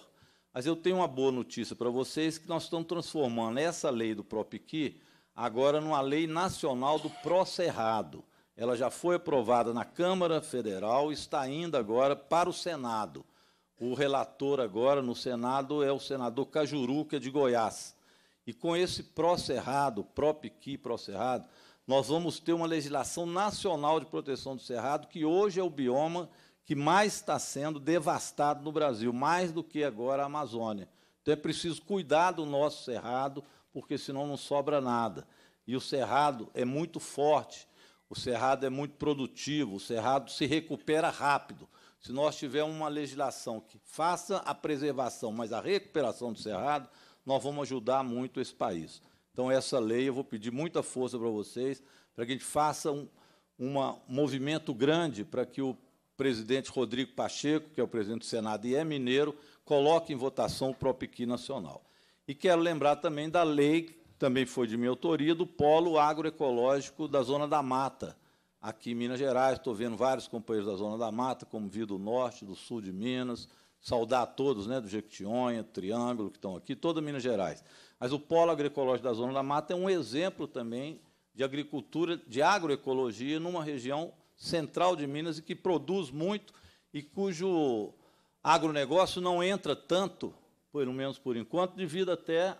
Mas eu tenho uma boa notícia para vocês, que nós estamos transformando essa lei do PROPIQUI agora numa lei nacional do Procerrado. Ela já foi aprovada na Câmara Federal, e está indo agora para o Senado. O relator agora no Senado é o senador Cajuru, que é de Goiás. E com esse pró-cerrado, PROPQUI pró-cerrado, nós vamos ter uma legislação nacional de proteção do cerrado, que hoje é o bioma que mais está sendo devastado no Brasil, mais do que agora a Amazônia. Então é preciso cuidar do nosso cerrado, porque senão não sobra nada. E o cerrado é muito forte, o cerrado é muito produtivo, o cerrado se recupera rápido. Se nós tivermos uma legislação que faça a preservação, mas a recuperação do cerrado, nós vamos ajudar muito esse país. Então, essa lei, eu vou pedir muita força para vocês, para que a gente faça um uma, um movimento grande para que o presidente Rodrigo Pacheco, que é o presidente do Senado e é mineiro, coloque em votação o PROPIQUI nacional. E quero lembrar também da lei, que também foi de minha autoria, do Polo Agroecológico da Zona da Mata, aqui em Minas Gerais. Estou vendo vários companheiros da Zona da Mata, como vi do Norte, do Sul de Minas, saudar a todos né, do Jequitinhonha, Triângulo, que estão aqui, toda Minas Gerais. Mas o polo agroecológico da Zona da Mata é um exemplo também de agricultura, de agroecologia, numa região central de Minas e que produz muito e cujo agronegócio não entra tanto, pelo menos por enquanto, devido até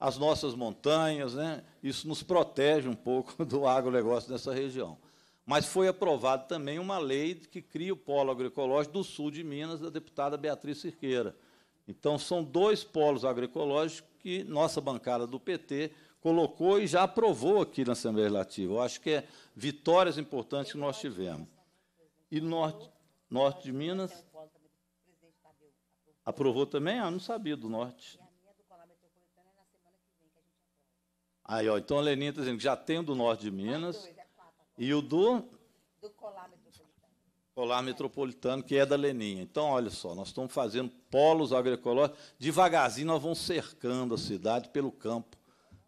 às nossas montanhas. Né? Isso nos protege um pouco do agronegócio nessa região. Mas foi aprovada também uma lei que cria o polo agroecológico do sul de Minas, da deputada Beatriz Cirqueira. Então, são dois polos agroecológicos que nossa bancada do PT colocou e já aprovou aqui na Assembleia Legislativa. Eu acho que é vitórias importantes que nós tivemos. E norte, norte de Minas. Aprovou também? Ah, não sabia do norte. Aí, ó, então a Leninha está dizendo que já tem do norte de Minas e o do, do colar, metropolitano. colar metropolitano, que é da Leninha. Então, olha só, nós estamos fazendo polos agroecológicos, devagarzinho nós vamos cercando a cidade pelo campo.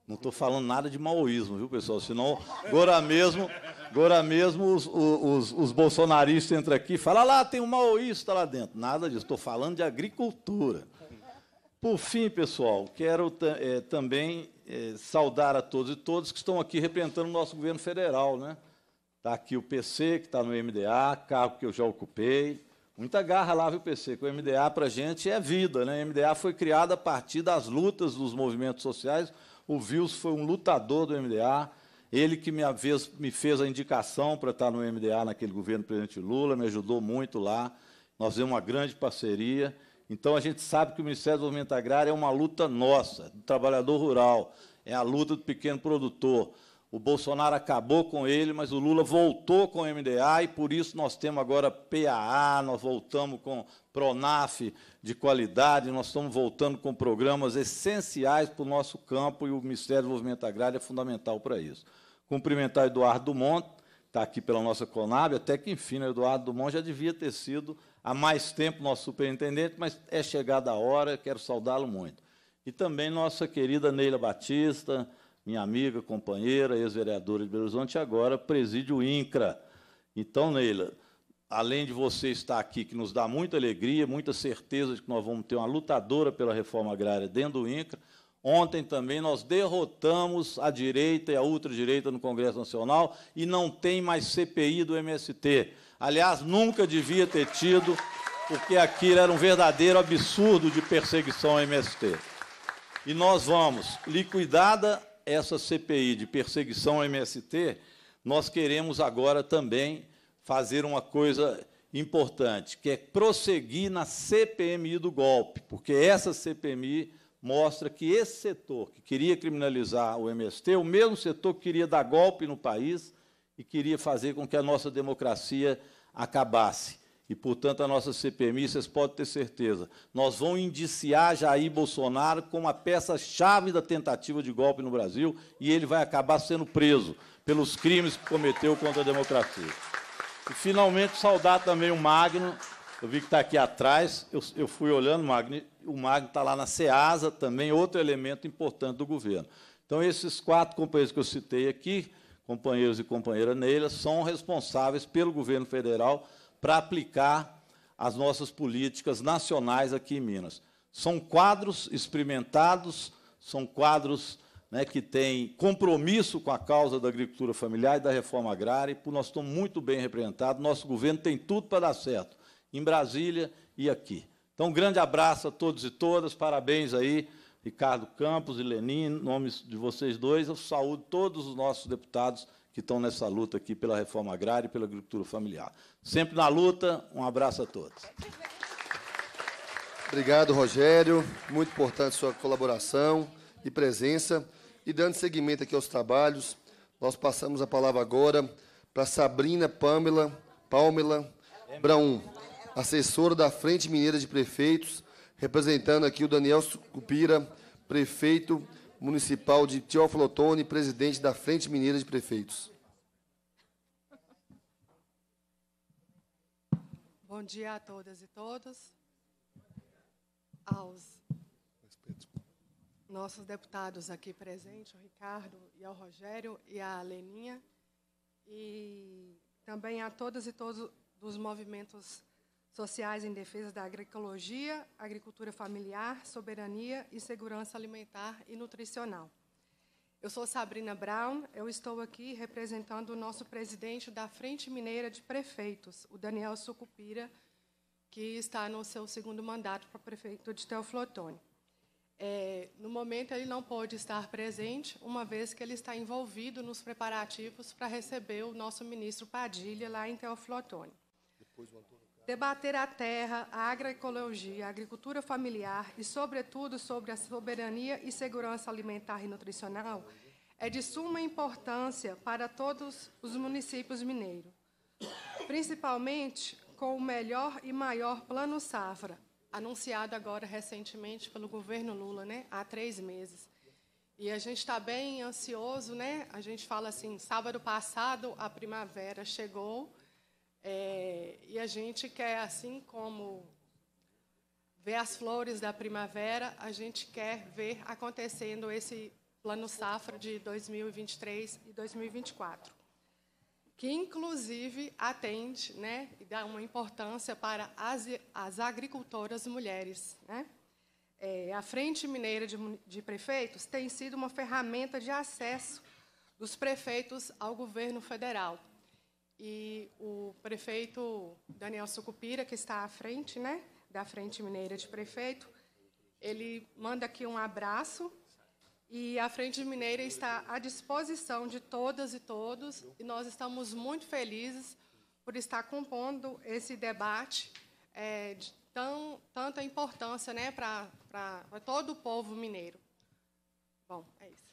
Não estou falando nada de maoísmo, viu, pessoal? Senão, agora mesmo, agora mesmo os, os, os bolsonaristas entram aqui e falam, ah lá, tem um maoísta lá dentro. Nada disso, estou falando de agricultura. Por fim, pessoal, quero é, também é, saudar a todos e todas que estão aqui representando o nosso governo federal, né? Está aqui o PC que está no MDA, cargo que eu já ocupei. Muita garra lá, viu, PC? Que o MDA para a gente é vida, né? O MDA foi criado a partir das lutas dos movimentos sociais. O Vils foi um lutador do MDA. Ele que me, avez, me fez a indicação para estar no MDA naquele governo do presidente Lula, me ajudou muito lá. Nós fizemos uma grande parceria. Então, a gente sabe que o Ministério do Desenvolvimento Agrário é uma luta nossa, do trabalhador rural, é a luta do pequeno produtor. O Bolsonaro acabou com ele, mas o Lula voltou com o MDA e por isso nós temos agora PAA, nós voltamos com Pronaf de qualidade, nós estamos voltando com programas essenciais para o nosso campo e o Ministério do Desenvolvimento Agrário é fundamental para isso. Cumprimentar Eduardo Dumont, está aqui pela nossa Conab, até que enfim, o né, Eduardo Dumont já devia ter sido há mais tempo nosso superintendente, mas é chegada a hora, quero saudá-lo muito. E também nossa querida Neila Batista, minha amiga, companheira, ex-vereadora de Belo Horizonte, agora preside o INCRA. Então, Neila, além de você estar aqui, que nos dá muita alegria, muita certeza de que nós vamos ter uma lutadora pela reforma agrária dentro do INCRA, Ontem também nós derrotamos a direita e a ultradireita no Congresso Nacional e não tem mais CPI do MST. Aliás, nunca devia ter tido, porque aquilo era um verdadeiro absurdo de perseguição ao MST. E nós vamos, liquidada essa CPI de perseguição ao MST, nós queremos agora também fazer uma coisa importante, que é prosseguir na CPMI do golpe, porque essa CPMI mostra que esse setor que queria criminalizar o MST, o mesmo setor que queria dar golpe no país e queria fazer com que a nossa democracia acabasse. E, portanto, a nossa CPMI, vocês podem ter certeza, nós vamos indiciar Jair Bolsonaro como a peça-chave da tentativa de golpe no Brasil e ele vai acabar sendo preso pelos crimes que cometeu contra a democracia. E, finalmente, saudar também o Magno, eu vi que está aqui atrás, eu, eu fui olhando, Magno, o Magno está lá na SEASA, também outro elemento importante do governo. Então, esses quatro companheiros que eu citei aqui, companheiros e companheira Neila, são responsáveis pelo governo federal para aplicar as nossas políticas nacionais aqui em Minas. São quadros experimentados, são quadros né, que têm compromisso com a causa da agricultura familiar e da reforma agrária, e por nós estamos muito bem representados, nosso governo tem tudo para dar certo, em Brasília e aqui. Então, um grande abraço a todos e todas, parabéns aí, Ricardo Campos e Lenin, em nome de vocês dois, eu saúdo todos os nossos deputados que estão nessa luta aqui pela reforma agrária e pela agricultura familiar. Sempre na luta, um abraço a todos. Obrigado, Rogério. Muito importante sua colaboração e presença. E dando seguimento aqui aos trabalhos, nós passamos a palavra agora para Sabrina Pamela, Pamela Braun, assessora da Frente Mineira de Prefeitos, representando aqui o Daniel Cupira, prefeito municipal de Teófilo Otoni, presidente da Frente Mineira de Prefeitos. Bom dia a todas e todos. Aos nossos deputados aqui presentes, o Ricardo e ao Rogério e a Leninha, e também a todas e todos dos movimentos sociais em defesa da agroecologia, agricultura familiar, soberania e segurança alimentar e nutricional. Eu sou Sabrina Brown, eu estou aqui representando o nosso presidente da Frente Mineira de Prefeitos, o Daniel Sucupira, que está no seu segundo mandato para prefeito de Teoflotone. É, no momento, ele não pode estar presente, uma vez que ele está envolvido nos preparativos para receber o nosso ministro Padilha lá em Teoflotone. Depois, o Antônio debater a terra, a agroecologia, a agricultura familiar e, sobretudo, sobre a soberania e segurança alimentar e nutricional é de suma importância para todos os municípios mineiros, principalmente com o melhor e maior Plano Safra, anunciado agora recentemente pelo governo Lula, né, há três meses. E a gente está bem ansioso, né? A gente fala assim, sábado passado a primavera chegou é, e a gente quer, assim como ver as flores da primavera, a gente quer ver acontecendo esse plano safra de 2023 e 2024, que inclusive atende, né, e dá uma importância para as, as agricultoras mulheres, né? É, a Frente Mineira de, de Prefeitos tem sido uma ferramenta de acesso dos prefeitos ao governo federal e o prefeito Daniel Sucupira, que está à frente, né, da Frente Mineira de Prefeito, ele manda aqui um abraço e a Frente Mineira está à disposição de todas e todos e nós estamos muito felizes por estar compondo esse debate é, de tão, tanta importância né, para todo o povo mineiro. Bom, é isso.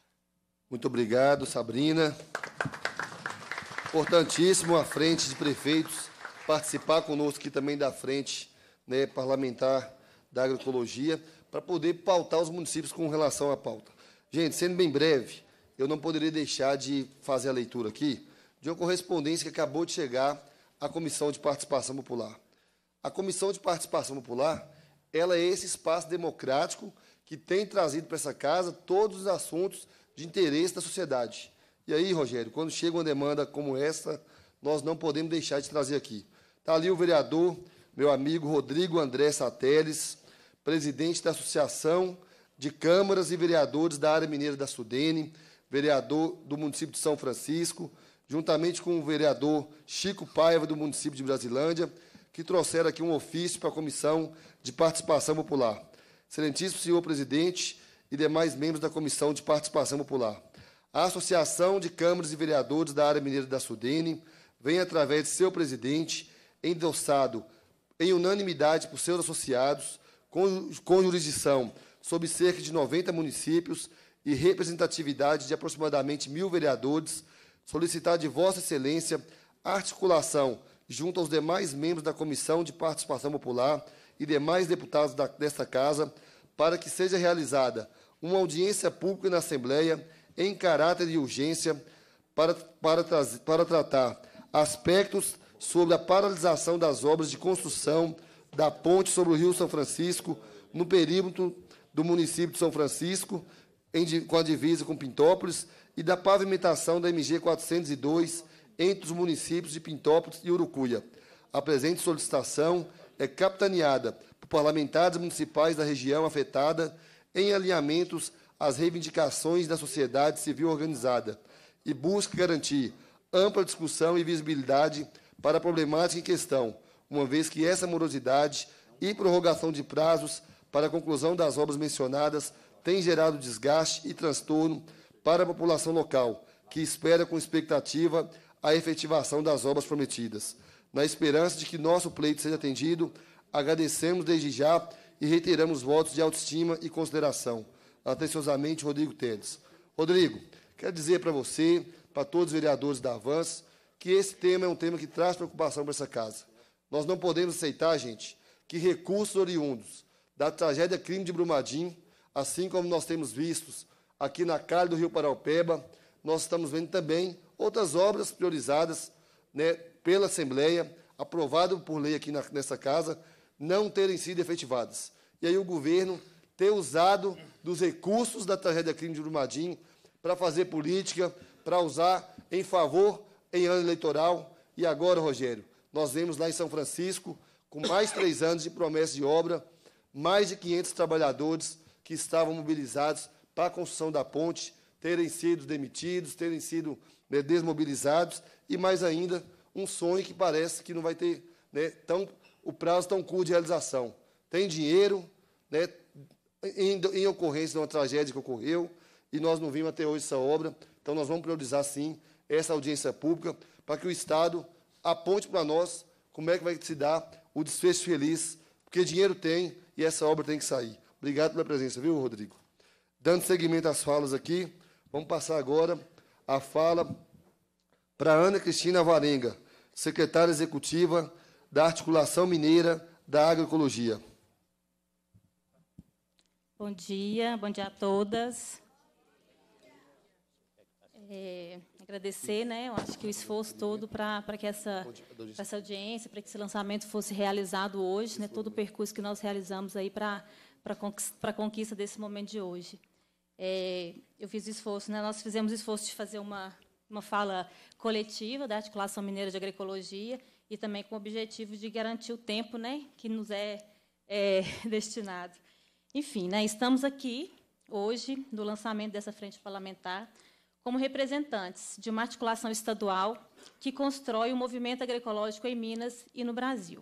Muito obrigado, Sabrina. Importantíssimo a frente de prefeitos participar conosco aqui também da frente né, parlamentar da agroecologia para poder pautar os municípios com relação à pauta. Gente, sendo bem breve, eu não poderia deixar de fazer a leitura aqui de uma correspondência que acabou de chegar à Comissão de Participação Popular. A Comissão de Participação Popular, ela é esse espaço democrático que tem trazido para essa casa todos os assuntos de interesse da sociedade. E aí, Rogério, quando chega uma demanda como essa, nós não podemos deixar de trazer aqui. Está ali o vereador, meu amigo Rodrigo André Sateles, presidente da Associação de Câmaras e Vereadores da Área Mineira da Sudene, vereador do município de São Francisco, juntamente com o vereador Chico Paiva, do município de Brasilândia, que trouxeram aqui um ofício para a Comissão de Participação Popular. Excelentíssimo senhor presidente e demais membros da Comissão de Participação Popular. A Associação de Câmaras e Vereadores da Área Mineira da Sudene vem, através de seu presidente, endossado em unanimidade por seus associados, com, com jurisdição sobre cerca de 90 municípios e representatividade de aproximadamente mil vereadores, solicitar de Vossa Excelência articulação junto aos demais membros da Comissão de Participação Popular e demais deputados da, desta Casa, para que seja realizada uma audiência pública na Assembleia em caráter de urgência para, para, para tratar aspectos sobre a paralisação das obras de construção da ponte sobre o Rio São Francisco, no perímetro do município de São Francisco, em, com a divisa com Pintópolis, e da pavimentação da MG 402 entre os municípios de Pintópolis e Urucuia. A presente solicitação é capitaneada por parlamentares municipais da região afetada em alinhamentos às reivindicações da sociedade civil organizada e busca garantir ampla discussão e visibilidade para a problemática em questão, uma vez que essa morosidade e prorrogação de prazos para a conclusão das obras mencionadas tem gerado desgaste e transtorno para a população local, que espera com expectativa a efetivação das obras prometidas. Na esperança de que nosso pleito seja atendido, agradecemos desde já e reiteramos votos de autoestima e consideração. Atenciosamente, Rodrigo Tênis. Rodrigo, quero dizer para você, para todos os vereadores da Avans, que esse tema é um tema que traz preocupação para essa casa. Nós não podemos aceitar, gente, que recursos oriundos da tragédia crime de Brumadinho, assim como nós temos visto aqui na calha do Rio Paraupeba, nós estamos vendo também outras obras priorizadas né, pela Assembleia, aprovado por lei aqui na, nessa casa, não terem sido efetivadas. E aí o governo ter usado dos recursos da tragédia crime de Brumadinho para fazer política, para usar em favor em ano eleitoral. E agora, Rogério, nós vemos lá em São Francisco, com mais três anos de promessa de obra, mais de 500 trabalhadores que estavam mobilizados para a construção da ponte terem sido demitidos, terem sido né, desmobilizados, e mais ainda, um sonho que parece que não vai ter né, tão, o prazo tão curto de realização. Tem dinheiro, né, em, em ocorrência de uma tragédia que ocorreu, e nós não vimos até hoje essa obra. Então, nós vamos priorizar, sim, essa audiência pública, para que o Estado aponte para nós como é que vai se dar o desfecho feliz, porque dinheiro tem e essa obra tem que sair. Obrigado pela presença, viu, Rodrigo? Dando seguimento às falas aqui, vamos passar agora a fala para Ana Cristina Varenga, secretária executiva da Articulação Mineira da Agroecologia. Bom dia, bom dia a todas. É, agradecer, né? Eu acho que o esforço todo para que essa, essa audiência, para que esse lançamento fosse realizado hoje, né? Todo o percurso que nós realizamos aí para para conquista desse momento de hoje. É, eu fiz esforço, né? Nós fizemos esforço de fazer uma uma fala coletiva da articulação mineira de agricologia e também com o objetivo de garantir o tempo, né? Que nos é, é destinado. Enfim, né, estamos aqui hoje no lançamento dessa frente parlamentar como representantes de uma articulação estadual que constrói o um movimento agroecológico em Minas e no Brasil.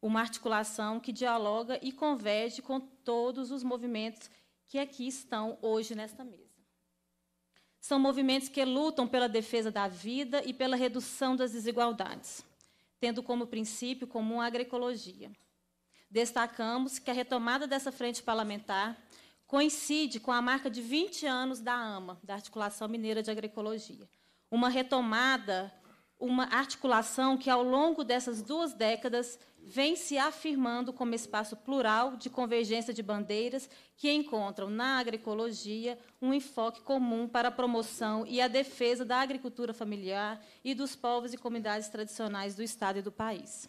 Uma articulação que dialoga e converge com todos os movimentos que aqui estão hoje nesta mesa. São movimentos que lutam pela defesa da vida e pela redução das desigualdades, tendo como princípio comum a agroecologia, destacamos que a retomada dessa frente parlamentar coincide com a marca de 20 anos da AMA, da Articulação Mineira de Agroecologia. Uma retomada, uma articulação que, ao longo dessas duas décadas, vem se afirmando como espaço plural de convergência de bandeiras que encontram na agroecologia um enfoque comum para a promoção e a defesa da agricultura familiar e dos povos e comunidades tradicionais do Estado e do país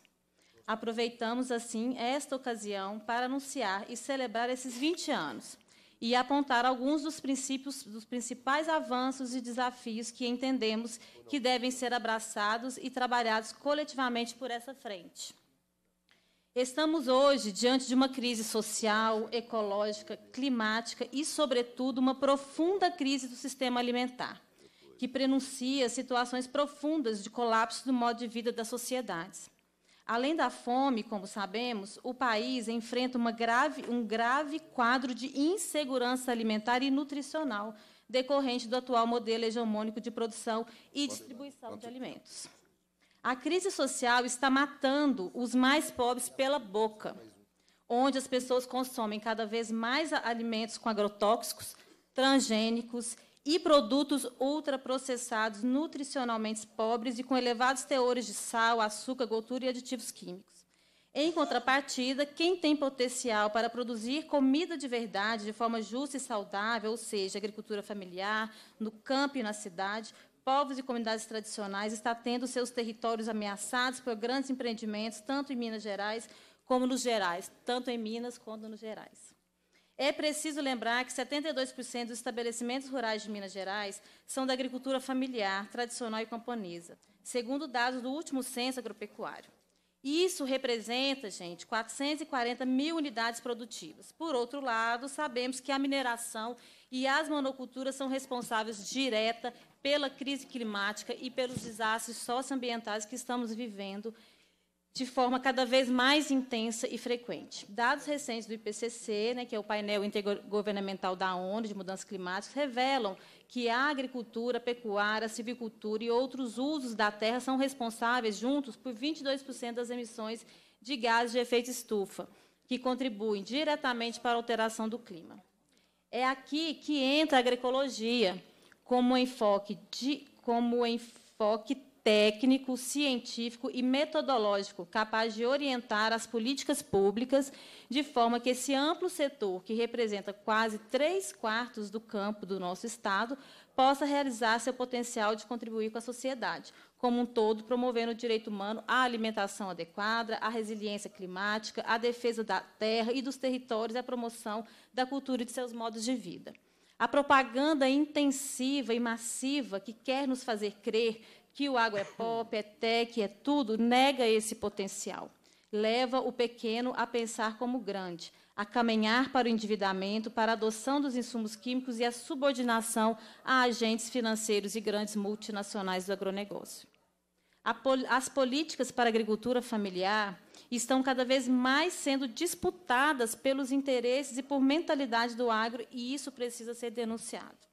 aproveitamos, assim, esta ocasião para anunciar e celebrar esses 20 anos e apontar alguns dos princípios, dos principais avanços e desafios que entendemos que devem ser abraçados e trabalhados coletivamente por essa frente. Estamos hoje diante de uma crise social, ecológica, climática e, sobretudo, uma profunda crise do sistema alimentar, que prenuncia situações profundas de colapso do modo de vida das sociedades. Além da fome, como sabemos, o país enfrenta grave, um grave quadro de insegurança alimentar e nutricional, decorrente do atual modelo hegemônico de produção e distribuição de alimentos. A crise social está matando os mais pobres pela boca, onde as pessoas consomem cada vez mais alimentos com agrotóxicos, transgênicos e produtos ultraprocessados nutricionalmente pobres e com elevados teores de sal, açúcar, gordura e aditivos químicos. Em contrapartida, quem tem potencial para produzir comida de verdade de forma justa e saudável, ou seja, agricultura familiar, no campo e na cidade, povos e comunidades tradicionais, está tendo seus territórios ameaçados por grandes empreendimentos, tanto em Minas Gerais como nos Gerais, tanto em Minas quanto nos Gerais. É preciso lembrar que 72% dos estabelecimentos rurais de Minas Gerais são da agricultura familiar, tradicional e camponesa, segundo dados do último censo agropecuário. Isso representa, gente, 440 mil unidades produtivas. Por outro lado, sabemos que a mineração e as monoculturas são responsáveis direta pela crise climática e pelos desastres socioambientais que estamos vivendo de forma cada vez mais intensa e frequente. Dados recentes do IPCC, né, que é o painel intergovernamental da ONU de mudanças climáticas, revelam que a agricultura, a pecuária, a silvicultura e outros usos da terra são responsáveis juntos por 22% das emissões de gases de efeito estufa, que contribuem diretamente para a alteração do clima. É aqui que entra a agroecologia como enfoque, de, como enfoque técnico, científico e metodológico capaz de orientar as políticas públicas, de forma que esse amplo setor, que representa quase três quartos do campo do nosso Estado, possa realizar seu potencial de contribuir com a sociedade, como um todo, promovendo o direito humano à alimentação adequada, à resiliência climática, à defesa da terra e dos territórios e à promoção da cultura e de seus modos de vida. A propaganda intensiva e massiva que quer nos fazer crer que o água é pop, é tech, é tudo, nega esse potencial. Leva o pequeno a pensar como grande, a caminhar para o endividamento, para a adoção dos insumos químicos e a subordinação a agentes financeiros e grandes multinacionais do agronegócio. As políticas para a agricultura familiar estão cada vez mais sendo disputadas pelos interesses e por mentalidade do agro, e isso precisa ser denunciado.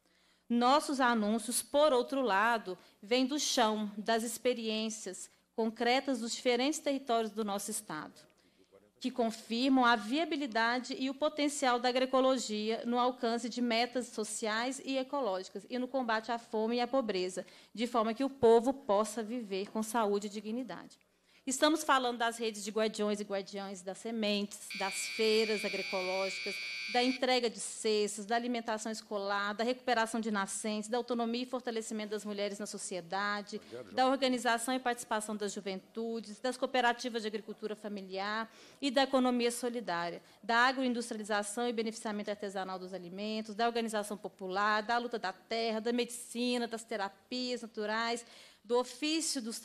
Nossos anúncios, por outro lado, vêm do chão, das experiências concretas dos diferentes territórios do nosso Estado, que confirmam a viabilidade e o potencial da agroecologia no alcance de metas sociais e ecológicas e no combate à fome e à pobreza, de forma que o povo possa viver com saúde e dignidade. Estamos falando das redes de guardiões e guardiães das sementes, das feiras agroecológicas, da entrega de cestos, da alimentação escolar, da recuperação de nascentes, da autonomia e fortalecimento das mulheres na sociedade, da organização e participação das juventudes, das cooperativas de agricultura familiar e da economia solidária, da agroindustrialização e beneficiamento artesanal dos alimentos, da organização popular, da luta da terra, da medicina, das terapias naturais, do ofício dos,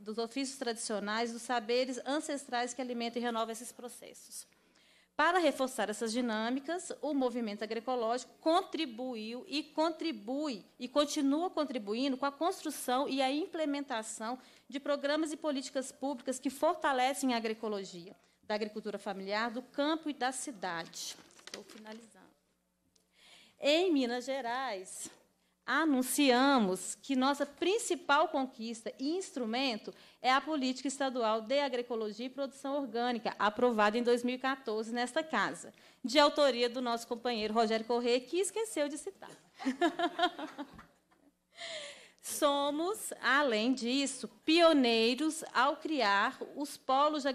dos ofícios tradicionais, dos saberes ancestrais que alimentam e renovam esses processos. Para reforçar essas dinâmicas, o movimento agroecológico contribuiu e contribui e continua contribuindo com a construção e a implementação de programas e políticas públicas que fortalecem a agroecologia da agricultura familiar, do campo e da cidade. Estou finalizando. Em Minas Gerais, anunciamos que nossa principal conquista e instrumento é a Política Estadual de Agroecologia e Produção Orgânica, aprovada em 2014 nesta casa, de autoria do nosso companheiro Rogério Corrêa, que esqueceu de citar. Somos, além disso, pioneiros ao criar os polos de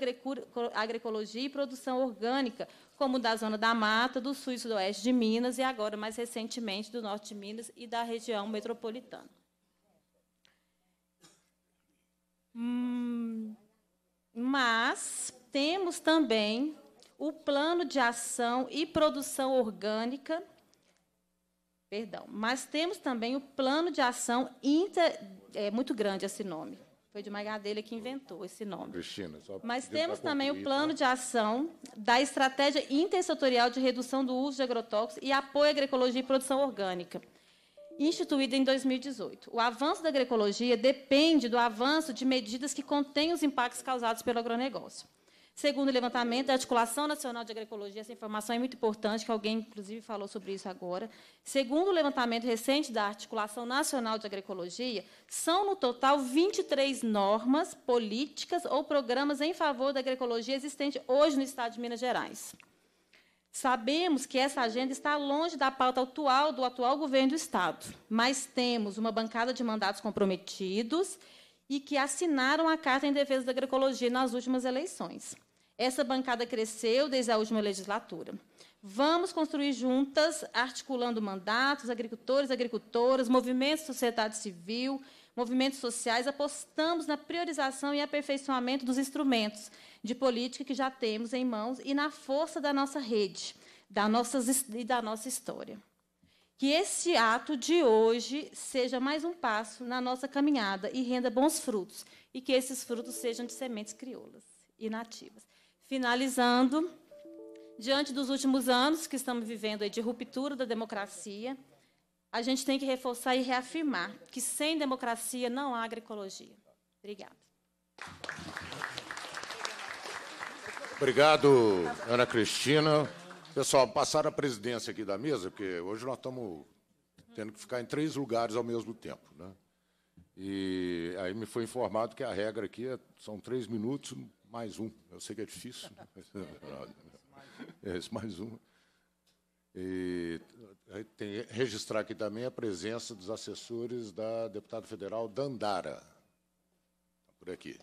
agroecologia e produção orgânica, como da zona da Mata, do sul e sudoeste de Minas e agora, mais recentemente, do norte de Minas e da região metropolitana. Hum, mas temos também o plano de ação e produção orgânica, perdão, mas temos também o plano de ação inter, é muito grande esse nome, foi de uma Magadela que inventou esse nome. Cristina, só Mas temos também concluir, o tá? plano de ação da estratégia intersetorial de redução do uso de agrotóxicos e apoio à agroecologia e produção orgânica, instituída em 2018. O avanço da agroecologia depende do avanço de medidas que contêm os impactos causados pelo agronegócio. Segundo o levantamento da Articulação Nacional de Agroecologia, essa informação é muito importante, que alguém, inclusive, falou sobre isso agora. Segundo o levantamento recente da Articulação Nacional de Agroecologia, são, no total, 23 normas, políticas ou programas em favor da agroecologia existente hoje no Estado de Minas Gerais. Sabemos que essa agenda está longe da pauta atual do atual governo do Estado, mas temos uma bancada de mandatos comprometidos e que assinaram a Carta em Defesa da Agroecologia nas últimas eleições. Essa bancada cresceu desde a última legislatura. Vamos construir juntas, articulando mandatos, agricultores, agricultoras, movimentos sociedade civil, movimentos sociais, apostamos na priorização e aperfeiçoamento dos instrumentos de política que já temos em mãos e na força da nossa rede da nossas, e da nossa história. Que este ato de hoje seja mais um passo na nossa caminhada e renda bons frutos, e que esses frutos sejam de sementes crioulas e nativas. Finalizando, diante dos últimos anos que estamos vivendo de ruptura da democracia, a gente tem que reforçar e reafirmar que sem democracia não há agroecologia. Obrigada. Obrigado, Ana Cristina. Pessoal, passar a presidência aqui da mesa, porque hoje nós estamos tendo que ficar em três lugares ao mesmo tempo. Né? E aí me foi informado que a regra aqui é, são três minutos, mais um. Eu sei que é difícil. Né? É né? é, esse mais um. E tem, registrar aqui também a presença dos assessores da deputada federal Dandara. Tá por aqui.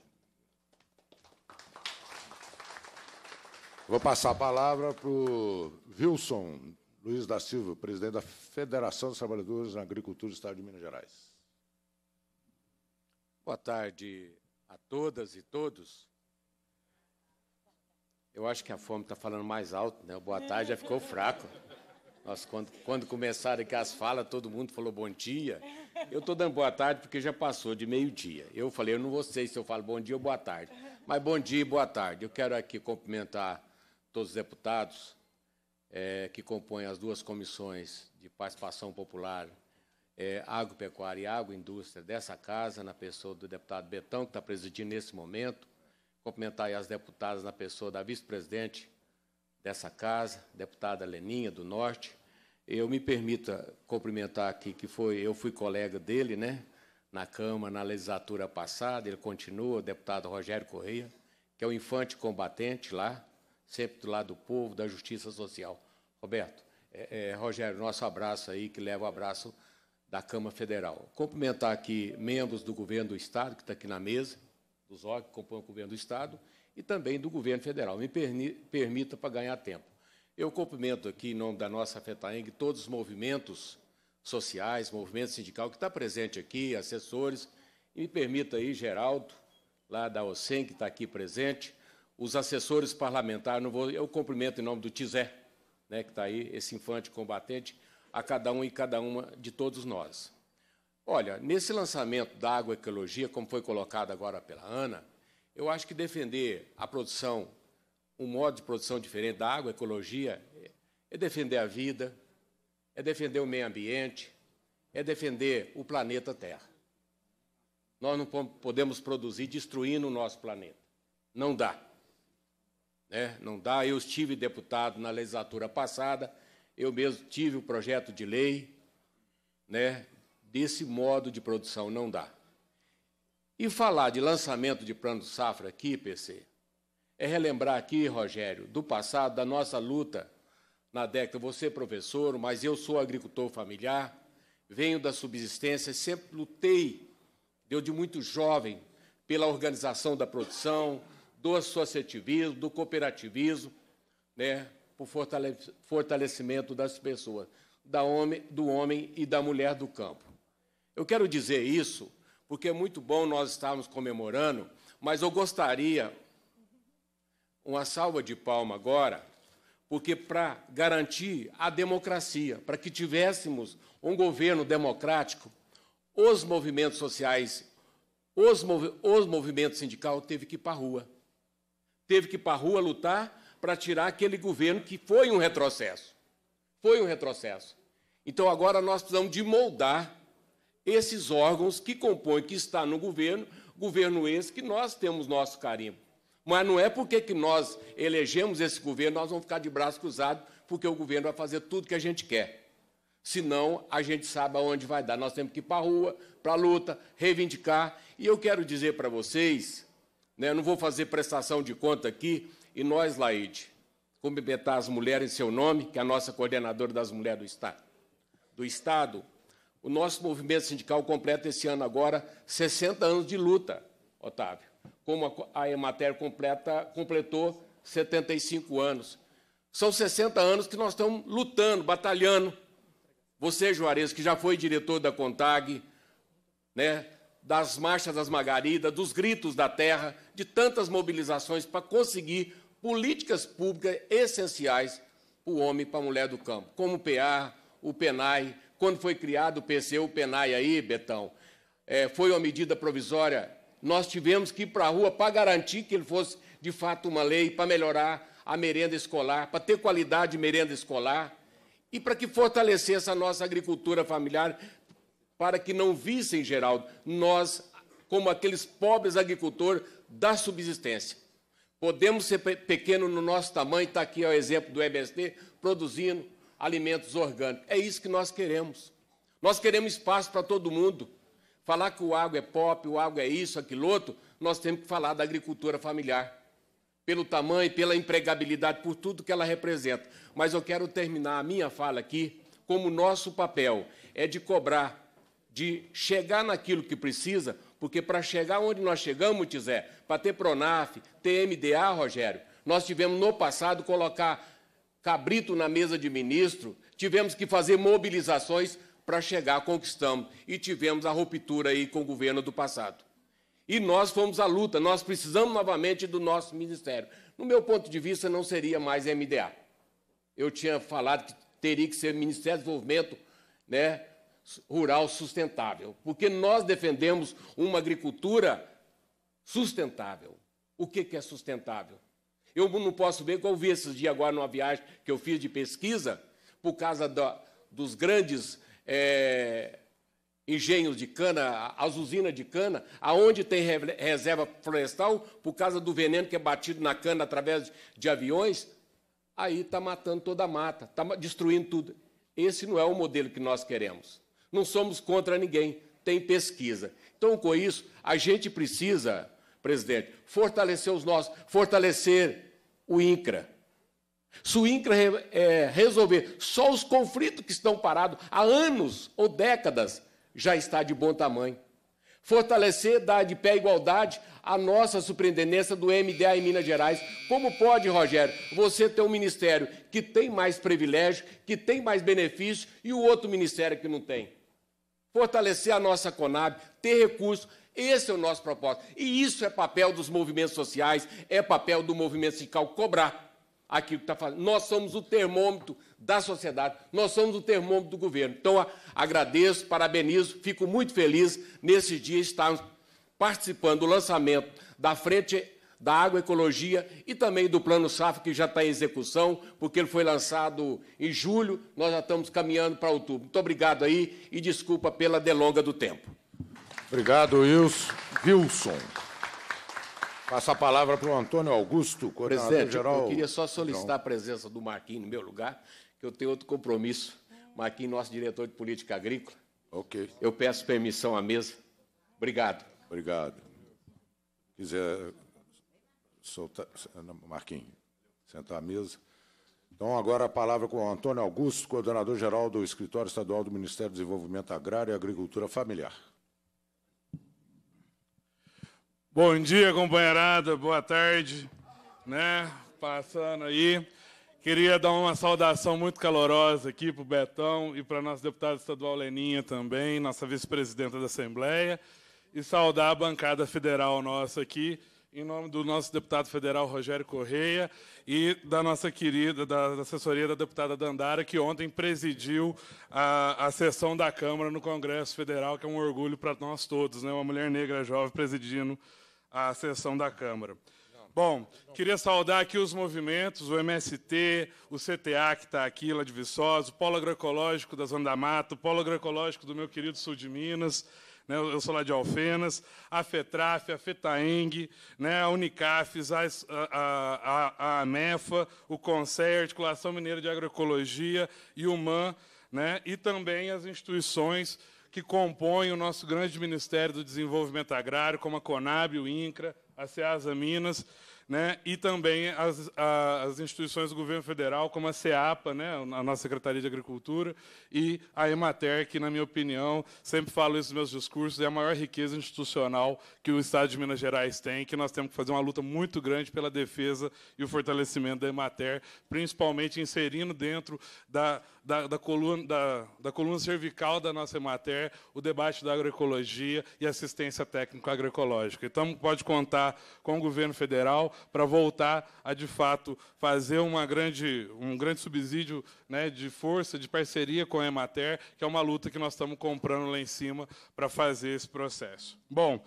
Vou passar a palavra para o Wilson Luiz da Silva, presidente da Federação dos Trabalhadores na Agricultura do Estado de Minas Gerais. Boa tarde a todas e todos. Eu acho que a fome está falando mais alto, né? O boa é. tarde já ficou fraco. Nós, quando, quando começaram aqui as falas, todo mundo falou bom dia. Eu estou dando boa tarde porque já passou de meio-dia. Eu falei, eu não vou sei se eu falo bom dia ou boa tarde. Mas bom dia e boa tarde. Eu quero aqui cumprimentar todos os deputados é, que compõem as duas comissões de participação popular, é, agropecuária e agroindústria dessa casa, na pessoa do deputado Betão, que está presidindo nesse momento cumprimentar as deputadas na pessoa da vice-presidente dessa casa, deputada Leninha do Norte. Eu me permita cumprimentar aqui que foi, eu fui colega dele, né, na Câmara na legislatura passada, ele continua, o deputado Rogério Correia, que é o infante combatente lá, sempre do lado do povo, da justiça social. Roberto, é, é, Rogério, nosso abraço aí, que leva o abraço da Câmara Federal. Cumprimentar aqui membros do governo do Estado, que está aqui na mesa, dos órgãos que compõem o governo do Estado e também do governo federal. Me permita para ganhar tempo. Eu cumprimento aqui, em nome da nossa FETAENG, todos os movimentos sociais, movimento sindical que está presente aqui, assessores, e me permita aí, Geraldo, lá da OCEN, que está aqui presente, os assessores parlamentares, não vou, eu cumprimento em nome do Tizé, né, que está aí, esse infante combatente, a cada um e cada uma de todos nós. Olha, nesse lançamento da agroecologia, como foi colocado agora pela Ana, eu acho que defender a produção, um modo de produção diferente da agroecologia, é, é defender a vida, é defender o meio ambiente, é defender o planeta Terra. Nós não podemos produzir destruindo o nosso planeta. Não dá. Né? Não dá. Eu estive deputado na legislatura passada, eu mesmo tive o projeto de lei né, desse modo de produção não dá. E falar de lançamento de plano safra aqui, PC, é relembrar aqui, Rogério, do passado, da nossa luta na década. Você é professor, mas eu sou agricultor familiar, venho da subsistência, sempre lutei, deu de muito jovem, pela organização da produção, do associativismo, do cooperativismo, né, por fortalecimento das pessoas, da homem, do homem e da mulher do campo. Eu quero dizer isso porque é muito bom nós estarmos comemorando, mas eu gostaria uma salva de palma agora, porque para garantir a democracia, para que tivéssemos um governo democrático, os movimentos sociais, os, mov os movimentos sindicais teve que ir para a rua. Teve que ir para a rua lutar para tirar aquele governo que foi um retrocesso. Foi um retrocesso. Então agora nós precisamos de moldar esses órgãos que compõem, que está no governo, governo esse que nós temos nosso carimbo. Mas não é porque que nós elegemos esse governo, nós vamos ficar de braço cruzado, porque o governo vai fazer tudo que a gente quer. Senão, a gente sabe aonde vai dar. Nós temos que ir para a rua, para a luta, reivindicar. E eu quero dizer para vocês, né, não vou fazer prestação de conta aqui, e nós, Laide, cumprimentar as mulheres em seu nome, que é a nossa coordenadora das mulheres do Estado. Do Estado, o nosso movimento sindical completa esse ano agora 60 anos de luta, Otávio. Como a Emater completa, completou 75 anos. São 60 anos que nós estamos lutando, batalhando. Você, Juarez, que já foi diretor da CONTAG, né, das marchas das Margaridas, dos gritos da terra, de tantas mobilizações para conseguir políticas públicas essenciais para o homem e para a mulher do campo, como o PA, o PENAI, quando foi criado o PCU, PENAI aí, Betão, é, foi uma medida provisória. Nós tivemos que ir para a rua para garantir que ele fosse, de fato, uma lei, para melhorar a merenda escolar, para ter qualidade de merenda escolar e para que fortalecesse a nossa agricultura familiar, para que não vissem, Geraldo, nós como aqueles pobres agricultores da subsistência. Podemos ser pequeno no nosso tamanho, está aqui o exemplo do MST, produzindo, alimentos orgânicos. É isso que nós queremos. Nós queremos espaço para todo mundo. Falar que o água é pop, o água é isso, aquilo outro, nós temos que falar da agricultura familiar. Pelo tamanho, pela empregabilidade, por tudo que ela representa. Mas eu quero terminar a minha fala aqui, como nosso papel é de cobrar, de chegar naquilo que precisa, porque para chegar onde nós chegamos, Tizé, para ter PRONAF, ter MDA, Rogério, nós tivemos no passado colocar cabrito na mesa de ministro, tivemos que fazer mobilizações para chegar conquistamos e tivemos a ruptura aí com o governo do passado. E nós fomos à luta, nós precisamos novamente do nosso ministério. No meu ponto de vista, não seria mais MDA. Eu tinha falado que teria que ser Ministério do Desenvolvimento né, Rural Sustentável, porque nós defendemos uma agricultura sustentável. O que, que é sustentável? Eu não posso ver, como eu vi esses dias agora numa viagem que eu fiz de pesquisa, por causa da, dos grandes é, engenhos de cana, as usinas de cana, aonde tem reserva florestal, por causa do veneno que é batido na cana através de aviões, aí está matando toda a mata, está destruindo tudo. Esse não é o modelo que nós queremos. Não somos contra ninguém, tem pesquisa. Então, com isso, a gente precisa, presidente, fortalecer os nossos, fortalecer o INCRA. Se o INCRA é, resolver só os conflitos que estão parados há anos ou décadas, já está de bom tamanho. Fortalecer, dar de pé igualdade a nossa superintendência do MDA em Minas Gerais. Como pode, Rogério, você ter um ministério que tem mais privilégio, que tem mais benefício e o outro ministério que não tem? Fortalecer a nossa Conab, ter recursos esse é o nosso propósito. E isso é papel dos movimentos sociais, é papel do movimento sindical cobrar aquilo que está fazendo. Nós somos o termômetro da sociedade, nós somos o termômetro do governo. Então, agradeço, parabenizo, fico muito feliz nesse dia estarmos participando do lançamento da Frente da água ecologia e também do Plano Safra, que já está em execução, porque ele foi lançado em julho, nós já estamos caminhando para outubro. Muito obrigado aí e desculpa pela delonga do tempo. Obrigado, Wilson. Passa a palavra para o Antônio Augusto, coordenador-geral. Presidente, eu queria só solicitar então. a presença do Marquinhos no meu lugar, que eu tenho outro compromisso. Marquinhos, nosso diretor de política agrícola. Ok. Eu peço permissão à mesa. Obrigado. Obrigado. Quiser soltar, Marquinhos, sentar à mesa. Então, agora a palavra com o Antônio Augusto, coordenador-geral do Escritório Estadual do Ministério do Desenvolvimento Agrário e Agricultura Familiar. Bom dia, companheirada, boa tarde, né? Passando aí. Queria dar uma saudação muito calorosa aqui para o Betão e para nosso deputado estadual Leninha também, nossa vice-presidenta da Assembleia, e saudar a bancada federal nossa aqui, em nome do nosso deputado federal Rogério Correia e da nossa querida, da, da assessoria da deputada Dandara, que ontem presidiu a, a sessão da Câmara no Congresso Federal, que é um orgulho para nós todos, né? uma mulher negra jovem presidindo a sessão da Câmara. Bom, queria saudar aqui os movimentos, o MST, o CTA, que está aqui, lá de Viçosa, o Polo Agroecológico da Zona da Mata, o Polo Agroecológico do meu querido Sul de Minas, né, eu sou lá de Alfenas, a FETRAF, a FETAENG, né, a Unicafes, a, a, a, a AMEFA, o a Articulação Mineira de Agroecologia e o MAN, né, e também as instituições que compõem o nosso grande Ministério do Desenvolvimento Agrário, como a Conab, o INCRA, a SEASA Minas, né, e também as, as, instituições do governo federal, como a SEAPA, né, a nossa Secretaria de Agricultura, e a EMATER, que, na minha opinião, sempre falo isso nos meus discursos, é a maior riqueza institucional que o Estado de Minas Gerais tem, que nós temos que fazer uma luta muito grande pela defesa e o fortalecimento da EMATER, principalmente inserindo dentro da da, da, coluna, da, da coluna cervical da nossa EMATER, o debate da agroecologia e assistência técnico-agroecológica. Então, pode contar com o governo federal para voltar a, de fato, fazer uma grande, um grande subsídio né, de força, de parceria com a EMATER, que é uma luta que nós estamos comprando lá em cima para fazer esse processo. Bom,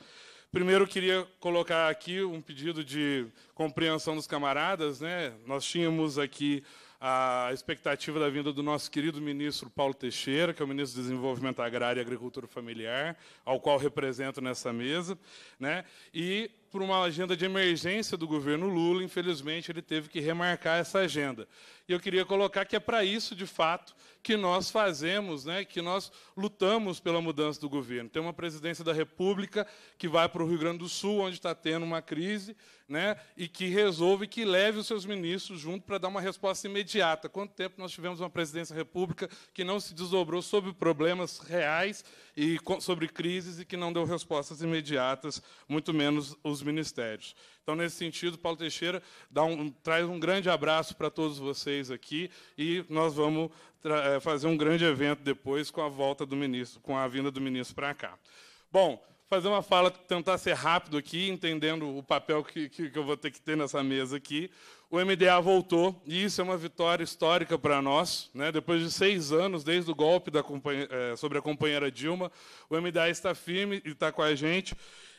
Primeiro, queria colocar aqui um pedido de compreensão dos camaradas. Né? Nós tínhamos aqui a expectativa da vinda do nosso querido ministro Paulo Teixeira, que é o ministro do Desenvolvimento Agrário e Agricultura Familiar, ao qual represento nessa mesa, né? E por uma agenda de emergência do governo Lula, infelizmente ele teve que remarcar essa agenda. E eu queria colocar que é para isso, de fato, que nós fazemos, né, que nós lutamos pela mudança do governo. Tem uma presidência da República que vai para o Rio Grande do Sul, onde está tendo uma crise, né, e que resolve que leve os seus ministros junto para dar uma resposta imediata. Quanto tempo nós tivemos uma presidência da República que não se desdobrou sobre problemas reais e sobre crises e que não deu respostas imediatas, muito menos os ministérios. Então, nesse sentido, Paulo Teixeira um, traz um grande abraço para todos vocês aqui e nós vamos eh, fazer um grande evento depois com a volta do ministro, com a vinda do ministro para cá. Bom, fazer uma fala, tentar ser rápido aqui, entendendo o papel que, que, que eu vou ter que ter nessa mesa aqui. O MDA voltou, e isso é uma vitória histórica para nós. Né? Depois de seis anos, desde o golpe eh, sobre a companheira Dilma, o MDA está firme e está com a gente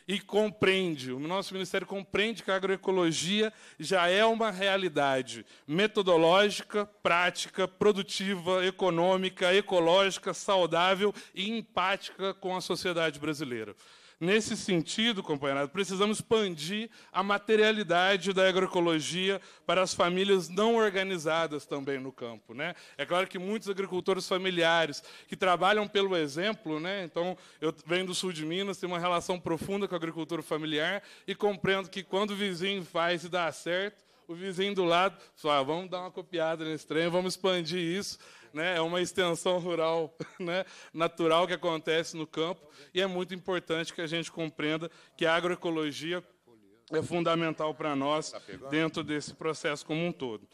e compreende, o nosso ministério compreende que a agroecologia já é uma realidade metodológica, prática, produtiva, econômica, ecológica, saudável e empática com a sociedade brasileira. Nesse sentido, companheirado, precisamos expandir a materialidade da agroecologia para as famílias não organizadas também no campo. Né? É claro que muitos agricultores familiares que trabalham pelo exemplo, né? então eu venho do sul de Minas, tenho uma relação profunda com a agricultura familiar e compreendo que quando o vizinho faz e dá certo, o vizinho do lado, só ah, vamos dar uma copiada nesse trem, vamos expandir isso né? é uma extensão rural né? natural que acontece no campo, e é muito importante que a gente compreenda que a agroecologia é fundamental para nós tá dentro desse processo como um todo.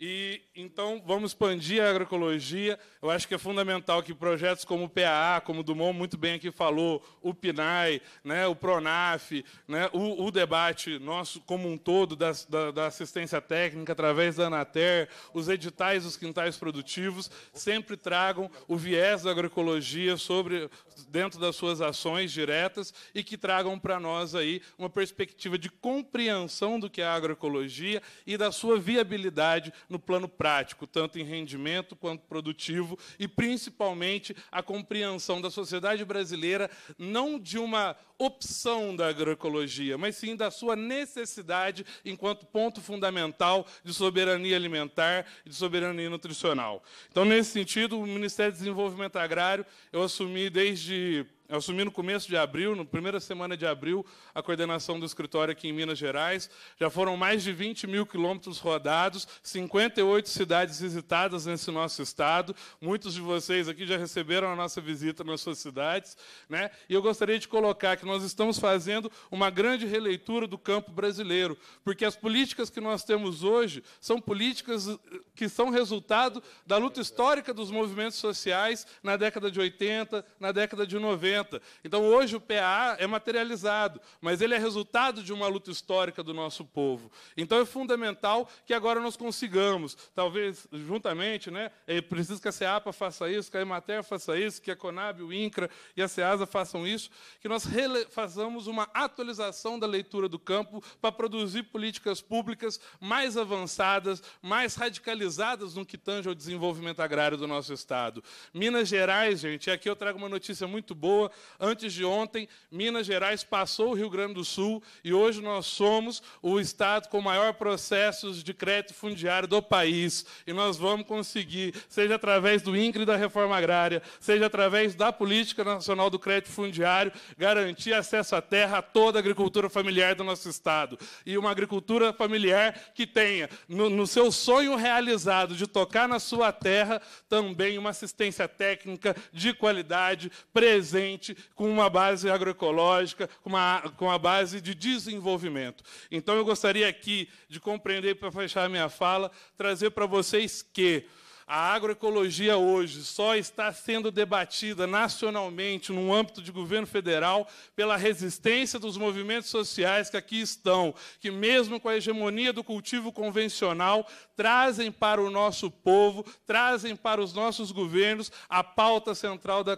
E então vamos expandir a agroecologia. Eu acho que é fundamental que projetos como o PAA, como o Dumont muito bem aqui falou, o PNAE, né, o Pronaf, né, o, o, debate nosso como um todo da, da, da, assistência técnica através da Anater, os editais dos quintais produtivos, sempre tragam o viés da agroecologia sobre dentro das suas ações diretas e que tragam para nós aí uma perspectiva de compreensão do que é a agroecologia e da sua viabilidade no plano prático, tanto em rendimento quanto produtivo, e principalmente a compreensão da sociedade brasileira não de uma opção da agroecologia, mas sim da sua necessidade enquanto ponto fundamental de soberania alimentar e de soberania nutricional. Então, nesse sentido, o Ministério do Desenvolvimento Agrário eu assumi desde eu assumi no começo de abril, na primeira semana de abril, a coordenação do escritório aqui em Minas Gerais. Já foram mais de 20 mil quilômetros rodados, 58 cidades visitadas nesse nosso estado. Muitos de vocês aqui já receberam a nossa visita nas suas cidades. Né? E eu gostaria de colocar que nós estamos fazendo uma grande releitura do campo brasileiro, porque as políticas que nós temos hoje são políticas eh, que são resultado da luta histórica dos movimentos sociais na década de 80, na década de 90. Então hoje o PA é materializado, mas ele é resultado de uma luta histórica do nosso povo. Então é fundamental que agora nós consigamos, talvez juntamente, né, é preciso que a CEAPA faça isso, que a Emater faça isso, que a Conab, o INCRA e a CEASA façam isso, que nós façamos uma atualização da leitura do campo para produzir políticas públicas mais avançadas, mais radicalizadas no que tange ao desenvolvimento agrário do nosso Estado. Minas Gerais, gente, aqui eu trago uma notícia muito boa, Antes de ontem, Minas Gerais passou o Rio Grande do Sul e hoje nós somos o estado com maior processos de crédito fundiário do país. E nós vamos conseguir, seja através do INCRE da reforma agrária, seja através da Política Nacional do Crédito Fundiário, garantir acesso à terra a toda a agricultura familiar do nosso estado. E uma agricultura familiar que tenha, no, no seu sonho realizado de tocar na sua terra, também uma assistência técnica de qualidade presente ambiente, com uma base agroecológica, com uma, com uma base de desenvolvimento. Então, eu gostaria aqui de compreender, para fechar a minha fala, trazer para vocês que a agroecologia hoje só está sendo debatida nacionalmente, no âmbito de governo federal, pela resistência dos movimentos sociais que aqui estão, que, mesmo com a hegemonia do cultivo convencional, trazem para o nosso povo, trazem para os nossos governos a pauta central da,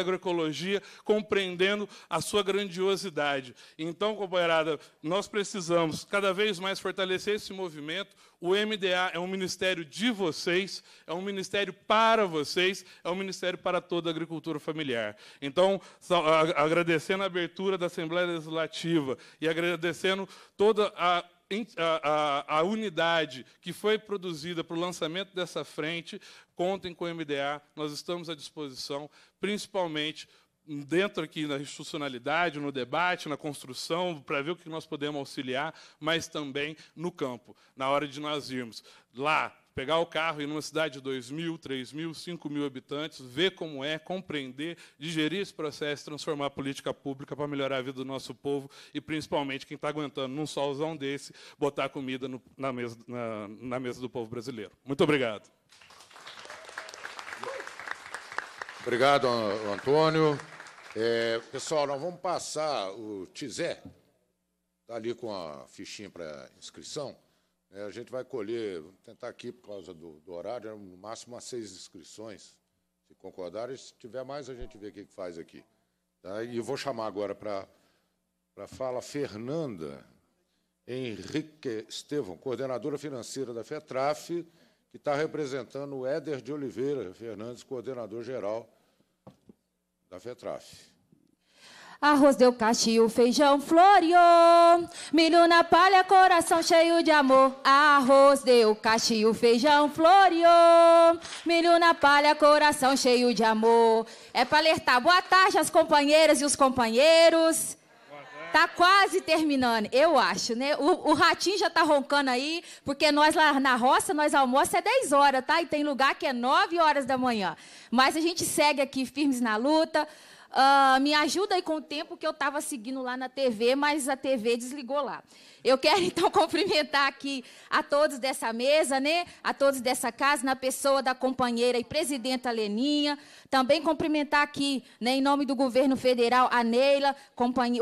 agroecologia, compreendendo a sua grandiosidade. Então, companheirada, nós precisamos cada vez mais fortalecer esse movimento o MDA é um ministério de vocês, é um ministério para vocês, é um ministério para toda a agricultura familiar. Então, agradecendo a abertura da Assembleia Legislativa e agradecendo toda a a, a, a, unidade que foi produzida para o lançamento dessa frente, contem com o MDA, nós estamos à disposição, principalmente dentro aqui na institucionalidade, no debate, na construção, para ver o que nós podemos auxiliar, mas também no campo, na hora de nós irmos lá, pegar o carro e numa cidade de 2 mil, 3 mil, 5 mil habitantes, ver como é, compreender, digerir esse processo, transformar a política pública para melhorar a vida do nosso povo e, principalmente, quem está aguentando num solzão desse, botar comida no, na, mesa, na, na mesa do povo brasileiro. Muito obrigado. Obrigado, Antônio. É, pessoal, nós vamos passar o Tizé, está ali com a fichinha para inscrição. É, a gente vai colher, vamos tentar aqui por causa do, do, horário, né, no máximo umas seis inscrições. Se concordarem, se tiver mais, a gente vê o que, que faz aqui. Tá? E vou chamar agora para a fala Fernanda Henrique Estevam, coordenadora financeira da FETRAF, que está representando o Éder de Oliveira Fernandes, coordenador geral da FETRAF. Arroz deu o feijão floreou, milho na palha, coração cheio de amor. Arroz deu o feijão floreou, milho na palha, coração cheio de amor. É para alertar. Boa tarde as companheiras e os companheiros. Tá quase terminando, eu acho, né? O, o ratinho já tá roncando aí, porque nós lá na roça, nós almoçamos é 10 horas, tá? E tem lugar que é 9 horas da manhã. Mas a gente segue aqui firmes na luta. Uh, me ajuda aí com o tempo que eu estava seguindo lá na TV, mas a TV desligou lá. Eu quero então cumprimentar aqui a todos dessa mesa, né? A todos dessa casa, na pessoa da companheira e presidenta Leninha. Também cumprimentar aqui, né, em nome do governo federal, a Neila,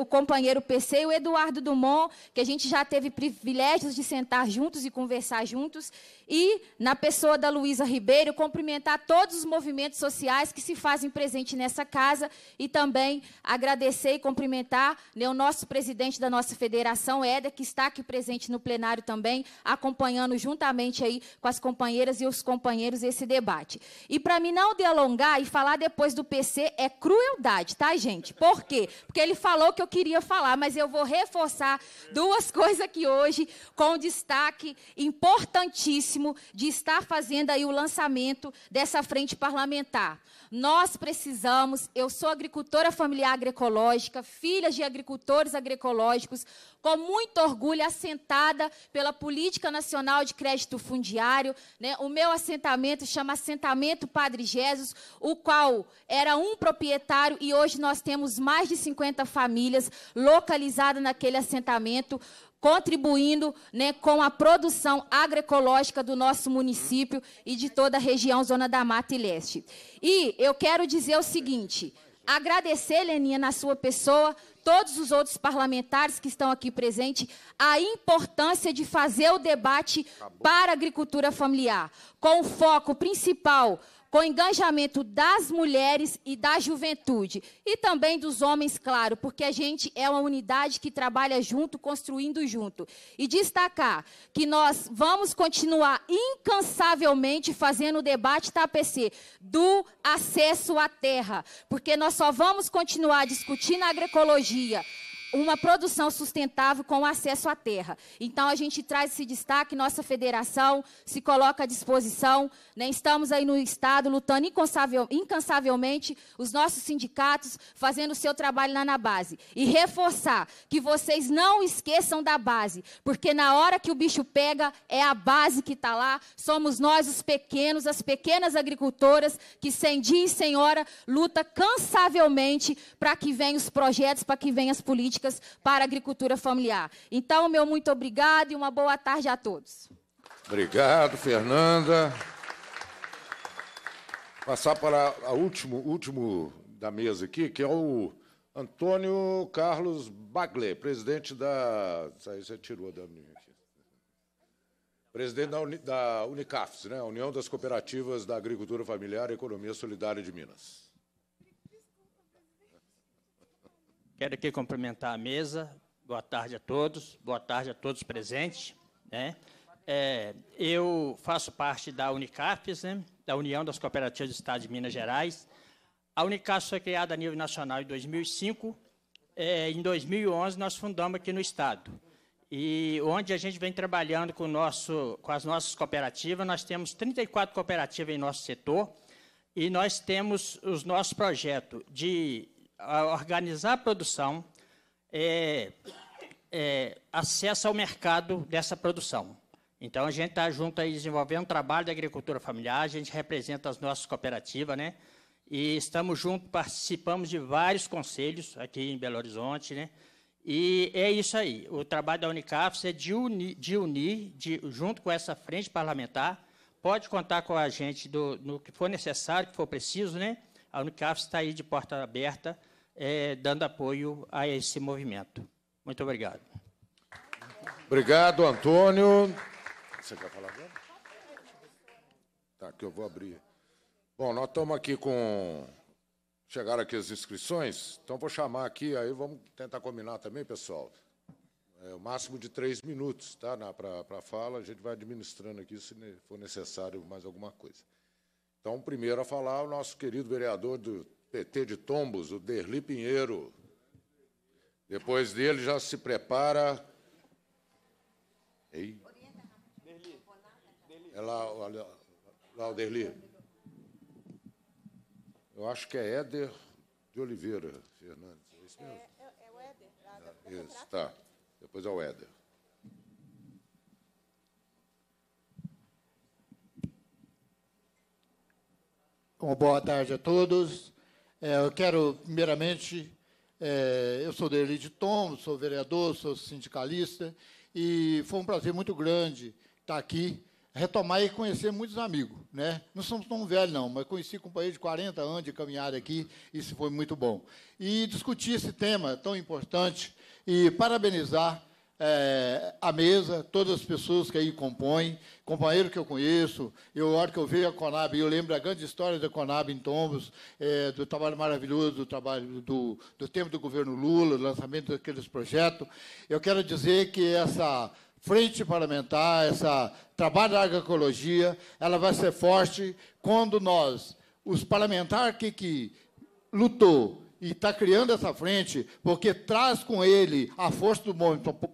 o companheiro PC e o Eduardo Dumont, que a gente já teve privilégios de sentar juntos e conversar juntos. E na pessoa da Luísa Ribeiro, cumprimentar todos os movimentos sociais que se fazem presente nessa casa e também agradecer e cumprimentar né, o nosso presidente da nossa federação, Eda. que está aqui presente no plenário também, acompanhando juntamente aí com as companheiras e os companheiros esse debate. E para mim não delongar e falar depois do PC é crueldade, tá, gente? Por quê? Porque ele falou que eu queria falar, mas eu vou reforçar duas coisas aqui hoje com destaque importantíssimo de estar fazendo aí o lançamento dessa frente parlamentar. Nós precisamos, eu sou agricultora familiar agroecológica, filha de agricultores agroecológicos, com muito orgulho, assentada pela Política Nacional de Crédito Fundiário. Né? O meu assentamento chama Assentamento Padre Jesus, o qual era um proprietário e hoje nós temos mais de 50 famílias localizadas naquele assentamento contribuindo né, com a produção agroecológica do nosso município e de toda a região Zona da Mata e Leste. E eu quero dizer o seguinte, agradecer, Leninha, na sua pessoa, todos os outros parlamentares que estão aqui presentes, a importância de fazer o debate Acabou. para a agricultura familiar, com o foco principal com engajamento das mulheres e da juventude. E também dos homens, claro, porque a gente é uma unidade que trabalha junto, construindo junto. E destacar que nós vamos continuar incansavelmente fazendo o debate TAPC do acesso à terra, porque nós só vamos continuar discutindo a agroecologia, uma produção sustentável com acesso à terra. Então, a gente traz esse destaque, nossa federação se coloca à disposição. Né? Estamos aí no Estado lutando incansavelmente, os nossos sindicatos fazendo o seu trabalho lá na base. E reforçar que vocês não esqueçam da base, porque na hora que o bicho pega, é a base que está lá, somos nós, os pequenos, as pequenas agricultoras, que sem dia e sem hora luta cansavelmente para que venham os projetos, para que venham as políticas para a agricultura familiar. Então, meu muito obrigado e uma boa tarde a todos. Obrigado, Fernanda. Passar para o último, último da mesa aqui, que é o Antônio Carlos Bagley, presidente da. você tirou da minha aqui. Presidente da, Uni, da Unicafes, né? União das Cooperativas da Agricultura Familiar e Economia Solidária de Minas. Quero aqui cumprimentar a mesa. Boa tarde a todos. Boa tarde a todos presentes. Né? É, eu faço parte da Unicapes, né? da União das Cooperativas do Estado de Minas Gerais. A Unicapes foi criada a nível nacional em 2005. É, em 2011, nós fundamos aqui no Estado. E onde a gente vem trabalhando com, nosso, com as nossas cooperativas, nós temos 34 cooperativas em nosso setor e nós temos os nossos projetos de a organizar a produção, é, é, acesso ao mercado dessa produção. Então, a gente está junto aí desenvolvendo um trabalho da agricultura familiar, a gente representa as nossas cooperativas, né? E estamos juntos, participamos de vários conselhos aqui em Belo Horizonte, né? E é isso aí. O trabalho da Unicafes é de unir, de unir de, junto com essa frente parlamentar. Pode contar com a gente do, no que for necessário, que for preciso, né? A Unicafes está aí de porta aberta é, dando apoio a esse movimento. Muito obrigado. Obrigado, Antônio. Você quer falar agora? Tá, que eu vou abrir. Bom, nós estamos aqui com. Chegaram aqui as inscrições, então vou chamar aqui, aí vamos tentar combinar também, pessoal. É o máximo de três minutos tá, para a fala, a gente vai administrando aqui se for necessário mais alguma coisa. Então, primeiro a falar, o nosso querido vereador do PT de Tombos, o Derli Pinheiro. Depois dele já se prepara. Ei. É lá, lá o Derli. Eu acho que é Éder de Oliveira Fernandes. É mesmo? É, é, é o Éder. Lá é, isso, tá. Depois é o Éder. Bom, boa tarde a todos. É, eu quero, primeiramente, é, eu sou Derli de Tom, sou vereador, sou sindicalista, e foi um prazer muito grande estar aqui, retomar e conhecer muitos amigos. Né? Não somos tão velhos, não, mas conheci companheiro de 40 anos de caminhada aqui, isso foi muito bom. E discutir esse tema tão importante e parabenizar é, mesa, todas as pessoas que aí compõem, companheiro que eu conheço, eu, a hora que eu vejo a Conab, eu lembro a grande história da Conab em Tombos, é, do trabalho maravilhoso, do trabalho do, do tempo do governo Lula, do lançamento daqueles projetos. Eu quero dizer que essa frente parlamentar, esse trabalho da agroecologia, ela vai ser forte quando nós, os parlamentares que, que lutou e está criando essa frente porque traz com ele a força do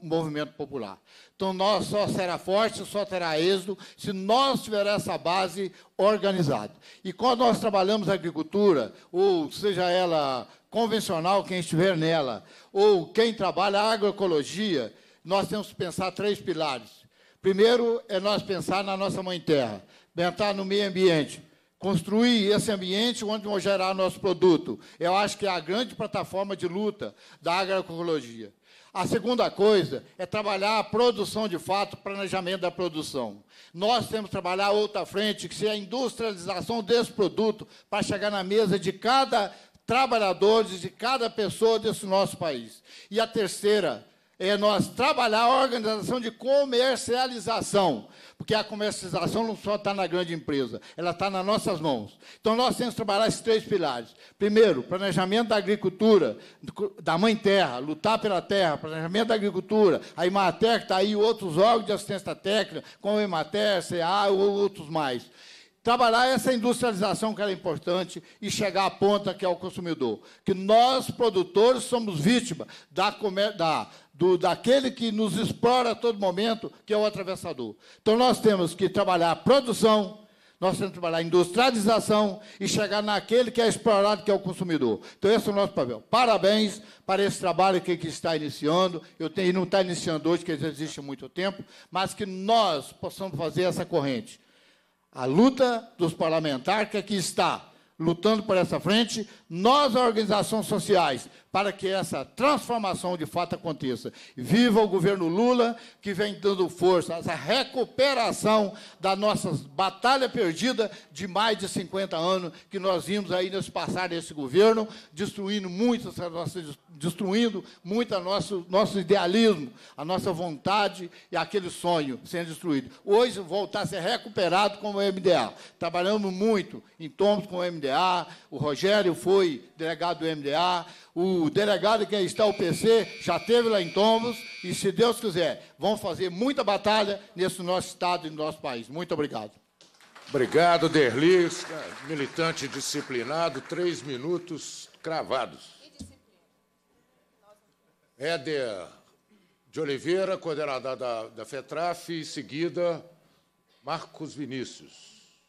movimento popular. Então, nós só será forte, só terá êxito se nós tivermos essa base organizada. E quando nós trabalhamos a agricultura, ou seja ela convencional, quem estiver nela, ou quem trabalha a agroecologia, nós temos que pensar três pilares. Primeiro é nós pensar na nossa mãe terra, pensar no meio ambiente, construir esse ambiente onde vão gerar nosso produto. Eu acho que é a grande plataforma de luta da agroecologia. A segunda coisa é trabalhar a produção de fato, planejamento da produção. Nós temos que trabalhar outra frente, que seja a industrialização desse produto, para chegar na mesa de cada trabalhador, de cada pessoa desse nosso país. E a terceira é nós trabalhar a organização de comercialização, porque a comercialização não só está na grande empresa, ela está nas nossas mãos. Então, nós temos que trabalhar esses três pilares. Primeiro, planejamento da agricultura, da mãe terra, lutar pela terra, planejamento da agricultura, a Imater, que está aí, outros órgãos de assistência técnica, como a Imater, CA ou outros mais trabalhar essa industrialização que era importante e chegar à ponta que é o consumidor. Que nós, produtores, somos vítima da, da, do, daquele que nos explora a todo momento, que é o atravessador. Então, nós temos que trabalhar a produção, nós temos que trabalhar a industrialização e chegar naquele que é explorado, que é o consumidor. Então, esse é o nosso papel. Parabéns para esse trabalho que, que está iniciando. Eu tenho, não está iniciando hoje, que já existe há muito tempo, mas que nós possamos fazer essa corrente a luta dos parlamentares que aqui é está lutando por essa frente, nós, organizações sociais, para que essa transformação de fato aconteça. Viva o governo Lula, que vem dando força a essa recuperação da nossa batalha perdida de mais de 50 anos, que nós vimos aí nesse passar desse governo, destruindo muitas das nossas destruindo muito o nosso, nosso idealismo, a nossa vontade e aquele sonho sendo destruído. Hoje voltar a ser recuperado como MDA. Trabalhamos muito em tomos com o MDA, o Rogério foi delegado do MDA, o delegado que está o PC já teve lá em Tombos e, se Deus quiser, vão fazer muita batalha nesse nosso estado e no nosso país. Muito obrigado. Obrigado, Derlis, militante disciplinado, três minutos cravados. Éder de Oliveira, coordenador da, da FETRAF, e em seguida, Marcos Vinícius.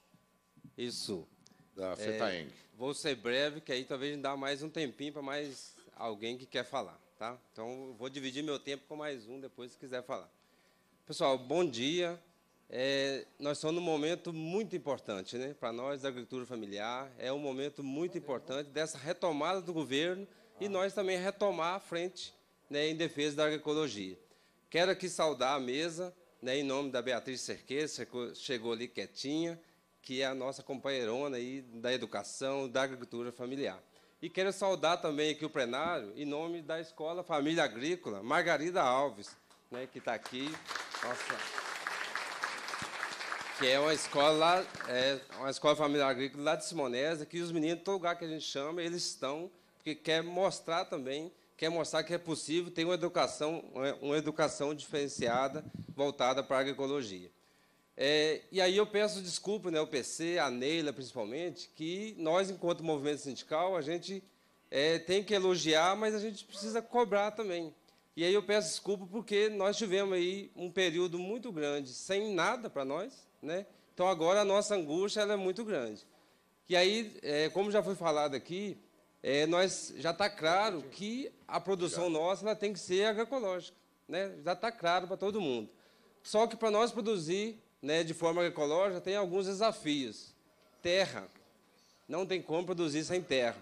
Isso. Da FETAENG. É, vou ser breve, que aí talvez dá mais um tempinho para mais alguém que quer falar. Tá? Então, vou dividir meu tempo com mais um depois, se quiser falar. Pessoal, bom dia. É, nós estamos num momento muito importante né? para nós da agricultura familiar. É um momento muito importante dessa retomada do governo e nós também retomar a frente né, em defesa da agroecologia. Quero aqui saudar a mesa, né, em nome da Beatriz Cerqueira, chegou ali quietinha, que é a nossa companheirona aí da educação, da agricultura familiar. E quero saudar também aqui o plenário, em nome da Escola Família Agrícola, Margarida Alves, né, que está aqui. Nossa que é uma escola é uma escola familiar agrícola lá de Simonesa, que os meninos, todo lugar que a gente chama, eles estão, porque quer mostrar também quer mostrar que é possível ter uma educação, uma educação diferenciada voltada para a agroecologia. É, e aí eu peço desculpa, né, o PC, a Neila principalmente, que nós, enquanto movimento sindical, a gente é, tem que elogiar, mas a gente precisa cobrar também. E aí eu peço desculpa porque nós tivemos aí um período muito grande sem nada para nós, né? Então agora a nossa angústia é muito grande. E aí, é, como já foi falado aqui, é, nós já está claro que a produção nossa ela tem que ser agroecológica. Né? Já está claro para todo mundo. Só que para nós produzir né, de forma agroecológica tem alguns desafios. Terra. Não tem como produzir sem terra.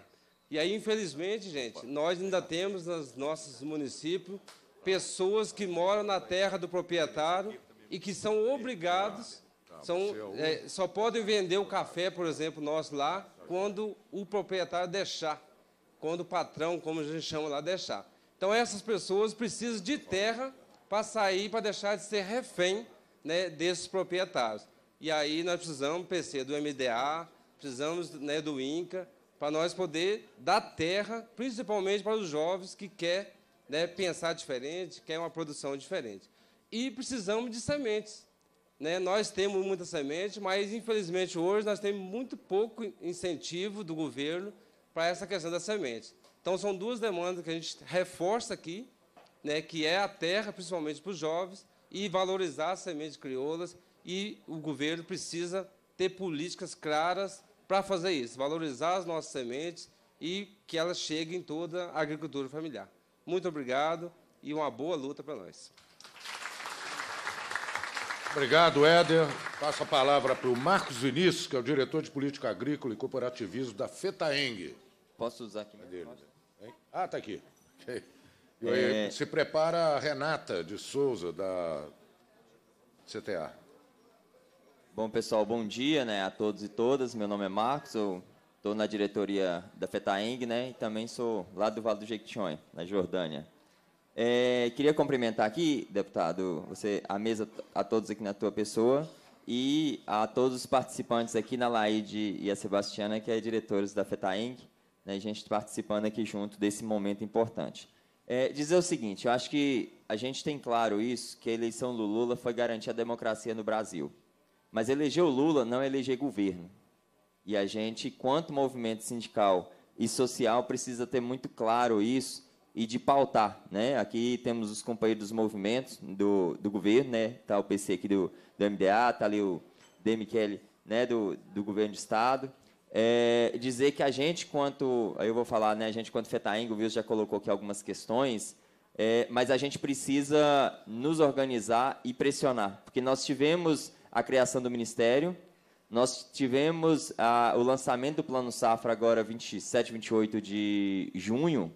E aí, infelizmente, gente, nós ainda temos nos nossos municípios pessoas que moram na terra do proprietário e que são obrigados, tá, são, é, é, só podem vender o café, por exemplo, nosso lá, quando o proprietário deixar quando o patrão, como a gente chama lá, deixar. Então, essas pessoas precisam de terra para sair, para deixar de ser refém né, desses proprietários. E aí nós precisamos, PC, do MDA, precisamos né, do INCA, para nós poder dar terra, principalmente para os jovens que querem né, pensar diferente, querem uma produção diferente. E precisamos de sementes. Né? Nós temos muita semente, mas, infelizmente, hoje nós temos muito pouco incentivo do governo para essa questão da semente. Então, são duas demandas que a gente reforça aqui, né, que é a terra, principalmente para os jovens, e valorizar as sementes crioulas, e o governo precisa ter políticas claras para fazer isso, valorizar as nossas sementes e que elas cheguem em toda a agricultura familiar. Muito obrigado e uma boa luta para nós. Obrigado, Éder. Passo a palavra para o Marcos Vinícius, que é o diretor de Política Agrícola e Cooperativismo da FETAENG. Posso usar aqui mesmo? Dele. Ah, está aqui. Okay. É... Se prepara a Renata de Souza, da CTA. Bom, pessoal, bom dia né, a todos e todas. Meu nome é Marcos, eu estou na diretoria da FETAENG né, e também sou lá do Vale do Jequitinhonha, na Jordânia. É, queria cumprimentar aqui, deputado, você, a mesa, a todos aqui na tua pessoa e a todos os participantes aqui na Laide e a Sebastiana, que é diretores da FETAENG né, a gente participando aqui junto desse momento importante. É, dizer o seguinte, eu acho que a gente tem claro isso, que a eleição do Lula foi garantir a democracia no Brasil. Mas eleger o Lula não é eleger governo. E a gente, quanto movimento sindical e social, precisa ter muito claro isso e de pautar. Né? Aqui temos os companheiros dos movimentos do, do governo, né? tá o PC aqui do, do MDA, tá ali o DMQL né? do, do governo de Estado, é, dizer que a gente, quanto. Aí eu vou falar, né? A gente, quanto FETAENG, o Wilson já colocou aqui algumas questões, é, mas a gente precisa nos organizar e pressionar. Porque nós tivemos a criação do Ministério, nós tivemos a, o lançamento do Plano Safra agora 27, 28 de junho,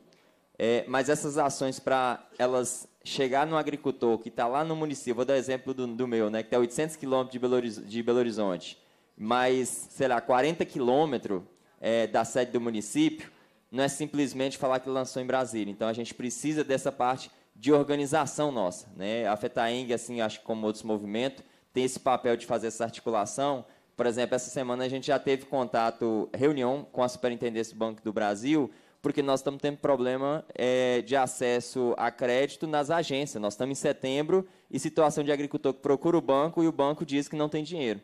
é, mas essas ações para elas chegar no agricultor que está lá no município, vou dar exemplo do, do meu, né, que está a 800 quilômetros de, Belo Horizonte, mas, sei lá, 40 quilômetros é, da sede do município, não é simplesmente falar que lançou em Brasília. Então, a gente precisa dessa parte de organização nossa. Né? A FETAENG, assim, acho que como outros movimentos, tem esse papel de fazer essa articulação. Por exemplo, essa semana a gente já teve contato, reunião com a Superintendência do Banco do Brasil, porque nós estamos tendo problema é, de acesso a crédito nas agências. Nós estamos em setembro e situação de agricultor que procura o banco e o banco diz que não tem dinheiro.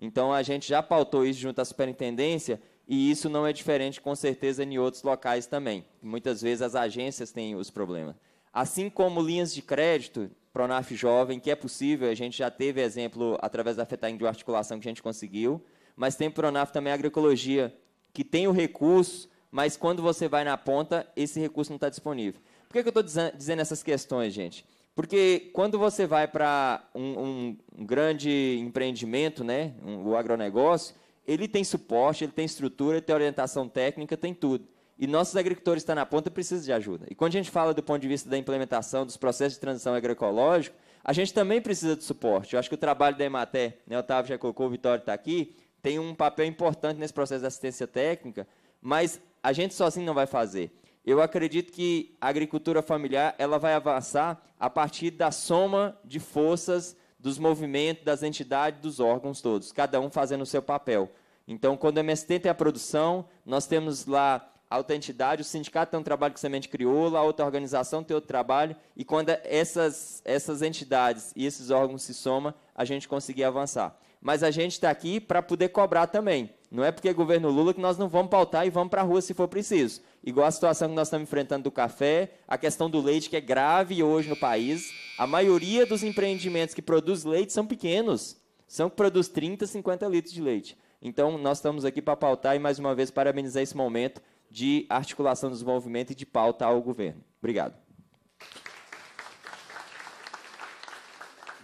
Então a gente já pautou isso junto à superintendência e isso não é diferente com certeza em outros locais também. Muitas vezes as agências têm os problemas. Assim como linhas de crédito, Pronaf Jovem, que é possível, a gente já teve exemplo através da FETAIN de uma articulação que a gente conseguiu, mas tem Pronaf também Agroecologia, que tem o recurso, mas quando você vai na ponta, esse recurso não está disponível. Por que, que eu estou dizendo essas questões, gente? Porque quando você vai para um, um, grande empreendimento, né, um, o agronegócio, ele tem suporte, ele tem estrutura, ele tem orientação técnica, tem tudo. E nossos agricultores estão na ponta e precisam de ajuda. E quando a gente fala do ponto de vista da implementação dos processos de transição agroecológica, a gente também precisa de suporte. Eu acho que o trabalho da Emater, né, Otávio já colocou, o Vitório está aqui, tem um papel importante nesse processo de assistência técnica, mas a gente sozinho não vai fazer. Eu acredito que a agricultura familiar ela vai avançar a partir da soma de forças dos movimentos, das entidades, dos órgãos todos, cada um fazendo o seu papel. Então, quando o MST tem a produção, nós temos lá a outra entidade, o sindicato tem um trabalho com semente crioula, a outra organização tem outro trabalho, e quando essas, essas entidades e esses órgãos se somam, a gente conseguir avançar mas a gente está aqui para poder cobrar também. Não é porque é governo Lula que nós não vamos pautar e vamos para a rua se for preciso. Igual a situação que nós estamos enfrentando do café, a questão do leite que é grave hoje no país. A maioria dos empreendimentos que produz leite são pequenos, são que produz 30, 50 litros de leite. Então, nós estamos aqui para pautar e, mais uma vez, parabenizar esse momento de articulação do desenvolvimento e de pauta ao governo. Obrigado.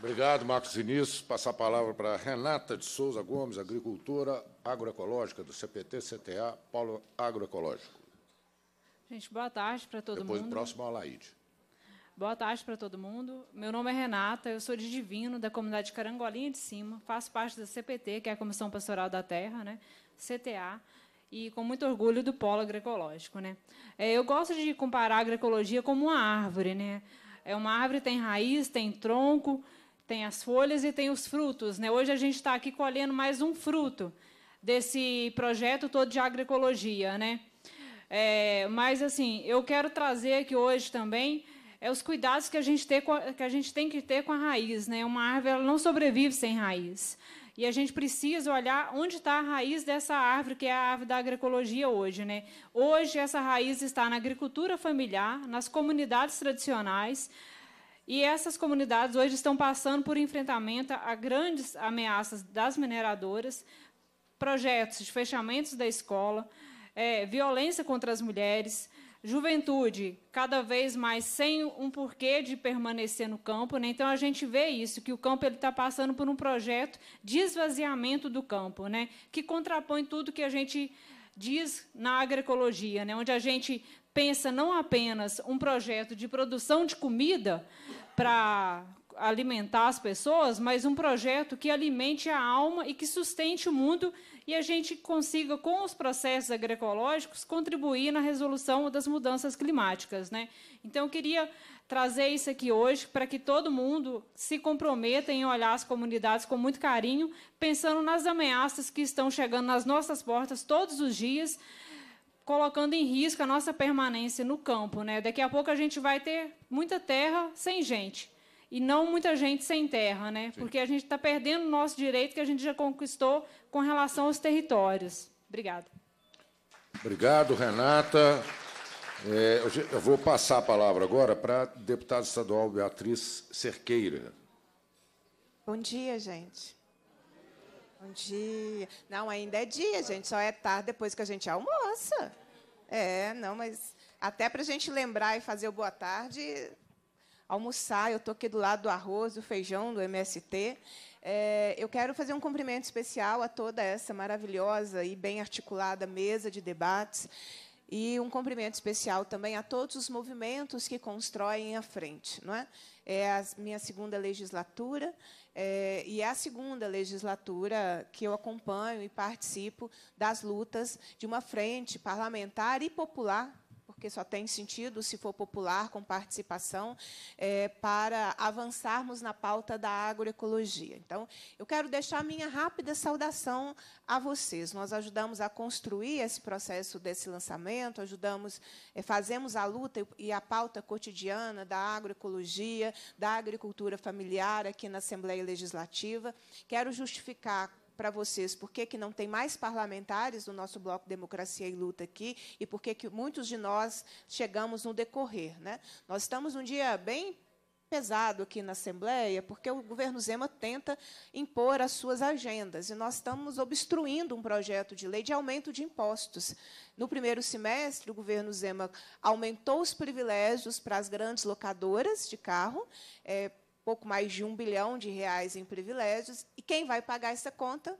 Obrigado, Marcos Vinícius. Passar a palavra para Renata de Souza Gomes, agricultora agroecológica do CPT-CTA, Paulo Agroecológico. Gente, boa tarde para todo Depois, mundo. Depois, próximo, a Laíde. Boa tarde para todo mundo. Meu nome é Renata, eu sou de Divino, da comunidade Carangolinha de Cima, faço parte da CPT, que é a Comissão Pastoral da Terra, né? CTA, e com muito orgulho do polo agroecológico. Né? É, eu gosto de comparar a agroecologia como uma árvore. Né? É uma árvore tem raiz, tem tronco, tem as folhas e tem os frutos. Né? Hoje a gente está aqui colhendo mais um fruto desse projeto todo de agroecologia. Né? É, mas, assim, eu quero trazer aqui hoje também é os cuidados que a gente, que a gente tem que ter com a raiz. Né? Uma árvore não sobrevive sem raiz. E a gente precisa olhar onde está a raiz dessa árvore, que é a árvore da agroecologia hoje. Né? Hoje, essa raiz está na agricultura familiar, nas comunidades tradicionais, e essas comunidades hoje estão passando por enfrentamento a grandes ameaças das mineradoras, projetos de fechamentos da escola, é, violência contra as mulheres, juventude cada vez mais sem um porquê de permanecer no campo. Né? Então, a gente vê isso, que o campo está passando por um projeto de esvaziamento do campo, né? que contrapõe tudo que a gente diz na agroecologia, né? onde a gente pensa não apenas um projeto de produção de comida, para alimentar as pessoas, mas um projeto que alimente a alma e que sustente o mundo e a gente consiga, com os processos agroecológicos, contribuir na resolução das mudanças climáticas. Né? Então, eu queria trazer isso aqui hoje para que todo mundo se comprometa em olhar as comunidades com muito carinho, pensando nas ameaças que estão chegando nas nossas portas todos os dias colocando em risco a nossa permanência no campo. Né? Daqui a pouco a gente vai ter muita terra sem gente e não muita gente sem terra, né? porque a gente está perdendo o nosso direito que a gente já conquistou com relação aos territórios. Obrigada. Obrigado, Renata. É, eu vou passar a palavra agora para a deputada estadual Beatriz Cerqueira. Bom dia, gente. Bom dia. Não, ainda é dia, gente. Só é tarde depois que a gente almoça. É, não, mas até para a gente lembrar e fazer o boa tarde, almoçar, eu estou aqui do lado do arroz, do feijão, do MST. É, eu quero fazer um cumprimento especial a toda essa maravilhosa e bem articulada mesa de debates e um cumprimento especial também a todos os movimentos que constroem a frente. Não é? é a minha segunda legislatura é, e é a segunda legislatura que eu acompanho e participo das lutas de uma frente parlamentar e popular porque só tem sentido se for popular, com participação, é, para avançarmos na pauta da agroecologia. Então, eu quero deixar minha rápida saudação a vocês. Nós ajudamos a construir esse processo desse lançamento, ajudamos, é, fazemos a luta e a pauta cotidiana da agroecologia, da agricultura familiar aqui na Assembleia Legislativa. Quero justificar para vocês por que, que não tem mais parlamentares do nosso bloco Democracia e Luta aqui e por que, que muitos de nós chegamos no decorrer. Né? Nós estamos um dia bem pesado aqui na Assembleia, porque o governo Zema tenta impor as suas agendas e nós estamos obstruindo um projeto de lei de aumento de impostos. No primeiro semestre, o governo Zema aumentou os privilégios para as grandes locadoras de carro, é, pouco mais de um bilhão de reais em privilégios. E quem vai pagar essa conta?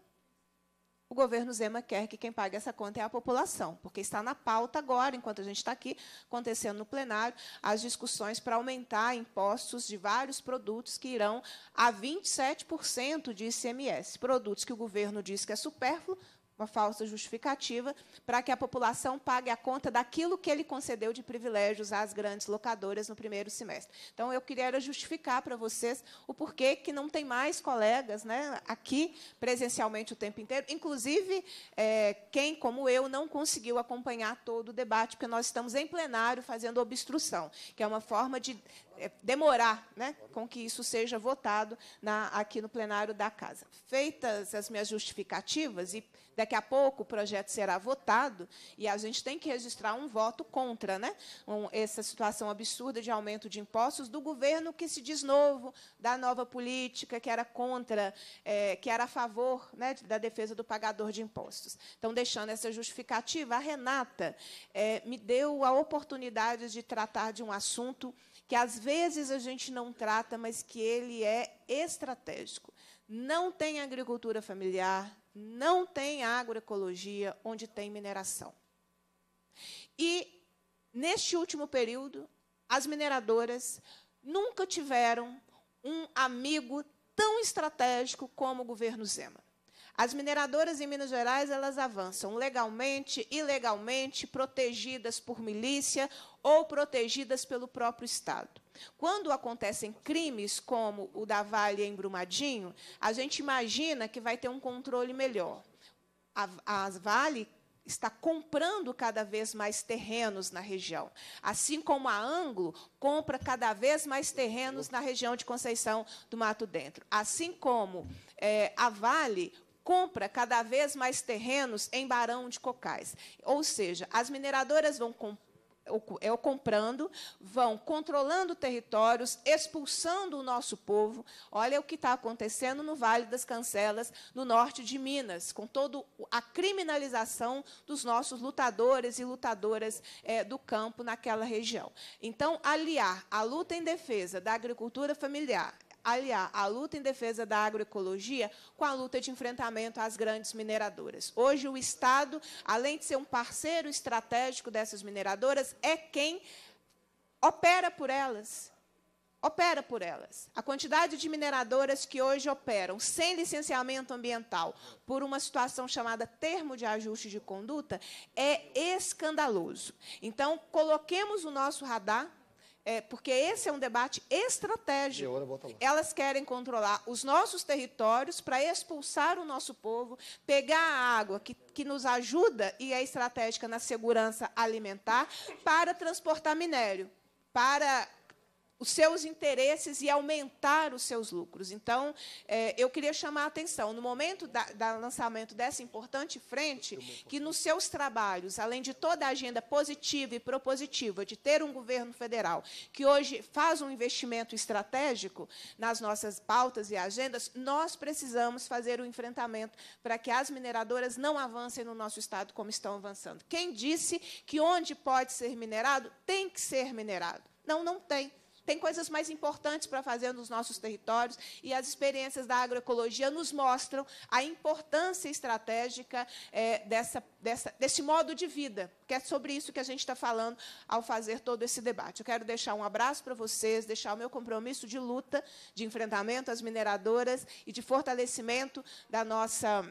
O governo Zema quer que quem pague essa conta é a população, porque está na pauta agora, enquanto a gente está aqui, acontecendo no plenário, as discussões para aumentar impostos de vários produtos que irão a 27% de ICMS. Produtos que o governo diz que é supérfluo, uma falsa justificativa, para que a população pague a conta daquilo que ele concedeu de privilégios às grandes locadoras no primeiro semestre. Então, eu queria justificar para vocês o porquê que não tem mais colegas né, aqui presencialmente o tempo inteiro, inclusive é, quem, como eu, não conseguiu acompanhar todo o debate, porque nós estamos em plenário fazendo obstrução, que é uma forma de é, demorar né, com que isso seja votado na, aqui no plenário da Casa. Feitas as minhas justificativas, e daqui a pouco o projeto será votado, e a gente tem que registrar um voto contra né, um, essa situação absurda de aumento de impostos do governo que se diz novo, da nova política, que era contra, é, que era a favor né, da defesa do pagador de impostos. Então, deixando essa justificativa, a Renata é, me deu a oportunidade de tratar de um assunto que às vezes a gente não trata, mas que ele é estratégico. Não tem agricultura familiar, não tem agroecologia onde tem mineração. E, neste último período, as mineradoras nunca tiveram um amigo tão estratégico como o governo Zema. As mineradoras em Minas Gerais elas avançam legalmente, ilegalmente, protegidas por milícia ou protegidas pelo próprio Estado. Quando acontecem crimes como o da Vale em Brumadinho, a gente imagina que vai ter um controle melhor. A, a Vale está comprando cada vez mais terrenos na região, assim como a Anglo compra cada vez mais terrenos na região de Conceição do Mato Dentro, assim como é, a Vale compra cada vez mais terrenos em Barão de Cocais. Ou seja, as mineradoras vão comprar é, comprando, vão controlando territórios, expulsando o nosso povo. Olha o que está acontecendo no Vale das Cancelas, no norte de Minas, com toda a criminalização dos nossos lutadores e lutadoras é, do campo naquela região. Então, aliar a luta em defesa da agricultura familiar aliar a luta em defesa da agroecologia com a luta de enfrentamento às grandes mineradoras. Hoje, o Estado, além de ser um parceiro estratégico dessas mineradoras, é quem opera por elas opera por elas. A quantidade de mineradoras que hoje operam sem licenciamento ambiental por uma situação chamada termo de ajuste de conduta é escandaloso. Então, coloquemos o nosso radar é, porque esse é um debate estratégico. Elas querem controlar os nossos territórios para expulsar o nosso povo, pegar a água que, que nos ajuda e é estratégica na segurança alimentar para transportar minério, para os seus interesses e aumentar os seus lucros. Então, é, eu queria chamar a atenção, no momento do lançamento dessa importante frente, que nos seus trabalhos, além de toda a agenda positiva e propositiva de ter um governo federal que hoje faz um investimento estratégico nas nossas pautas e agendas, nós precisamos fazer o um enfrentamento para que as mineradoras não avancem no nosso Estado como estão avançando. Quem disse que onde pode ser minerado, tem que ser minerado? Não, não tem tem coisas mais importantes para fazer nos nossos territórios e as experiências da agroecologia nos mostram a importância estratégica é, dessa, dessa, desse modo de vida, que é sobre isso que a gente está falando ao fazer todo esse debate. Eu quero deixar um abraço para vocês, deixar o meu compromisso de luta, de enfrentamento às mineradoras e de fortalecimento da nossa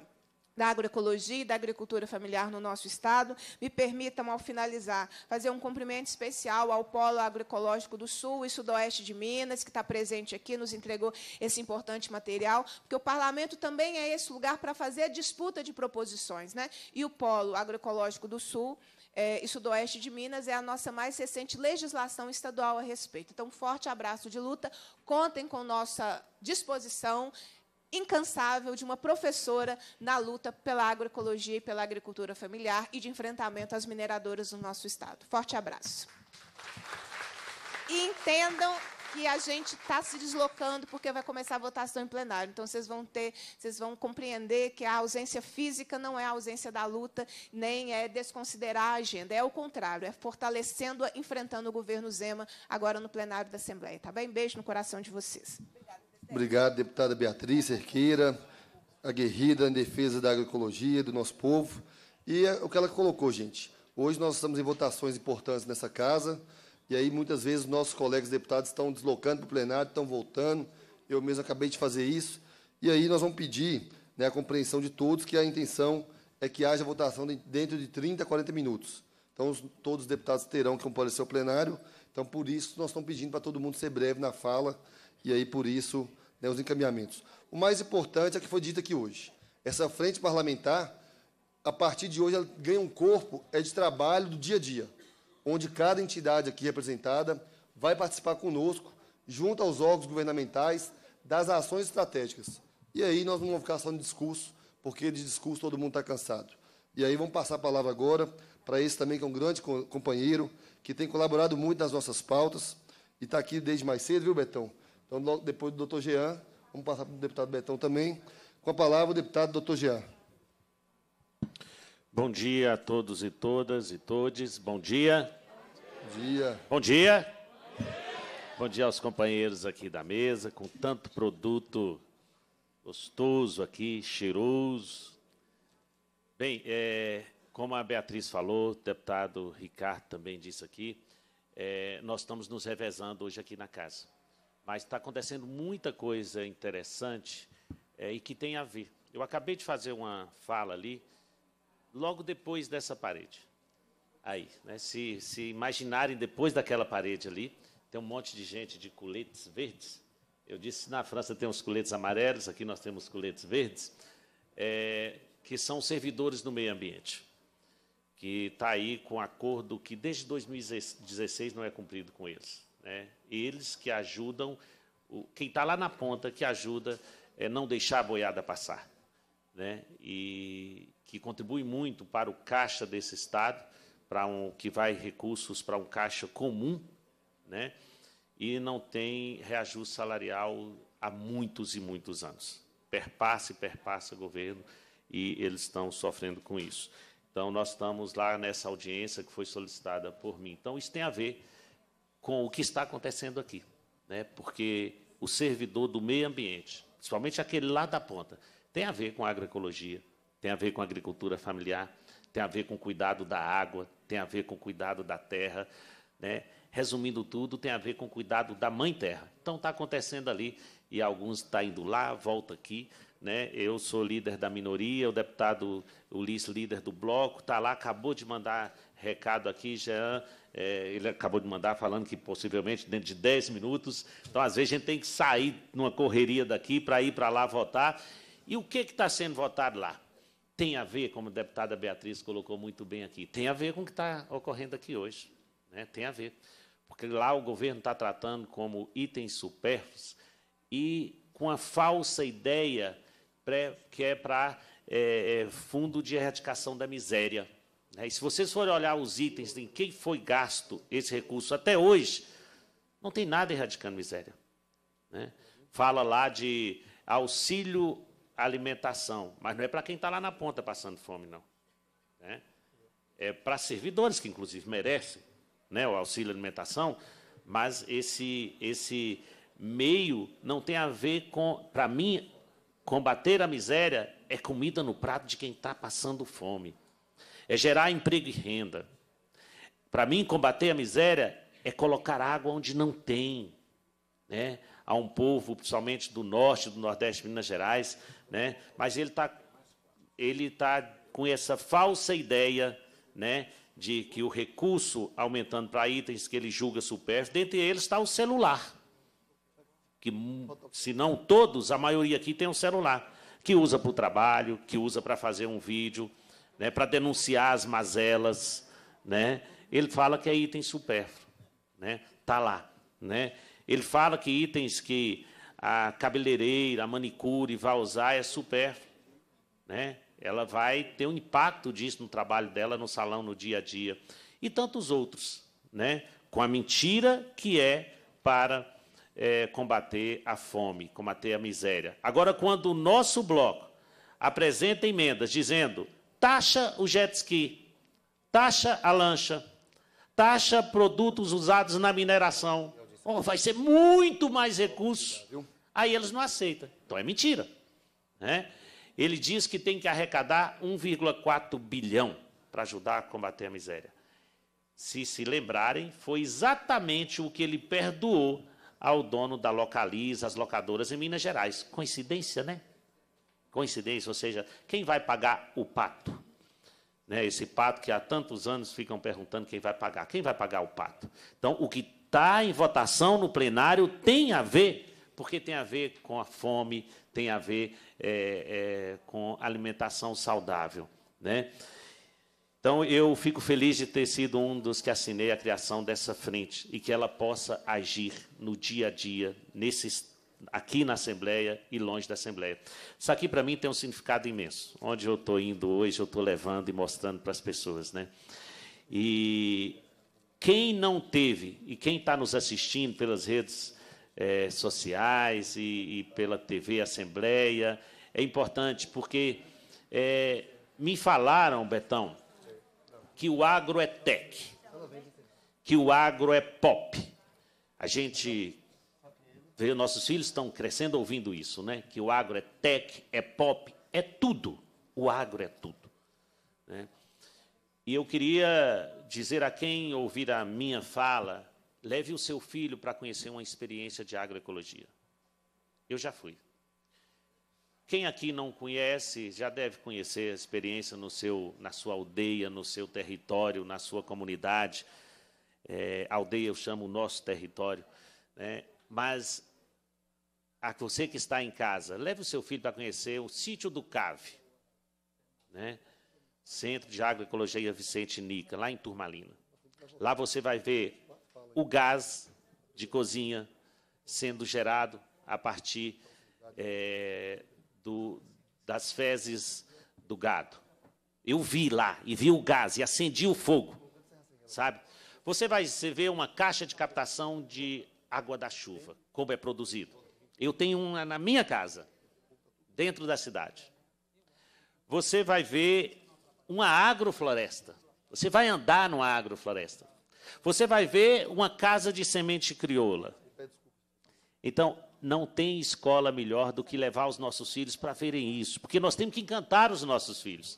da agroecologia e da agricultura familiar no nosso Estado, me permitam, ao finalizar, fazer um cumprimento especial ao Polo Agroecológico do Sul e Sudoeste de Minas, que está presente aqui, nos entregou esse importante material, porque o Parlamento também é esse lugar para fazer a disputa de proposições. Né? E o Polo Agroecológico do Sul é, e Sudoeste de Minas é a nossa mais recente legislação estadual a respeito. Então, um forte abraço de luta, contem com nossa disposição incansável de uma professora na luta pela agroecologia e pela agricultura familiar e de enfrentamento às mineradoras no nosso estado. Forte abraço. E entendam que a gente está se deslocando porque vai começar a votação em plenário. Então vocês vão ter, vocês vão compreender que a ausência física não é a ausência da luta, nem é desconsiderar a agenda, é o contrário, é fortalecendo, enfrentando o governo Zema agora no plenário da Assembleia, tá bem? Beijo no coração de vocês. Obrigado, deputada Beatriz Cerqueira, aguerrida em defesa da agroecologia, do nosso povo. E é o que ela colocou, gente. Hoje nós estamos em votações importantes nessa casa, e aí muitas vezes nossos colegas deputados estão deslocando para o plenário, estão voltando. Eu mesmo acabei de fazer isso. E aí nós vamos pedir né, a compreensão de todos que a intenção é que haja votação dentro de 30 a 40 minutos. Então, todos os deputados terão que comparecer ao plenário. Então, por isso, nós estamos pedindo para todo mundo ser breve na fala. E aí, por isso, né, os encaminhamentos. O mais importante é o que foi dito aqui hoje. Essa frente parlamentar, a partir de hoje, ela ganha um corpo é de trabalho do dia a dia, onde cada entidade aqui representada vai participar conosco, junto aos órgãos governamentais, das ações estratégicas. E aí nós não vamos ficar só no discurso, porque de discurso todo mundo está cansado. E aí vamos passar a palavra agora para esse também, que é um grande companheiro, que tem colaborado muito nas nossas pautas e está aqui desde mais cedo, viu, Betão? Então, logo depois do doutor Jean, vamos passar para o deputado Betão também. Com a palavra, o deputado doutor Jean. Bom dia a todos e todas e todes. Bom dia. Bom dia. Bom dia. Bom dia aos companheiros aqui da mesa, com tanto produto gostoso aqui, cheiroso. Bem, é, como a Beatriz falou, o deputado Ricardo também disse aqui, é, nós estamos nos revezando hoje aqui na casa. Mas está acontecendo muita coisa interessante é, e que tem a ver. Eu acabei de fazer uma fala ali, logo depois dessa parede. Aí, né, se, se imaginarem depois daquela parede ali, tem um monte de gente de coletes verdes. Eu disse na França tem os coletes amarelos, aqui nós temos coletes verdes, é, que são servidores do meio ambiente, que está aí com acordo que desde 2016 não é cumprido com eles. Né? Eles que ajudam, quem está lá na ponta, que ajuda é não deixar a boiada passar. Né? E que contribui muito para o caixa desse Estado, para um, que vai recursos para um caixa comum, né? e não tem reajuste salarial há muitos e muitos anos. Perpassa e perpassa governo, e eles estão sofrendo com isso. Então, nós estamos lá nessa audiência que foi solicitada por mim. Então, isso tem a ver com o que está acontecendo aqui, né? porque o servidor do meio ambiente, principalmente aquele lá da ponta, tem a ver com a agroecologia, tem a ver com a agricultura familiar, tem a ver com o cuidado da água, tem a ver com o cuidado da terra, né? resumindo tudo, tem a ver com o cuidado da mãe terra. Então está acontecendo ali e alguns estão tá indo lá, volta aqui. Né? Eu sou líder da minoria, o deputado Ulisses, líder do bloco, está lá, acabou de mandar recado aqui, Jean, é, ele acabou de mandar falando que possivelmente dentro de 10 minutos. Então, às vezes, a gente tem que sair numa correria daqui para ir para lá votar. E o que está sendo votado lá? Tem a ver, como a deputada Beatriz colocou muito bem aqui, tem a ver com o que está ocorrendo aqui hoje. Né? Tem a ver. Porque lá o governo está tratando como itens supérfluos e com a falsa ideia que é para é, é, fundo de erradicação da miséria né? E se vocês forem olhar os itens em quem foi gasto esse recurso até hoje, não tem nada erradicando miséria. Né? Fala lá de auxílio alimentação, mas não é para quem está lá na ponta passando fome, não. Né? É para servidores que, inclusive, merecem né, o auxílio alimentação, mas esse, esse meio não tem a ver com, para mim, combater a miséria é comida no prato de quem está passando fome é gerar emprego e renda. Para mim, combater a miséria é colocar água onde não tem. Né? Há um povo, principalmente do norte, do nordeste de Minas Gerais, né? mas ele está ele tá com essa falsa ideia né? de que o recurso aumentando para itens que ele julga supérfluos, dentre eles está o celular. Que, se não todos, a maioria aqui tem um celular, que usa para o trabalho, que usa para fazer um vídeo, né, para denunciar as mazelas. Né? Ele fala que é item supérfluo, né? Tá lá, né? Ele fala que itens que a cabeleireira, a manicure vai usar é supérfluo, né? Ela vai ter um impacto disso no trabalho dela, no salão, no dia a dia e tantos outros, né? Com a mentira que é para é, combater a fome, combater a miséria. Agora, quando o nosso bloco apresenta emendas dizendo taxa o jet ski, taxa a lancha, taxa produtos usados na mineração. Oh, vai ser muito mais recurso. É, Aí eles não aceitam. Então é mentira. Né? Ele diz que tem que arrecadar 1,4 bilhão para ajudar a combater a miséria. Se se lembrarem, foi exatamente o que ele perdoou ao dono da Localiza, as locadoras em Minas Gerais. Coincidência, né? coincidência, ou seja, quem vai pagar o pato? Né, esse pato que há tantos anos ficam perguntando quem vai pagar. Quem vai pagar o pato? Então, o que está em votação no plenário tem a ver, porque tem a ver com a fome, tem a ver é, é, com alimentação saudável. Né? Então, eu fico feliz de ter sido um dos que assinei a criação dessa frente e que ela possa agir no dia a dia, nesses aqui na Assembleia e longe da Assembleia. Isso aqui, para mim, tem um significado imenso. Onde eu estou indo hoje, eu estou levando e mostrando para as pessoas. Né? E quem não teve, e quem está nos assistindo pelas redes é, sociais e, e, pela TV Assembleia, é importante porque é, me falaram, Betão, que o agro é tech, que o agro é pop. A gente nossos filhos estão crescendo ouvindo isso, né? Que o agro é tech, é pop, é tudo. O agro é tudo. Né? E eu queria dizer a quem ouvir a minha fala, leve o seu filho para conhecer uma experiência de agroecologia. Eu já fui. Quem aqui não conhece, já deve conhecer a experiência no seu, na sua aldeia, no seu território, na sua comunidade. É, aldeia eu chamo o nosso território. Né? Mas a você que está em casa, leve o seu filho para conhecer o sítio do CAVE, né? Centro de Agroecologia Vicente Nica, lá em Turmalina. Lá você vai ver o gás de cozinha sendo gerado a partir é, do, das fezes do gado. Eu vi lá e vi o gás e acendi o fogo, sabe? Você vai ver uma caixa de captação de água da chuva, como é produzido. Eu tenho uma na minha casa, dentro da cidade. Você vai ver uma agrofloresta. Você vai andar numa agrofloresta. Você vai ver uma casa de semente crioula. Então, não tem escola melhor do que levar os nossos filhos para verem isso, porque nós temos que encantar os nossos filhos.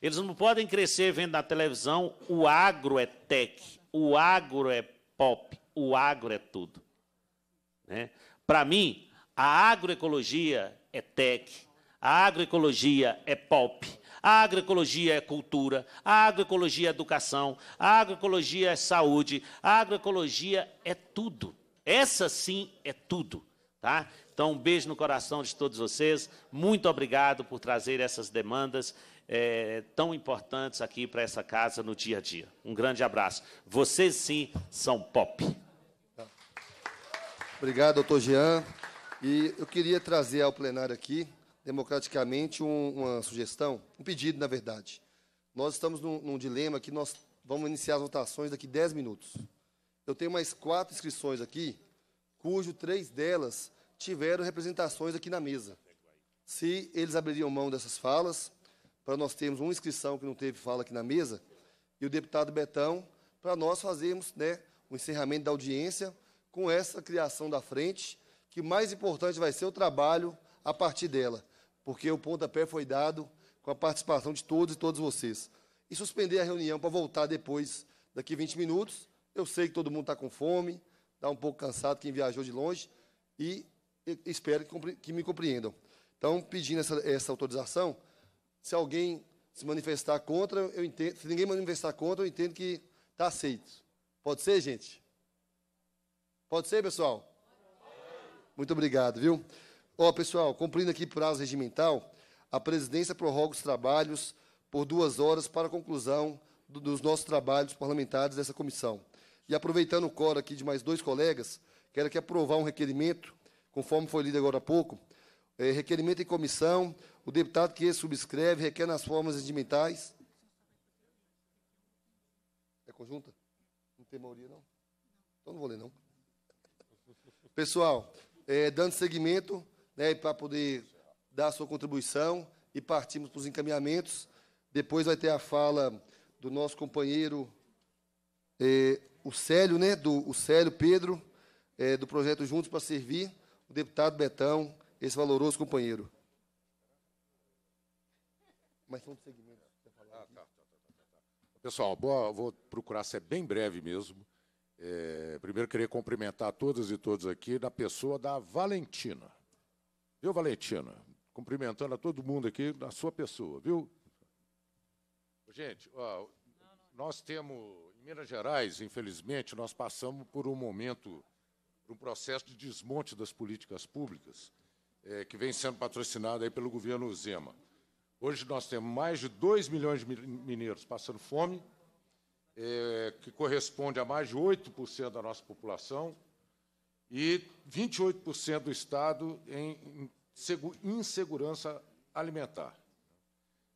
Eles não podem crescer vendo na televisão o agro é tech, o agro é pop, o agro é tudo. Né? Para mim, a agroecologia é tech, a agroecologia é pop, a agroecologia é cultura, a agroecologia é educação, a agroecologia é saúde, a agroecologia é tudo. Essa sim é tudo. Tá? Então, um beijo no coração de todos vocês. Muito obrigado por trazer essas demandas é, tão importantes aqui para essa casa no dia a dia. Um grande abraço. Vocês, sim, são pop. Obrigado, doutor Jean. E eu queria trazer ao plenário aqui, democraticamente, um, uma sugestão, um pedido, na verdade. Nós estamos num, num, dilema que nós vamos iniciar as votações daqui 10 minutos. Eu tenho mais quatro inscrições aqui, cujo três delas tiveram representações aqui na mesa. Se eles abririam mão dessas falas, para nós termos uma inscrição que não teve fala aqui na mesa, e o deputado Betão, para nós fazermos né, o encerramento da audiência com essa criação da frente que mais importante vai ser o trabalho a partir dela, porque o pontapé foi dado com a participação de todos e todas vocês. E suspender a reunião para voltar depois, daqui 20 minutos. Eu sei que todo mundo está com fome, está um pouco cansado quem viajou de longe, e espero que, que me compreendam. Então, pedindo essa, essa, autorização, se alguém se manifestar contra, eu entendo. Se ninguém manifestar contra, eu entendo que está aceito. Pode ser, gente? Pode ser, pessoal? Muito obrigado, viu? Ó, pessoal, cumprindo aqui prazo regimental, a presidência prorroga os trabalhos por duas horas para a conclusão do, dos nossos trabalhos parlamentares dessa comissão. E aproveitando o coro aqui de mais dois colegas, quero aqui aprovar um requerimento, conforme foi lido agora há pouco, é, requerimento em comissão, o deputado que subscreve requer nas formas regimentais... É conjunta? Não tem maioria, não? Então não vou ler, não. Pessoal, é, dando seguimento né, para poder dar a sua contribuição e partimos para os encaminhamentos. Depois vai ter a fala do nosso companheiro, é, o Célio, né, do, o Célio Pedro, é, do projeto Juntos para Servir, o deputado Betão, esse valoroso companheiro. Mas seguimento. Ah, tá, tá, tá, Pessoal, vou procurar ser bem breve mesmo. É, primeiro, queria cumprimentar todas e todos aqui da pessoa da Valentina. Viu, Valentina? Cumprimentando a todo mundo aqui na sua pessoa, viu? Gente, ó, nós temos, em Minas Gerais, infelizmente, nós passamos por um momento, por um processo de desmonte das políticas públicas, é, que vem sendo patrocinado aí pelo governo Zema. Hoje nós temos mais de 2 milhões de mineiros passando fome, é, que corresponde a mais de 8% da nossa população, e 28% do Estado em insegurança alimentar.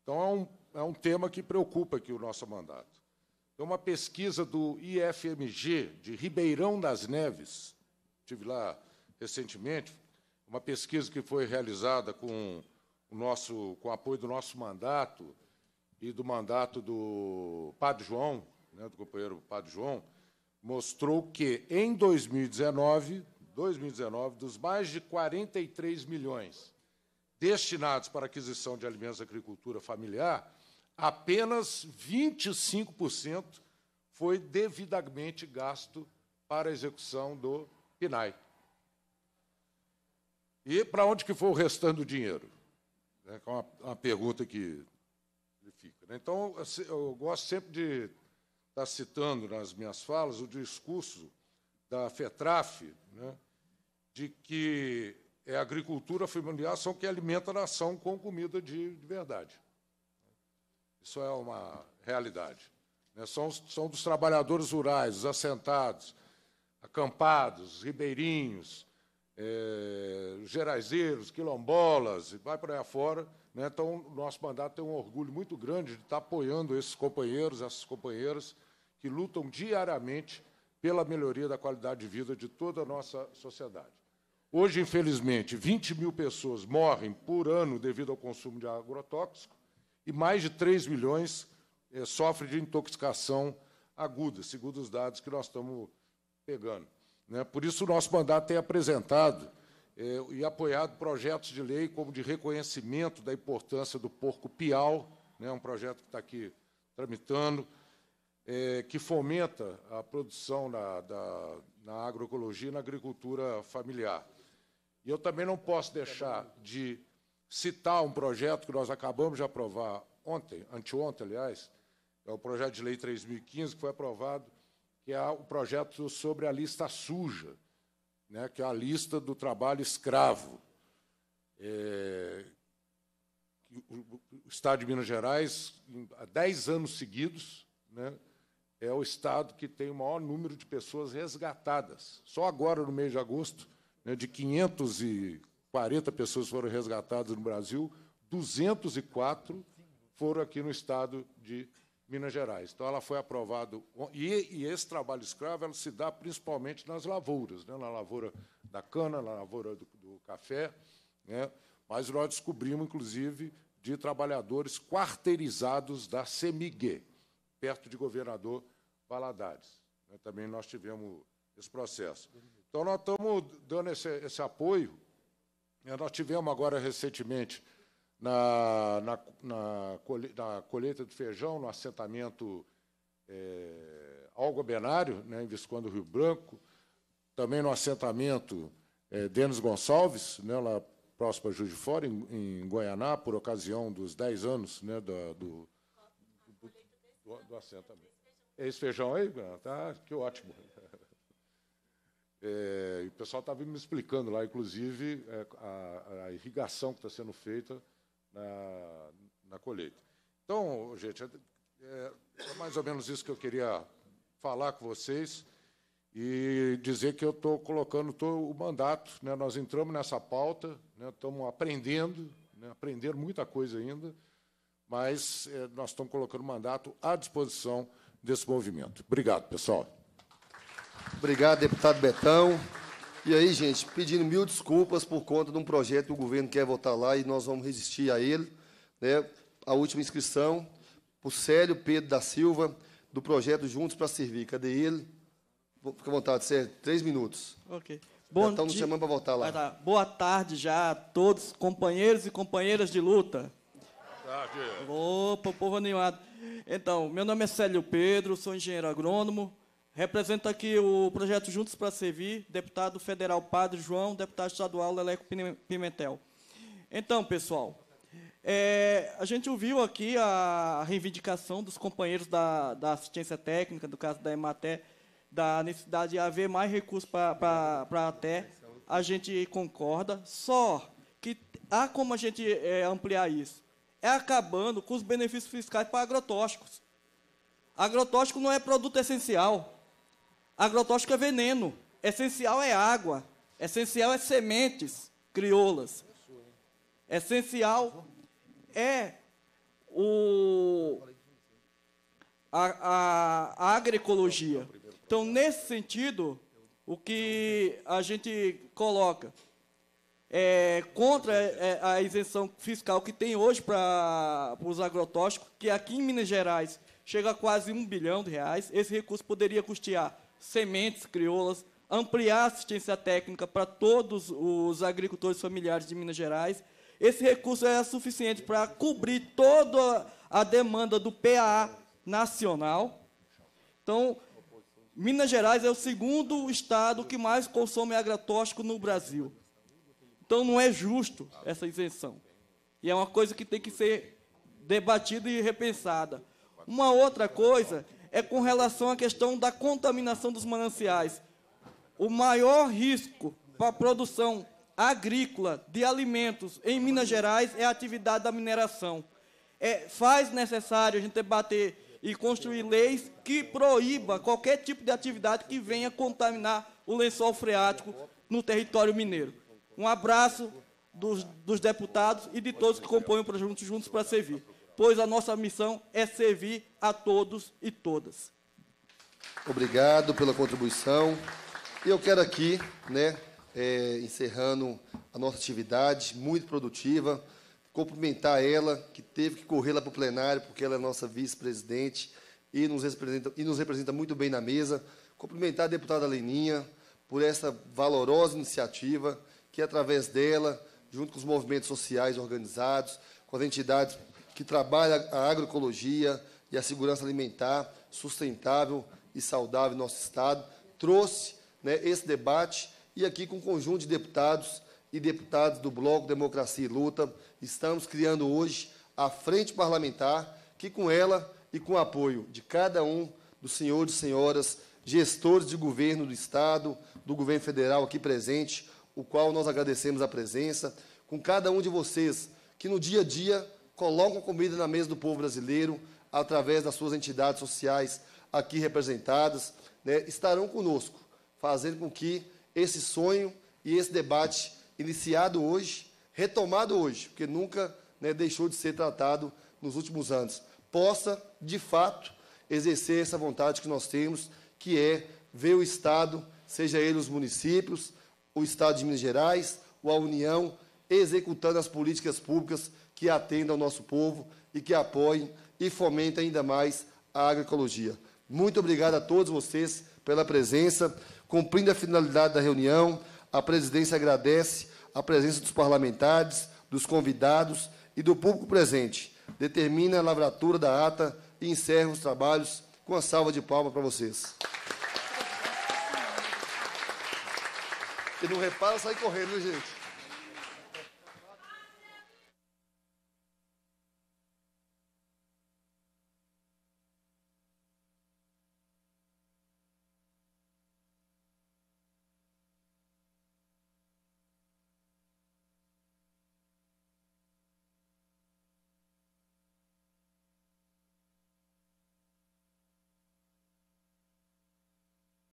Então, é um, é um tema que preocupa aqui o nosso mandato. então, uma pesquisa do IFMG de Ribeirão das Neves, estive lá recentemente, uma pesquisa que foi realizada com o nosso, com o apoio do nosso mandato e do mandato do Padre João, né, do companheiro Padre João, mostrou que em 2019, 2019, dos mais de 43 milhões destinados para aquisição de alimentos da agricultura familiar, apenas 25% foi devidamente gasto para a execução do PNAE. E para onde que foi o restante do dinheiro? É, é uma, uma pergunta que fica. Né? Então, eu gosto sempre de está citando nas minhas falas o discurso da FETRAF, né, de que é a agricultura familiar só que alimenta a nação com comida de, de verdade. Isso é uma realidade. Né? São, são dos trabalhadores rurais, os assentados, acampados, ribeirinhos, é, eh, geraizeiros, quilombolas, e vai para aí fora. Né? Então, nosso mandato tem um orgulho muito grande de estar tá apoiando esses companheiros, essas companheiras, que lutam diariamente pela melhoria da qualidade de vida de toda a nossa sociedade. Hoje, infelizmente, 20 mil pessoas morrem por ano devido ao consumo de agrotóxico e mais de 3 milhões é, sofrem de intoxicação aguda, segundo os dados que nós estamos pegando. Né? Por isso, o nosso mandato tem apresentado é, e apoiado projetos de lei como de reconhecimento da importância do porco piau, né, um projeto que está aqui tramitando, é, que fomenta a produção na, da, na agroecologia e na agricultura familiar. E eu também não posso deixar de citar um projeto que nós acabamos de aprovar ontem, anteontem, aliás, é o projeto de lei 3015, que foi aprovado, que é o projeto sobre a lista suja, né, que é a lista do trabalho escravo. É, o Estado de Minas Gerais, há 10 anos seguidos, né, é o estado que tem o maior número de pessoas resgatadas. Só agora, no mês de agosto, né, de 540 pessoas foram resgatadas no Brasil, 204 foram aqui no estado de Minas Gerais. Então, ela foi aprovada. E, e esse trabalho escravo se dá principalmente nas lavouras, né, na lavoura da cana, na lavoura do, do café. Né, mas nós descobrimos, inclusive, de trabalhadores quarteirizados da Semigue perto de governador Valadares. Né? Também nós tivemos esse processo. Então, nós estamos dando esse, esse apoio. Né? Nós tivemos agora, recentemente, na, na, na, na colheita de feijão, no assentamento é, Algobenário, né, em Visconde do Rio Branco, também no assentamento é, Denis Gonçalves, né, lá próximo a Juiz de Fora, em, em Goianá, por ocasião dos 10 anos né, da, do, do, do assentamento. É esse feijão aí, tá? Que ótimo. É, o pessoal estava me explicando lá, inclusive, é, a, a irrigação que está sendo feita na, na colheita. Então, gente, é, é, mais ou menos isso que eu queria falar com vocês e dizer que eu estou colocando tô, o mandato. Né, nós entramos nessa pauta, estamos né, aprendendo, né, aprendendo muita coisa ainda mas eh, nós estamos colocando o mandato à disposição desse movimento. Obrigado, pessoal. Obrigado, deputado Betão. E aí, gente, pedindo mil desculpas por conta de um projeto que o governo quer votar lá e nós vamos resistir a ele. Né? A última inscrição, o Célio Pedro da Silva, do projeto Juntos para Servir. Cadê ele? Fica à vontade, Célio, Três minutos. Ok. Bom já tá chamando para voltar lá. Boa tarde já a todos, companheiros e companheiras de luta. Tá ah, é. Opa, povo animado. Então, meu nome é Célio Pedro, sou engenheiro agrônomo. Represento aqui o projeto Juntos para Servir, deputado federal Padre João, deputado estadual Leleco Pimentel. Então, pessoal, é, a gente ouviu aqui a reivindicação dos companheiros da, da assistência técnica, do caso da EMATER, da necessidade de haver mais recursos para a ATE. A gente concorda, só que há como a gente é, ampliar isso é acabando com os benefícios fiscais para agrotóxicos. Agrotóxico não é produto essencial. Agrotóxico é veneno. Essencial é água. Essencial é sementes crioulas. Essencial é o, a, a, a agroecologia. Então, nesse sentido, o que a gente coloca? é, contra é, a isenção fiscal que tem hoje para os agrotóxicos, que aqui em Minas Gerais chega a quase um bilhão de reais. Esse recurso poderia custear sementes crioulas, ampliar a assistência técnica para todos os agricultores familiares de Minas Gerais. Esse recurso é suficiente para cobrir toda a demanda do PAA nacional. Então, Minas Gerais é o segundo estado que mais consome agrotóxico no Brasil. Então não é justo essa isenção. E é uma coisa que tem que ser debatida e repensada. Uma outra coisa é com relação à questão da contaminação dos mananciais. O maior risco para a produção agrícola de alimentos em Minas Gerais é a atividade da mineração. É, faz necessário a gente debater e construir leis que proíba qualquer tipo de atividade que venha contaminar o lençol freático no território mineiro. Um abraço dos, dos deputados e de todos que compõem o Projeto Juntos para Servir, pois a nossa missão é servir a todos e todas. Obrigado pela contribuição. E eu quero aqui, né, é, encerrando a nossa atividade muito produtiva, cumprimentar ela, que teve que correr lá para o plenário, porque ela é nossa vice-presidente e, nos representa, e nos representa muito bem na mesa. Cumprimentar a deputada Leninha por essa valorosa iniciativa que é através dela, junto com os movimentos sociais organizados, com as entidades que trabalham a agroecologia e a segurança alimentar sustentável e saudável em nosso Estado, trouxe né, esse debate e aqui com um conjunto de deputados e deputadas do Bloco Democracia e Luta, estamos criando hoje a Frente Parlamentar, que com ela e com o apoio de cada um dos senhores e senhoras, gestores de governo do Estado, do governo federal aqui presente, o qual nós agradecemos a presença, com cada um de vocês que no dia a dia colocam comida na mesa do povo brasileiro através das suas entidades sociais aqui representadas, né, estarão conosco, fazendo com que esse sonho e esse debate iniciado hoje, retomado hoje, porque nunca né, deixou de ser tratado nos últimos anos, possa, de fato, exercer essa vontade que nós temos, que é ver o Estado, seja ele os municípios, o Estado de Minas Gerais ou a União, executando as políticas públicas que atendam ao nosso povo e que apoiem e fomentem ainda mais a agroecologia. Muito obrigado a todos vocês pela presença. Cumprindo a finalidade da reunião, a presidência agradece a presença dos parlamentares, dos convidados e do público presente. Determina a lavratura da ata e encerra os trabalhos com a salva de palmas para vocês. Ele não repara, sai correndo, gente.